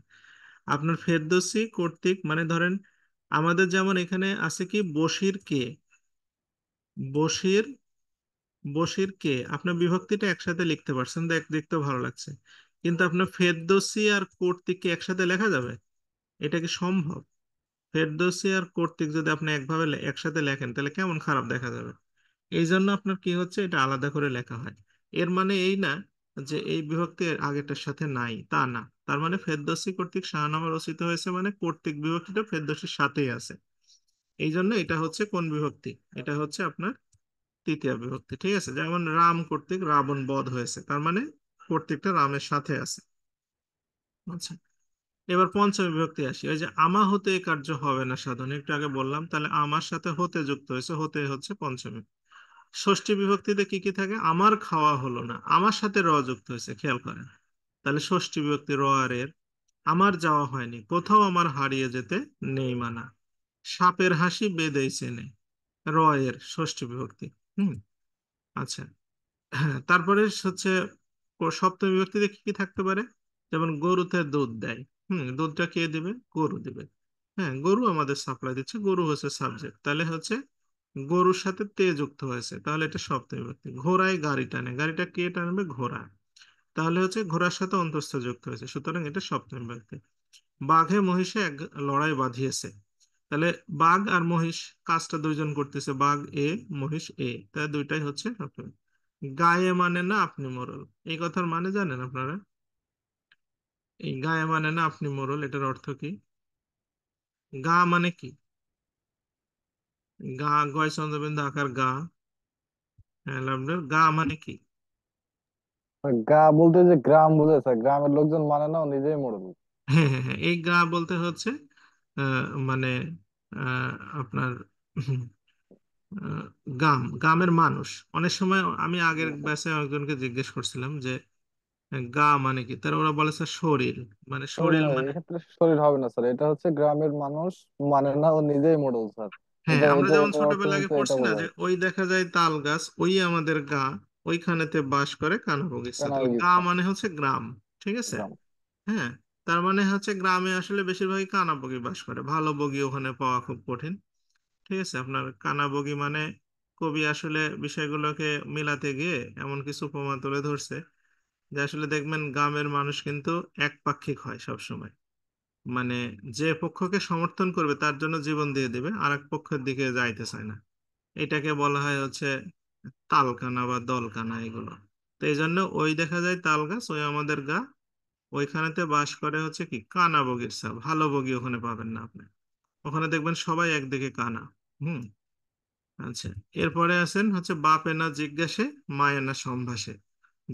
আপনার ফেরদোসি কর্তৃক মানে ধরেন আমাদের যেমন এখানে আছে কি বসির কে বসির বসির কে আপনার বিভক্তিটা একসাথে লিখতে পারছেন দেখ দেখতেও ভালো লাগছে কিন্তু আপনার ফেরদোসি আর কর্তৃক কে একসাথে লেখা যাবে এটা কি সম্ভব ফেরদোসি আর কর্তৃক যদি আপনি একভাবে একসাথে লেখেন তাহলে কেমন খারাপ দেখা যাবে এই জন্য আপনার কি হচ্ছে এটা আলাদা করে লেখা হয় এর মানে এই না যে এই বিভক্তি আগেরটার সাথে নাই তা না তার মানে ফেরদৌসি কর্তৃক শাহনামা রচিত হয়েছে মানে কর্তৃক বিভক্তিটা ফেরদৌসির সাথেই আছে এই জন্য এটা হচ্ছে কোন বিভক্তি এটা হচ্ছে আপনার তৃতীয় বিভক্তি ঠিক আছে যেমন রাম কর্তৃক রাবণ বধ হয়েছে তার মানে কর্তৃকটা রামের সাথে আছে আচ্ছা এবার পঞ্চম বিভক্তি আসি ওই যে আমা হতে এই কার্য হবে না সাধন একটু আগে বললাম তাহলে আমার সাথে হতে যুক্ত হয়েছে হতে হচ্ছে পঞ্চমী ষষ্ঠী বিভক্তিতে কি কি থাকে আমার খাওয়া হলো না আমার সাথে র যুক্ত হয়েছে খেয়াল করেন তাহলে ষষ্ঠী বিভক্তি র আর এর আমার যাওয়া হয়নি কোথাও আমার হারিয়ে যেতে নেই মানা সাপের হাসি বেদেই চেনে র এর ষষ্ঠী বিভক্তি হুম আচ্ছা হ্যাঁ তারপরে হচ্ছে সপ্তম বিভক্তিতে কি কি থাকতে পারে যেমন গরুতে দুধ দেয় হুম দুধটা কে দিবে গরু দিবে হ্যাঁ গরু আমাদের সাপ্লাই দিচ্ছে গরু হচ্ছে সাবজেক্ট তাহলে হচ্ছে গরুর সাথে তে যুক্ত হয়েছে তাহলে এটা সপ্তমী বিভক্তি ঘোড়ায় গাড়ি টানে গাড়িটা কে টানবে ঘোড়া তাহলে হচ্ছে ঘোড়ার সাথে অন্তস্থ যুক্ত হয়েছে সুতরাং এটা সপ্তম ব্যক্তি বাঘে মহিষে এক লড়াই বাঁধিয়েছে তাহলে বাঘ আর মহিষ কাজটা দুইজন করতেছে বাঘ এ মহিষ এ তাহলে দুইটাই হচ্ছে সপ্তম গায়ে মানে না আপনি মোরল এই কথার মানে জানেন আপনারা এই গায়ে মানে না আপনি মোরল এটার অর্থ কি গা মানে কি গা গয় চন্দ্রবিন্দু আকার গা হ্যাঁ গা মানে কি গা বলতে যে গ্রাম বুঝেছে গ্রামের লোকজন মানে না নিজেই মোড়ল হ্যাঁ হ্যাঁ হ্যাঁ এই গা বলতে হচ্ছে আহ, মানে আহ, আপনার গ্রাম গ্রামের মানুষ অনেক সময় আমি আগের ব্যাচে একজনকে জিজ্ঞেস করছিলাম যে গা মানে কি তারা ওরা বলেছে শরীর মানে শরীর হ্যাঁ, মানে এক্ষেত্রে শরীর হবে না স্যার এটা হচ্ছে গ্রামের মানুষ মানে না ও নিজেই মোড়ল স্যার হ্যাঁ এটা আমরা যেমন ছোটবেলায় আগে এটা পড়ছি না যে ওই দেখা যায় তাল গাছ ওই আমাদের গা ওইখানেতে বাস করে কানাবুগিস্তান গা মানে হচ্ছে গ্রাম ঠিক আছে হ্যাঁ তার মানে হচ্ছে গ্রামে আসলে বেশিরভাগই কানা বাস করে ভালো বগি ওখানে পাওয়া খুব কঠিন ঠিক আছে আপনার কানাবগি মানে কবি আসলে বিষয়গুলোকে মিলাতে গিয়ে এমন কিছু উপমা তুলে ধরছে যে আসলে দেখবেন গ্রামের মানুষ কিন্তু একপাক্ষিক হয় সব সময় মানে যে পক্ষকে সমর্থন করবে তার জন্য জীবন দিয়ে দেবে আর এক পক্ষের দিকে যাইতে চায় না এটাকে বলা হয় হচ্ছে তালকানা বা দলকানা এগুলো তো এই জন্য ওই দেখা যায় তাল গাছ ওই আমাদের গা ওইখানেতে বাস করে হচ্ছে কি কানা বগির সাপ ভালো বগি ওখানে পাবেন না আপনি ওখানে দেখবেন সবাই একদিকে কানা হুম আচ্ছা এরপরে আসেন হচ্ছে বাপে না জিজ্ঞাসে মায়ে না সম্ভাসে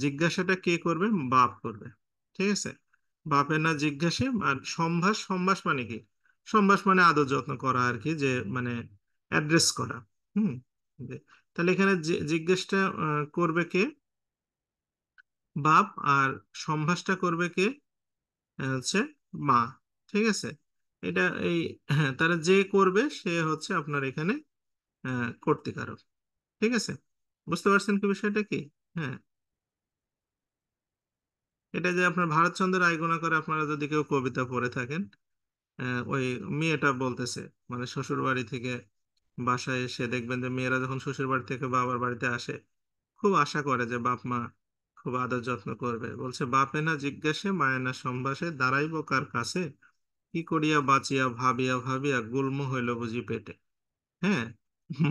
জিজ্ঞাসাটা কে করবে বাপ করবে ঠিক আছে বাপে না জিজ্ঞাসে আর সম্ভাস সম্ভাস মানে কি সম্ভাস মানে আদর যত্ন করা আর কি যে মানে অ্যাড্রেস করা হুম তাহলে এখানে জিজ্ঞেসটা করবে কে বাপ আর সম্ভাসটা করবে কে হচ্ছে মা ঠিক আছে এটা এই হ্যাঁ, তারা যে করবে সে হচ্ছে আপনার এখানে কর্তিকারক ঠিক আছে বুঝতে পারছেন কি বিষয়টা কি হ্যাঁ এটা যে আপনার ভারতচন্দ্র আয়গোনা করে আপনারা যদি কেউ কবিতা পড়ে থাকেন ওই মেয়েটা বলতেছে মানে শ্বশুর বাড়ি থেকে বাসায় এসে দেখবেন যে মেয়েরা যখন শ্বশুর বাড়ি থেকে বাবার বাড়িতে আসে খুব আশা করে যে বাপ মা খুব আদর যত্ন করবে বলছে বাপে না জিজ্ঞাসে মায়ে না সম্ভাষে দাঁড়াইব কার কাছে কি করিয়া বাঁচিয়া ভাবিয়া ভাবিয়া গুল্ম হইল বুঝি পেটে হ্যাঁ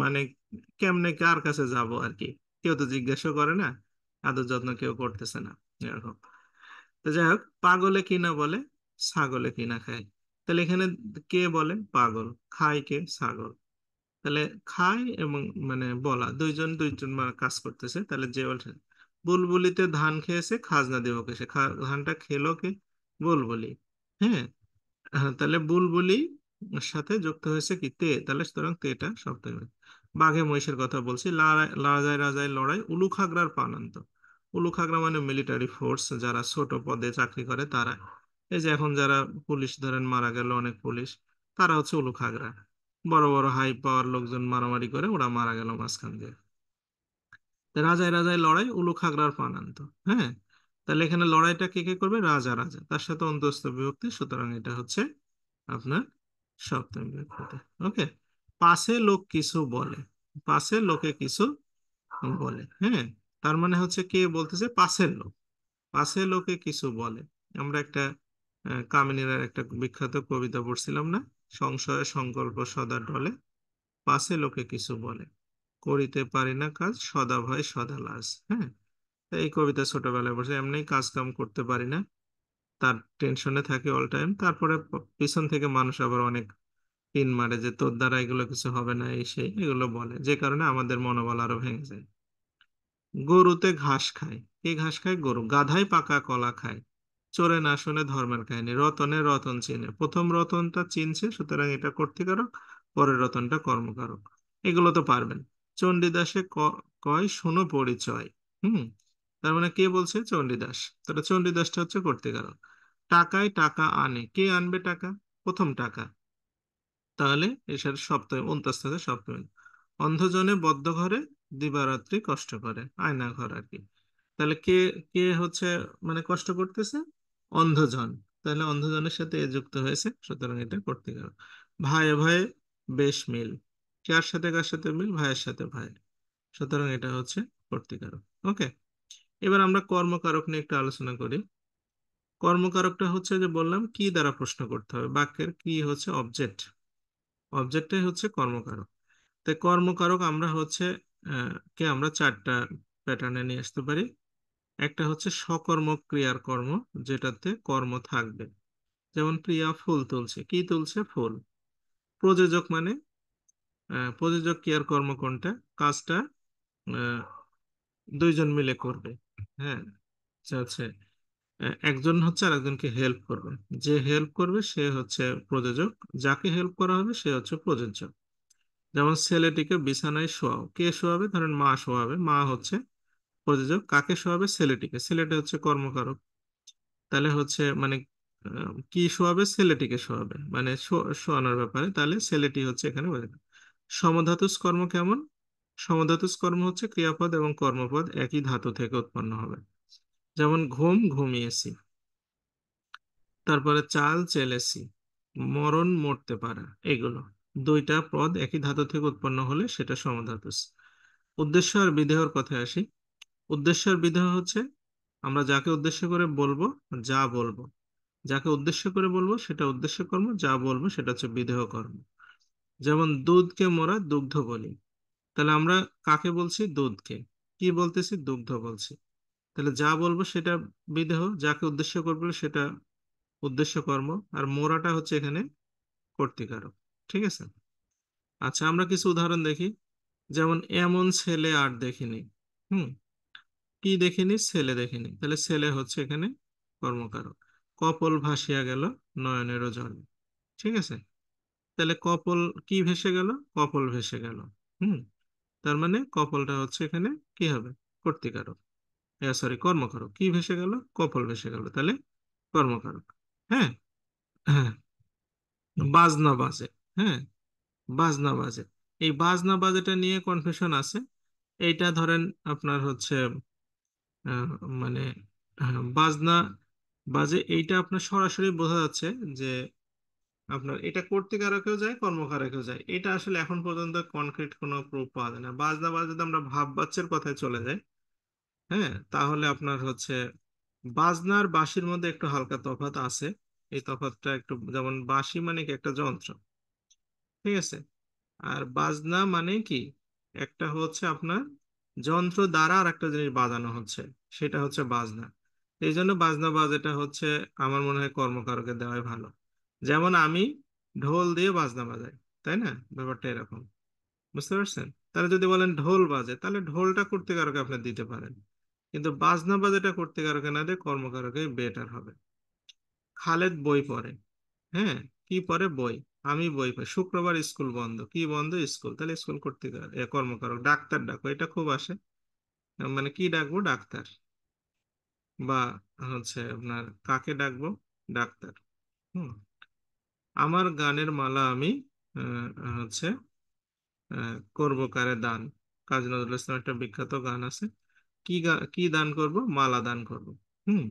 মানে কেমনে কার কাছে যাব আর কি কেউ তো জিজ্ঞাসা করে না আদর যত্ন কেউ করতেছে না এরকম তো যাই হোক পাগলে কিনা বলে ছাগলে কিনা খায় তাহলে এখানে কে বলে পাগল খায় কে ছাগল তাহলে খায় এবং মানে বলা দুইজন দুইজন মানে কাজ করতেছে তাহলে যে বুলবুলিতে ধান খেয়েছে খাজনা দেব কে সে ধানটা খেলো কে বুলবুলি হ্যাঁ তাহলে বুলবুলি সাথে যুক্ত হয়েছে কি তে তাহলে সুতরাং তেটা শব্দ বাঘে মহিষের কথা বলছি রাজায় রাজায় লড়াই উলুখাগড়ার পানান্ত উলুখাগড়া মানে মিলিটারি ফোর্স যারা ছোট পদে চাকরি করে তারা এই যে এখন যারা পুলিশ ধরেন মারা গেল অনেক পুলিশ তারা হচ্ছে উলুখাগড়া বড় বড় হাই পাওয়ার লোকজন মারামারি করে ওরা মারা গেল মাঝখান দিয়ে রাজায় রাজায় লড়াই উলু খাগড়ার পান আনত হ্যাঁ তাহলে এখানে লড়াইটা কে কে করবে রাজা রাজা তার সাথে অন্তস্থ বিভক্তি সুতরাং এটা হচ্ছে আপনার সপ্তম বিভক্তি ওকে পাশে লোক কিছু বলে পাশে লোকে কিছু বলে হ্যাঁ তার মানে হচ্ছে কে বলতেছে পাশের লোক পাশে লোকে কিছু বলে আমরা একটা কামিনীর একটা বিখ্যাত কবিতা পড়ছিলাম না সংশয় সংকল্প সদা ঢলে পাশে লোকে কিছু বলে করিতে পারি না কাজ সদা ভয় সদা লাজ হ্যাঁ এই কবিতা ছোটবেলায় বসে এমনি কাজ কাম করতে পারি না তার টেনশনে থাকে অল টাইম তারপরে পিছন থেকে মানুষ আবার অনেক পিন মারে যে তোর দ্বারা এগুলো কিছু হবে না এই সেই এগুলো বলে যে কারণে আমাদের মনোবল আরো ভেঙে যায় গরুতে ঘাস খায় কে ঘাস খায় গরু গাধায় পাকা কলা খায় চোরে না শুনে ধর্মের কাহিনী রতনে রতন চিনে প্রথম রতনটা চিনছে সুতরাং এটা কর্তৃকারক পরের রতনটা কর্মকারক এগুলো তো পারবেন চণ্ডীদাসে কয় শোনো পরিচয় হুম তার মানে কে বলছে চণ্ডীদাস তাহলে চণ্ডীদাসটা হচ্ছে কর্তৃকারক টাকায় টাকা আনে কে আনবে টাকা প্রথম টাকা তাহলে এসার সাথে সপ্তমী অন্তস্থাতে সপ্তমী অন্ধজনে বদ্ধ ঘরে দিবারাত্রি কষ্ট করে আয়না ঘর আর কি তাহলে কে কে হচ্ছে মানে কষ্ট করতেছে অন্ধজন তাহলে অন্ধজনের সাথে এ যুক্ত হয়েছে সুতরাং এটা করতে গেল ভাই ভাই বেশ মিল কার সাথে কার সাথে মিল ভাইয়ের সাথে ভাই সুতরাং এটা হচ্ছে কর্তিকারক ওকে এবার আমরা কর্মকারক নিয়ে একটু আলোচনা করি কর্মকারকটা হচ্ছে যে বললাম কি দ্বারা প্রশ্ন করতে হবে বাক্যের কি হচ্ছে অবজেক্ট অবজেক্টটাই হচ্ছে কর্মকারক তাই কর্মকারক আমরা হচ্ছে কে আমরা চারটা প্যাটার্নে নিয়ে আসতে পারি একটা হচ্ছে সকর্ম ক্রিয়ার কর্ম যেটাতে কর্ম থাকবে যেমন প্রিয়া ফুল তুলছে কি তুলছে ফুল প্রযোজক মানে প্রযোজক ক্রিয়ার কর্ম কোনটা কাজটা দুইজন মিলে করবে হ্যাঁ আচ্ছা, আচ্ছা। একজন হচ্ছে আর একজনকে হেল্প করবে যে হেল্প করবে সে হচ্ছে প্রযোজক যাকে হেল্প করা হবে সে হচ্ছে প্রযোজক যেমন ছেলেটিকে বিছানায় শোয়াও কে শোয়াবে ধরেন মা শোয়াবে মা হচ্ছে প্রযোজক কাকে শোয়াবে ছেলেটিকে ছেলেটি হচ্ছে কর্মকারক তাহলে হচ্ছে মানে কি শোয়াবে ছেলেটিকে শোয়াবে মানে শোয়ানোর ব্যাপারে তাহলে ছেলেটি হচ্ছে এখানে বোঝানো সমধাতুস কর্ম কেমন সমধাতুস কর্ম হচ্ছে ক্রিয়াপদ এবং কর্মপদ একই ধাতু থেকে উৎপন্ন হবে যেমন ঘুম ঘুমিয়েছি তারপরে চাল চেলেছি মরণ মরতে পারা এগুলো দুইটা পদ একই ধাতু থেকে উৎপন্ন হলে সেটা সমধাতুস উদ্দেশ্য আর বিদেহর কথায় আসি উদ্দেশ্যের বিধেয় হচ্ছে আমরা যাকে উদ্দেশ্য করে বলবো যা বলবো যাকে উদ্দেশ্য করে বলবো সেটা উদ্দেশ্য কর্ম যা বলবো সেটা হচ্ছে বিধেয় কর্ম যেমন দুধকে মোরা দুগ্ধ বলি তাহলে আমরা কাকে বলছি দুধকে কি বলতেছি দুগ্ধ বলছি তাহলে যা বলবো সেটা বিধেহ যাকে উদ্দেশ্য করবো সেটা উদ্দেশ্য কর্ম আর মোরাটা হচ্ছে এখানে কর্তিকারক ঠিক আছে আচ্ছা আমরা কিছু উদাহরণ দেখি যেমন এমন ছেলে আর দেখিনি হুম কি দেখিনি ছেলে দেখিনি তাহলে ছেলে হচ্ছে এখানে কর্মকারক কপল ভাসিয়া গেল নয়নেরও জলে ঠিক আছে তাহলে কপল কি ভেসে গেল কপল ভেসে গেল হুম তার মানে কপলটা হচ্ছে এখানে কি হবে কর্তিকারক সরি কর্মকারক কি ভেসে গেল কপল ভেসে গেল তাহলে কর্মকারক হ্যাঁ হ্যাঁ বাজনা বাজে হ্যাঁ বাজনা বাজে এই বাজনা বাজেটা নিয়ে কনফিউশন আছে এইটা ধরেন আপনার হচ্ছে মানে বাজনা বাজে এইটা আপনার সরাসরি বোঝা যাচ্ছে যে আপনার এটা কর্তৃকারকেও যায় কর্মকারকেও যায় এটা আসলে এখন পর্যন্ত কনক্রিট কোনো প্রুফ পাওয়া যায় না বাজনা বাজে তো আমরা ভাব বাচ্চের কথায় চলে যাই হ্যাঁ তাহলে আপনার হচ্ছে বাজনার বাঁশির মধ্যে একটু হালকা তফাত আছে এই তফাতটা একটু যেমন বাঁশি মানে কি একটা যন্ত্র ঠিক আছে আর বাজনা মানে কি একটা হচ্ছে আপনার যন্ত্র দ্বারা আর একটা জিনিস বাজানো হচ্ছে সেটা হচ্ছে বাজনা এই জন্য বাজনা বাজেটা হচ্ছে আমার মনে হয় কর্মকারকে দেওয়াই ভালো যেমন আমি ঢোল দিয়ে বাজনা বাজাই তাই না ব্যাপারটা এরকম বুঝতে পারছেন তাহলে যদি বলেন ঢোল বাজে তাহলে ঢোলটা করতে কারোকে আপনি দিতে পারেন কিন্তু বাজনা বাজেটা কারোকে না দিয়ে কর্মকারকে বেটার হবে খালেদ বই পড়ে হ্যাঁ কি পড়ে বই আমি বই পাই শুক্রবার স্কুল বন্ধ কি বন্ধ স্কুল তাহলে স্কুল কর্তৃকার কর্মকার ডাক্তার ডাকো এটা খুব আসে মানে কি ডাকবো ডাক্তার বা হচ্ছে আপনার কাকে ডাকবো ডাক্তার হুম আমার গানের মালা আমি হচ্ছে করবো কারে দান কাজী নজরুল ইসলাম একটা বিখ্যাত গান আছে কি কি দান করব মালা দান করব হুম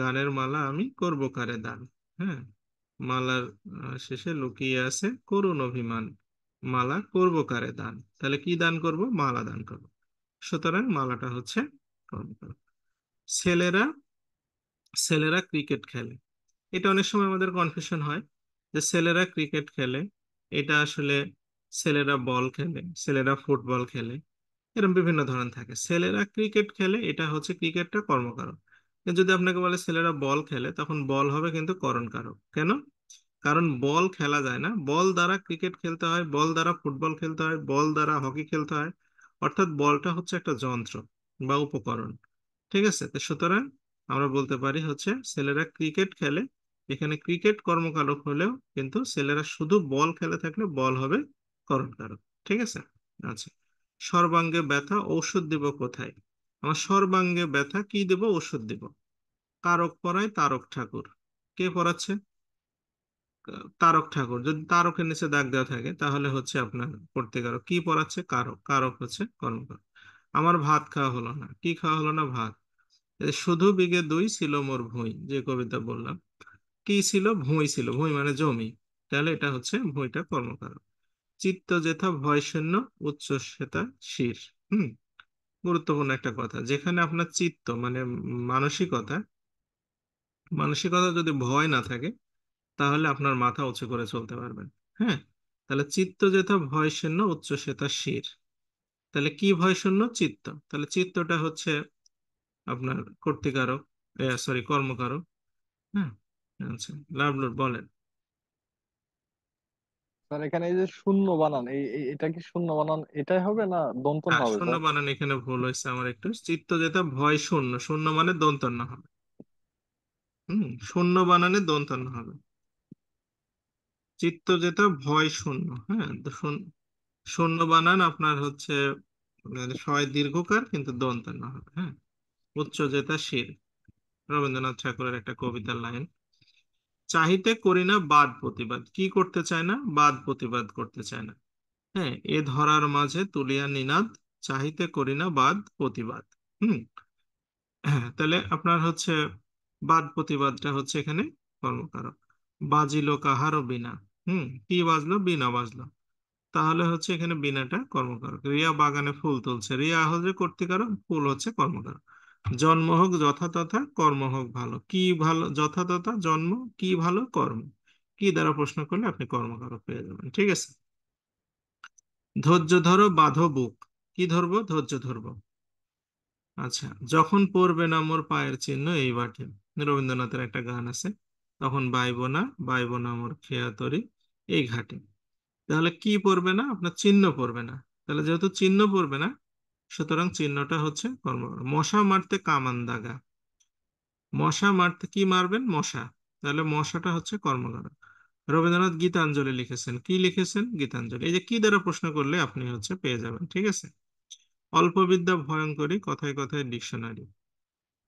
গানের মালা আমি করবো কারে দান হ্যাঁ মালার শেষে লুকিয়ে আছে করুণ অভিমান মালা করব কারে দান তাহলে কি দান করব মালা দান করব সুতরাং মালাটা হচ্ছে ছেলেরা ছেলেরা ক্রিকেট খেলে এটা অনেক সময় আমাদের কনফিউশন হয় যে ছেলেরা ক্রিকেট খেলে এটা আসলে ছেলেরা বল খেলে ছেলেরা ফুটবল খেলে এরকম বিভিন্ন ধরনের থাকে ছেলেরা ক্রিকেট খেলে এটা হচ্ছে ক্রিকেটটা কর্মকারণ যদি আপনাকে বলে ছেলেরা বল খেলে তখন বল হবে কিন্তু করণ কারক কেন কারণ বল খেলা যায় না বল দ্বারা ক্রিকেট খেলতে হয় বল দ্বারা ফুটবল খেলতে হয় বল দ্বারা হকি খেলতে হয় অর্থাৎ বলটা হচ্ছে একটা যন্ত্র বা উপকরণ ঠিক আছে তো সুতরাং আমরা বলতে পারি হচ্ছে ছেলেরা ক্রিকেট খেলে এখানে ক্রিকেট কর্মকারক হলেও কিন্তু ছেলেরা শুধু বল খেলে থাকলে বল হবে করণকারক ঠিক আছে আচ্ছা সর্বাঙ্গে ব্যথা ঔষধ দিব কোথায় আমার সর্বাঙ্গে ব্যথা কি দেব ওষুধ দেব কারক পড়ায় তারক ঠাকুর কে পড়াচ্ছে তারক ঠাকুর যদি তারকের নিচে দাগ দেওয়া থাকে তাহলে হচ্ছে আপনার পড়তে কারক কি পড়াচ্ছে কারক কারক হচ্ছে কর্মকার আমার ভাত খাওয়া হলো না কি খাওয়া হলো না ভাত শুধু বিঘে দুই ছিল মোর ভুঁই যে কবিতা বললাম কি ছিল ভুঁই ছিল ভুঁই মানে জমি তাহলে এটা হচ্ছে ভুঁইটা কর্মকারক চিত্ত যেথা ভয় শূন্য উচ্চ শ্বেতা শির হুম গুরুত্বপূর্ণ একটা কথা যেখানে আপনার চিত্ত মানে মানসিকতা মানসিকতা যদি ভয় না থাকে তাহলে আপনার মাথা উঁচু করে চলতে পারবেন হ্যাঁ তাহলে চিত্ত যেটা ভয় শূন্য উচ্চ সেটা শির তাহলে কি ভয় শূন্য চিত্ত তাহলে চিত্তটা হচ্ছে আপনার কর্তিকারক সরি কর্মকারক হ্যাঁ আচ্ছা লাভলুর বলেন আপনার এখানে এই যে শূন্য বানান এই এটা কি শূন্য বানান এটাই হবে না দন্তন হ্যাঁ, হবে শূন্য স্যার বানান এখানে ভুল হয়েছে আমার একটু চিত্ত যেটা ভয় শূন্য শূন্য মানে দন্তন না হবে হুম শূন্য বানানে দন্তন না হবে চিত্ত যেটা ভয় শূন্য হ্যাঁ শূন্য বানান আপনার হচ্ছে মানে শয় দীর্ঘকার কিন্তু দন্তন না হবে হ্যাঁ উচ্চ যেটা শির রবীন্দ্রনাথ ঠাকুরের একটা কবিতার লাইন চাহিতে করি না বাদ প্রতিবাদ কি করতে চায় না বাদ প্রতিবাদ করতে চায় না হ্যাঁ এ ধরার মাঝে তুলিয়া নিনাদ চাহিতে করি না বাদ প্রতিবাদ হম তাহলে আপনার হচ্ছে বাদ প্রতিবাদটা হচ্ছে এখানে কর্মকারক বাজিল কাহারও বিনা হম কি বাজলো বিনা বাজলো তাহলে হচ্ছে এখানে বিনাটা কর্মকারক রিয়া বাগানে ফুল তুলছে রিয়া হচ্ছে কর্তৃকারক ফুল হচ্ছে কর্মকারক জন্ম হোক যথা কর্ম হোক ভালো কি ভালো যথা জন্ম কি ভালো কর্ম কি দ্বারা প্রশ্ন করলে আপনি কর্মকারক পেয়ে যাবেন ঠিক আছে ধৈর্য ধরো বাধ বুক কি ধরবো ধৈর্য ধরবো আচ্ছা যখন পড়বে না মোর পায়ের চিহ্ন এই বাটে রবীন্দ্রনাথের একটা গান আছে তখন বাইব না বাইব না মোর খেয়া তরি এই ঘাটে তাহলে কি পড়বে না আপনার চিহ্ন পড়বে না তাহলে যেহেতু চিহ্ন পড়বে না সুতরাং চিহ্নটা হচ্ছে কর্মকর্তা মশা মারতে কামান দাগা মশা মারতে কি মারবেন মশা তাহলে মশাটা হচ্ছে কর্মকর্তা রবীন্দ্রনাথ গীতাঞ্জলি লিখেছেন কি লিখেছেন গীতাঞ্জলি এই যে কি দ্বারা প্রশ্ন করলে আপনি হচ্ছে পেয়ে যাবেন ঠিক আছে অল্পবিদ্যা ভয়ঙ্করী কথায় কথায় ডিকশনারি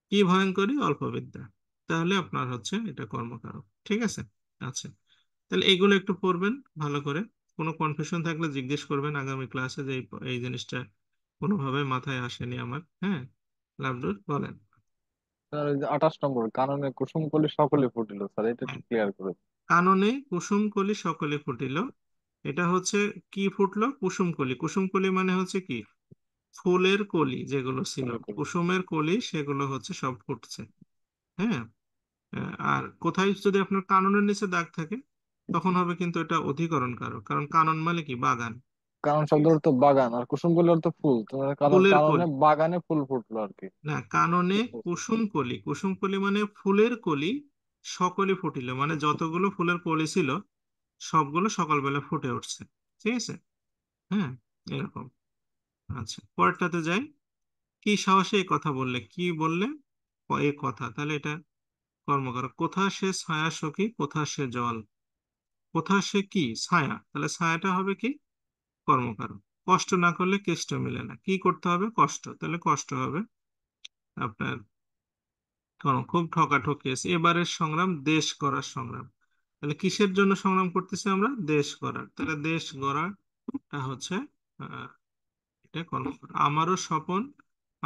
কি ভয়ঙ্করী অল্পবিদ্যা তাহলে আপনার হচ্ছে এটা কর্মকারক ঠিক আছে আচ্ছা তাহলে এগুলো একটু পড়বেন ভালো করে কোনো কনফিউশন থাকলে জিজ্ঞেস করবেন আগামী ক্লাসে যে এই জিনিসটা কোনোভাবে মাথায় আসেনি আমার হ্যাঁ লাভলুর বলেন আঠাশ নম্বর কাননে কুসুম কলি সকলে ফুটিল স্যার এটা একটু ক্লিয়ার করে কাননে কুসুম কলি সকলে ফুটিল এটা হচ্ছে কি ফুটলো কুসুম কলি কুসুম কলি মানে হচ্ছে কি ফুলের কলি যেগুলো ছিল কুসুমের কলি সেগুলো হচ্ছে সব ফুটছে হ্যাঁ আর কোথায় যদি আপনার কাননের নিচে দাগ থাকে তখন হবে কিন্তু এটা অধিকরণ কারক কারণ কানন মানে কি বাগান কারণ শব্দের তো বাগান আর কুসুম কলি অর্থ ফুল তোমার মানে কারণ ফুলের কলি। কারণে বাগানে ফুল ফুটলো আর কি না কাননে কুসুম কলি কুসুম কলি মানে ফুলের কলি সকলে ফুটিল মানে যতগুলো ফুলের কলি ছিল সবগুলো সকালবেলা ফুটে উঠছে ঠিক আছে হ্যাঁ এরকম আচ্ছা পরেরটাতে যাই কি সাহসে এই কথা বললে কি বললে ক- এ কথা তাহলে এটা কর্ম করো কোথা সে ছায়া সখী কোথা সে জল কোথা সে কি ছায়া তাহলে ছায়াটা হবে কি কর্মকারক কষ্ট না করলে কেষ্ট মেলে না কি করতে হবে কষ্ট তাহলে কষ্ট হবে আপনার খুব ঠকাঠকি আছে এবারের সংগ্রাম দেশ করার সংগ্রাম তাহলে কিসের জন্য সংগ্রাম করতেছি আমরা দেশ করার তাহলে দেশ গড়াটা হচ্ছে এটা কর্মকার আমারও স্বপন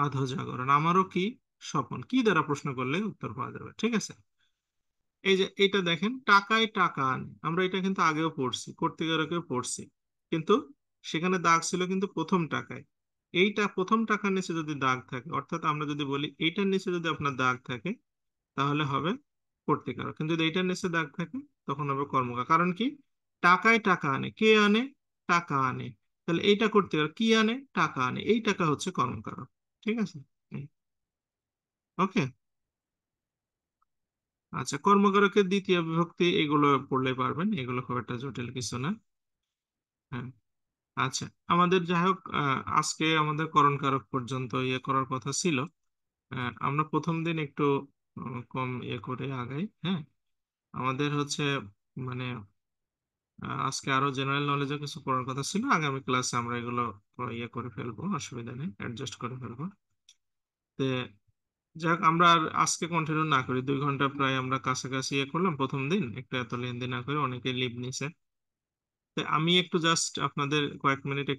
আধ জাগরণ আমারও কি স্বপন কি দ্বারা প্রশ্ন করলে উত্তর পাওয়া যাবে ঠিক আছে এই যে এটা দেখেন টাকায় টাকা আনে আমরা এটা কিন্তু আগেও পড়ছি করতে গেলে পড়ছি কিন্তু সেখানে দাগ ছিল কিন্তু প্রথম টাকায় এইটা প্রথম টাকার নিচে যদি দাগ থাকে অর্থাৎ আমরা যদি বলি এইটার নিচে যদি আপনার দাগ থাকে তাহলে হবে কর্তৃকারক কিন্তু যদি এইটার নিচে দাগ থাকে তখন হবে কর্মকার কারণ কি টাকায় টাকা আনে কে আনে টাকা আনে তাহলে এইটা পারে কি আনে টাকা আনে এই টাকা হচ্ছে কর্মকারক ঠিক আছে ওকে আচ্ছা কর্মকারকের দ্বিতীয় বিভক্তি এগুলো পড়লে পারবেন এগুলো খুব একটা জটিল কিছু না হ্যাঁ আচ্ছা আমাদের যাই হোক আহ, আজকে আমাদের করণ কারক পর্যন্ত ইয়ে করার কথা ছিল আমরা প্রথম দিন একটু কম ইয়ে করে আগাই হ্যাঁ আমাদের হচ্ছে মানে আজকে আরো জেনারেল নলেজে কিছু পড়ার কথা ছিল আগামী ক্লাসে আমরা এগুলো ইয়ে করে ফেলবো অসুবিধা নেই অ্যাডজাস্ট করে ফেলবো তে যাক আমরা আর আজকে কন্টিনিউ না করি দুই ঘন্টা প্রায় আমরা কাছাকাছি ইয়ে করলাম প্রথম দিন একটা এত লেনদেন না করে অনেকে লিভ নিছে আমি একটু জাস্ট আপনাদের কয়েক মিনিট একটু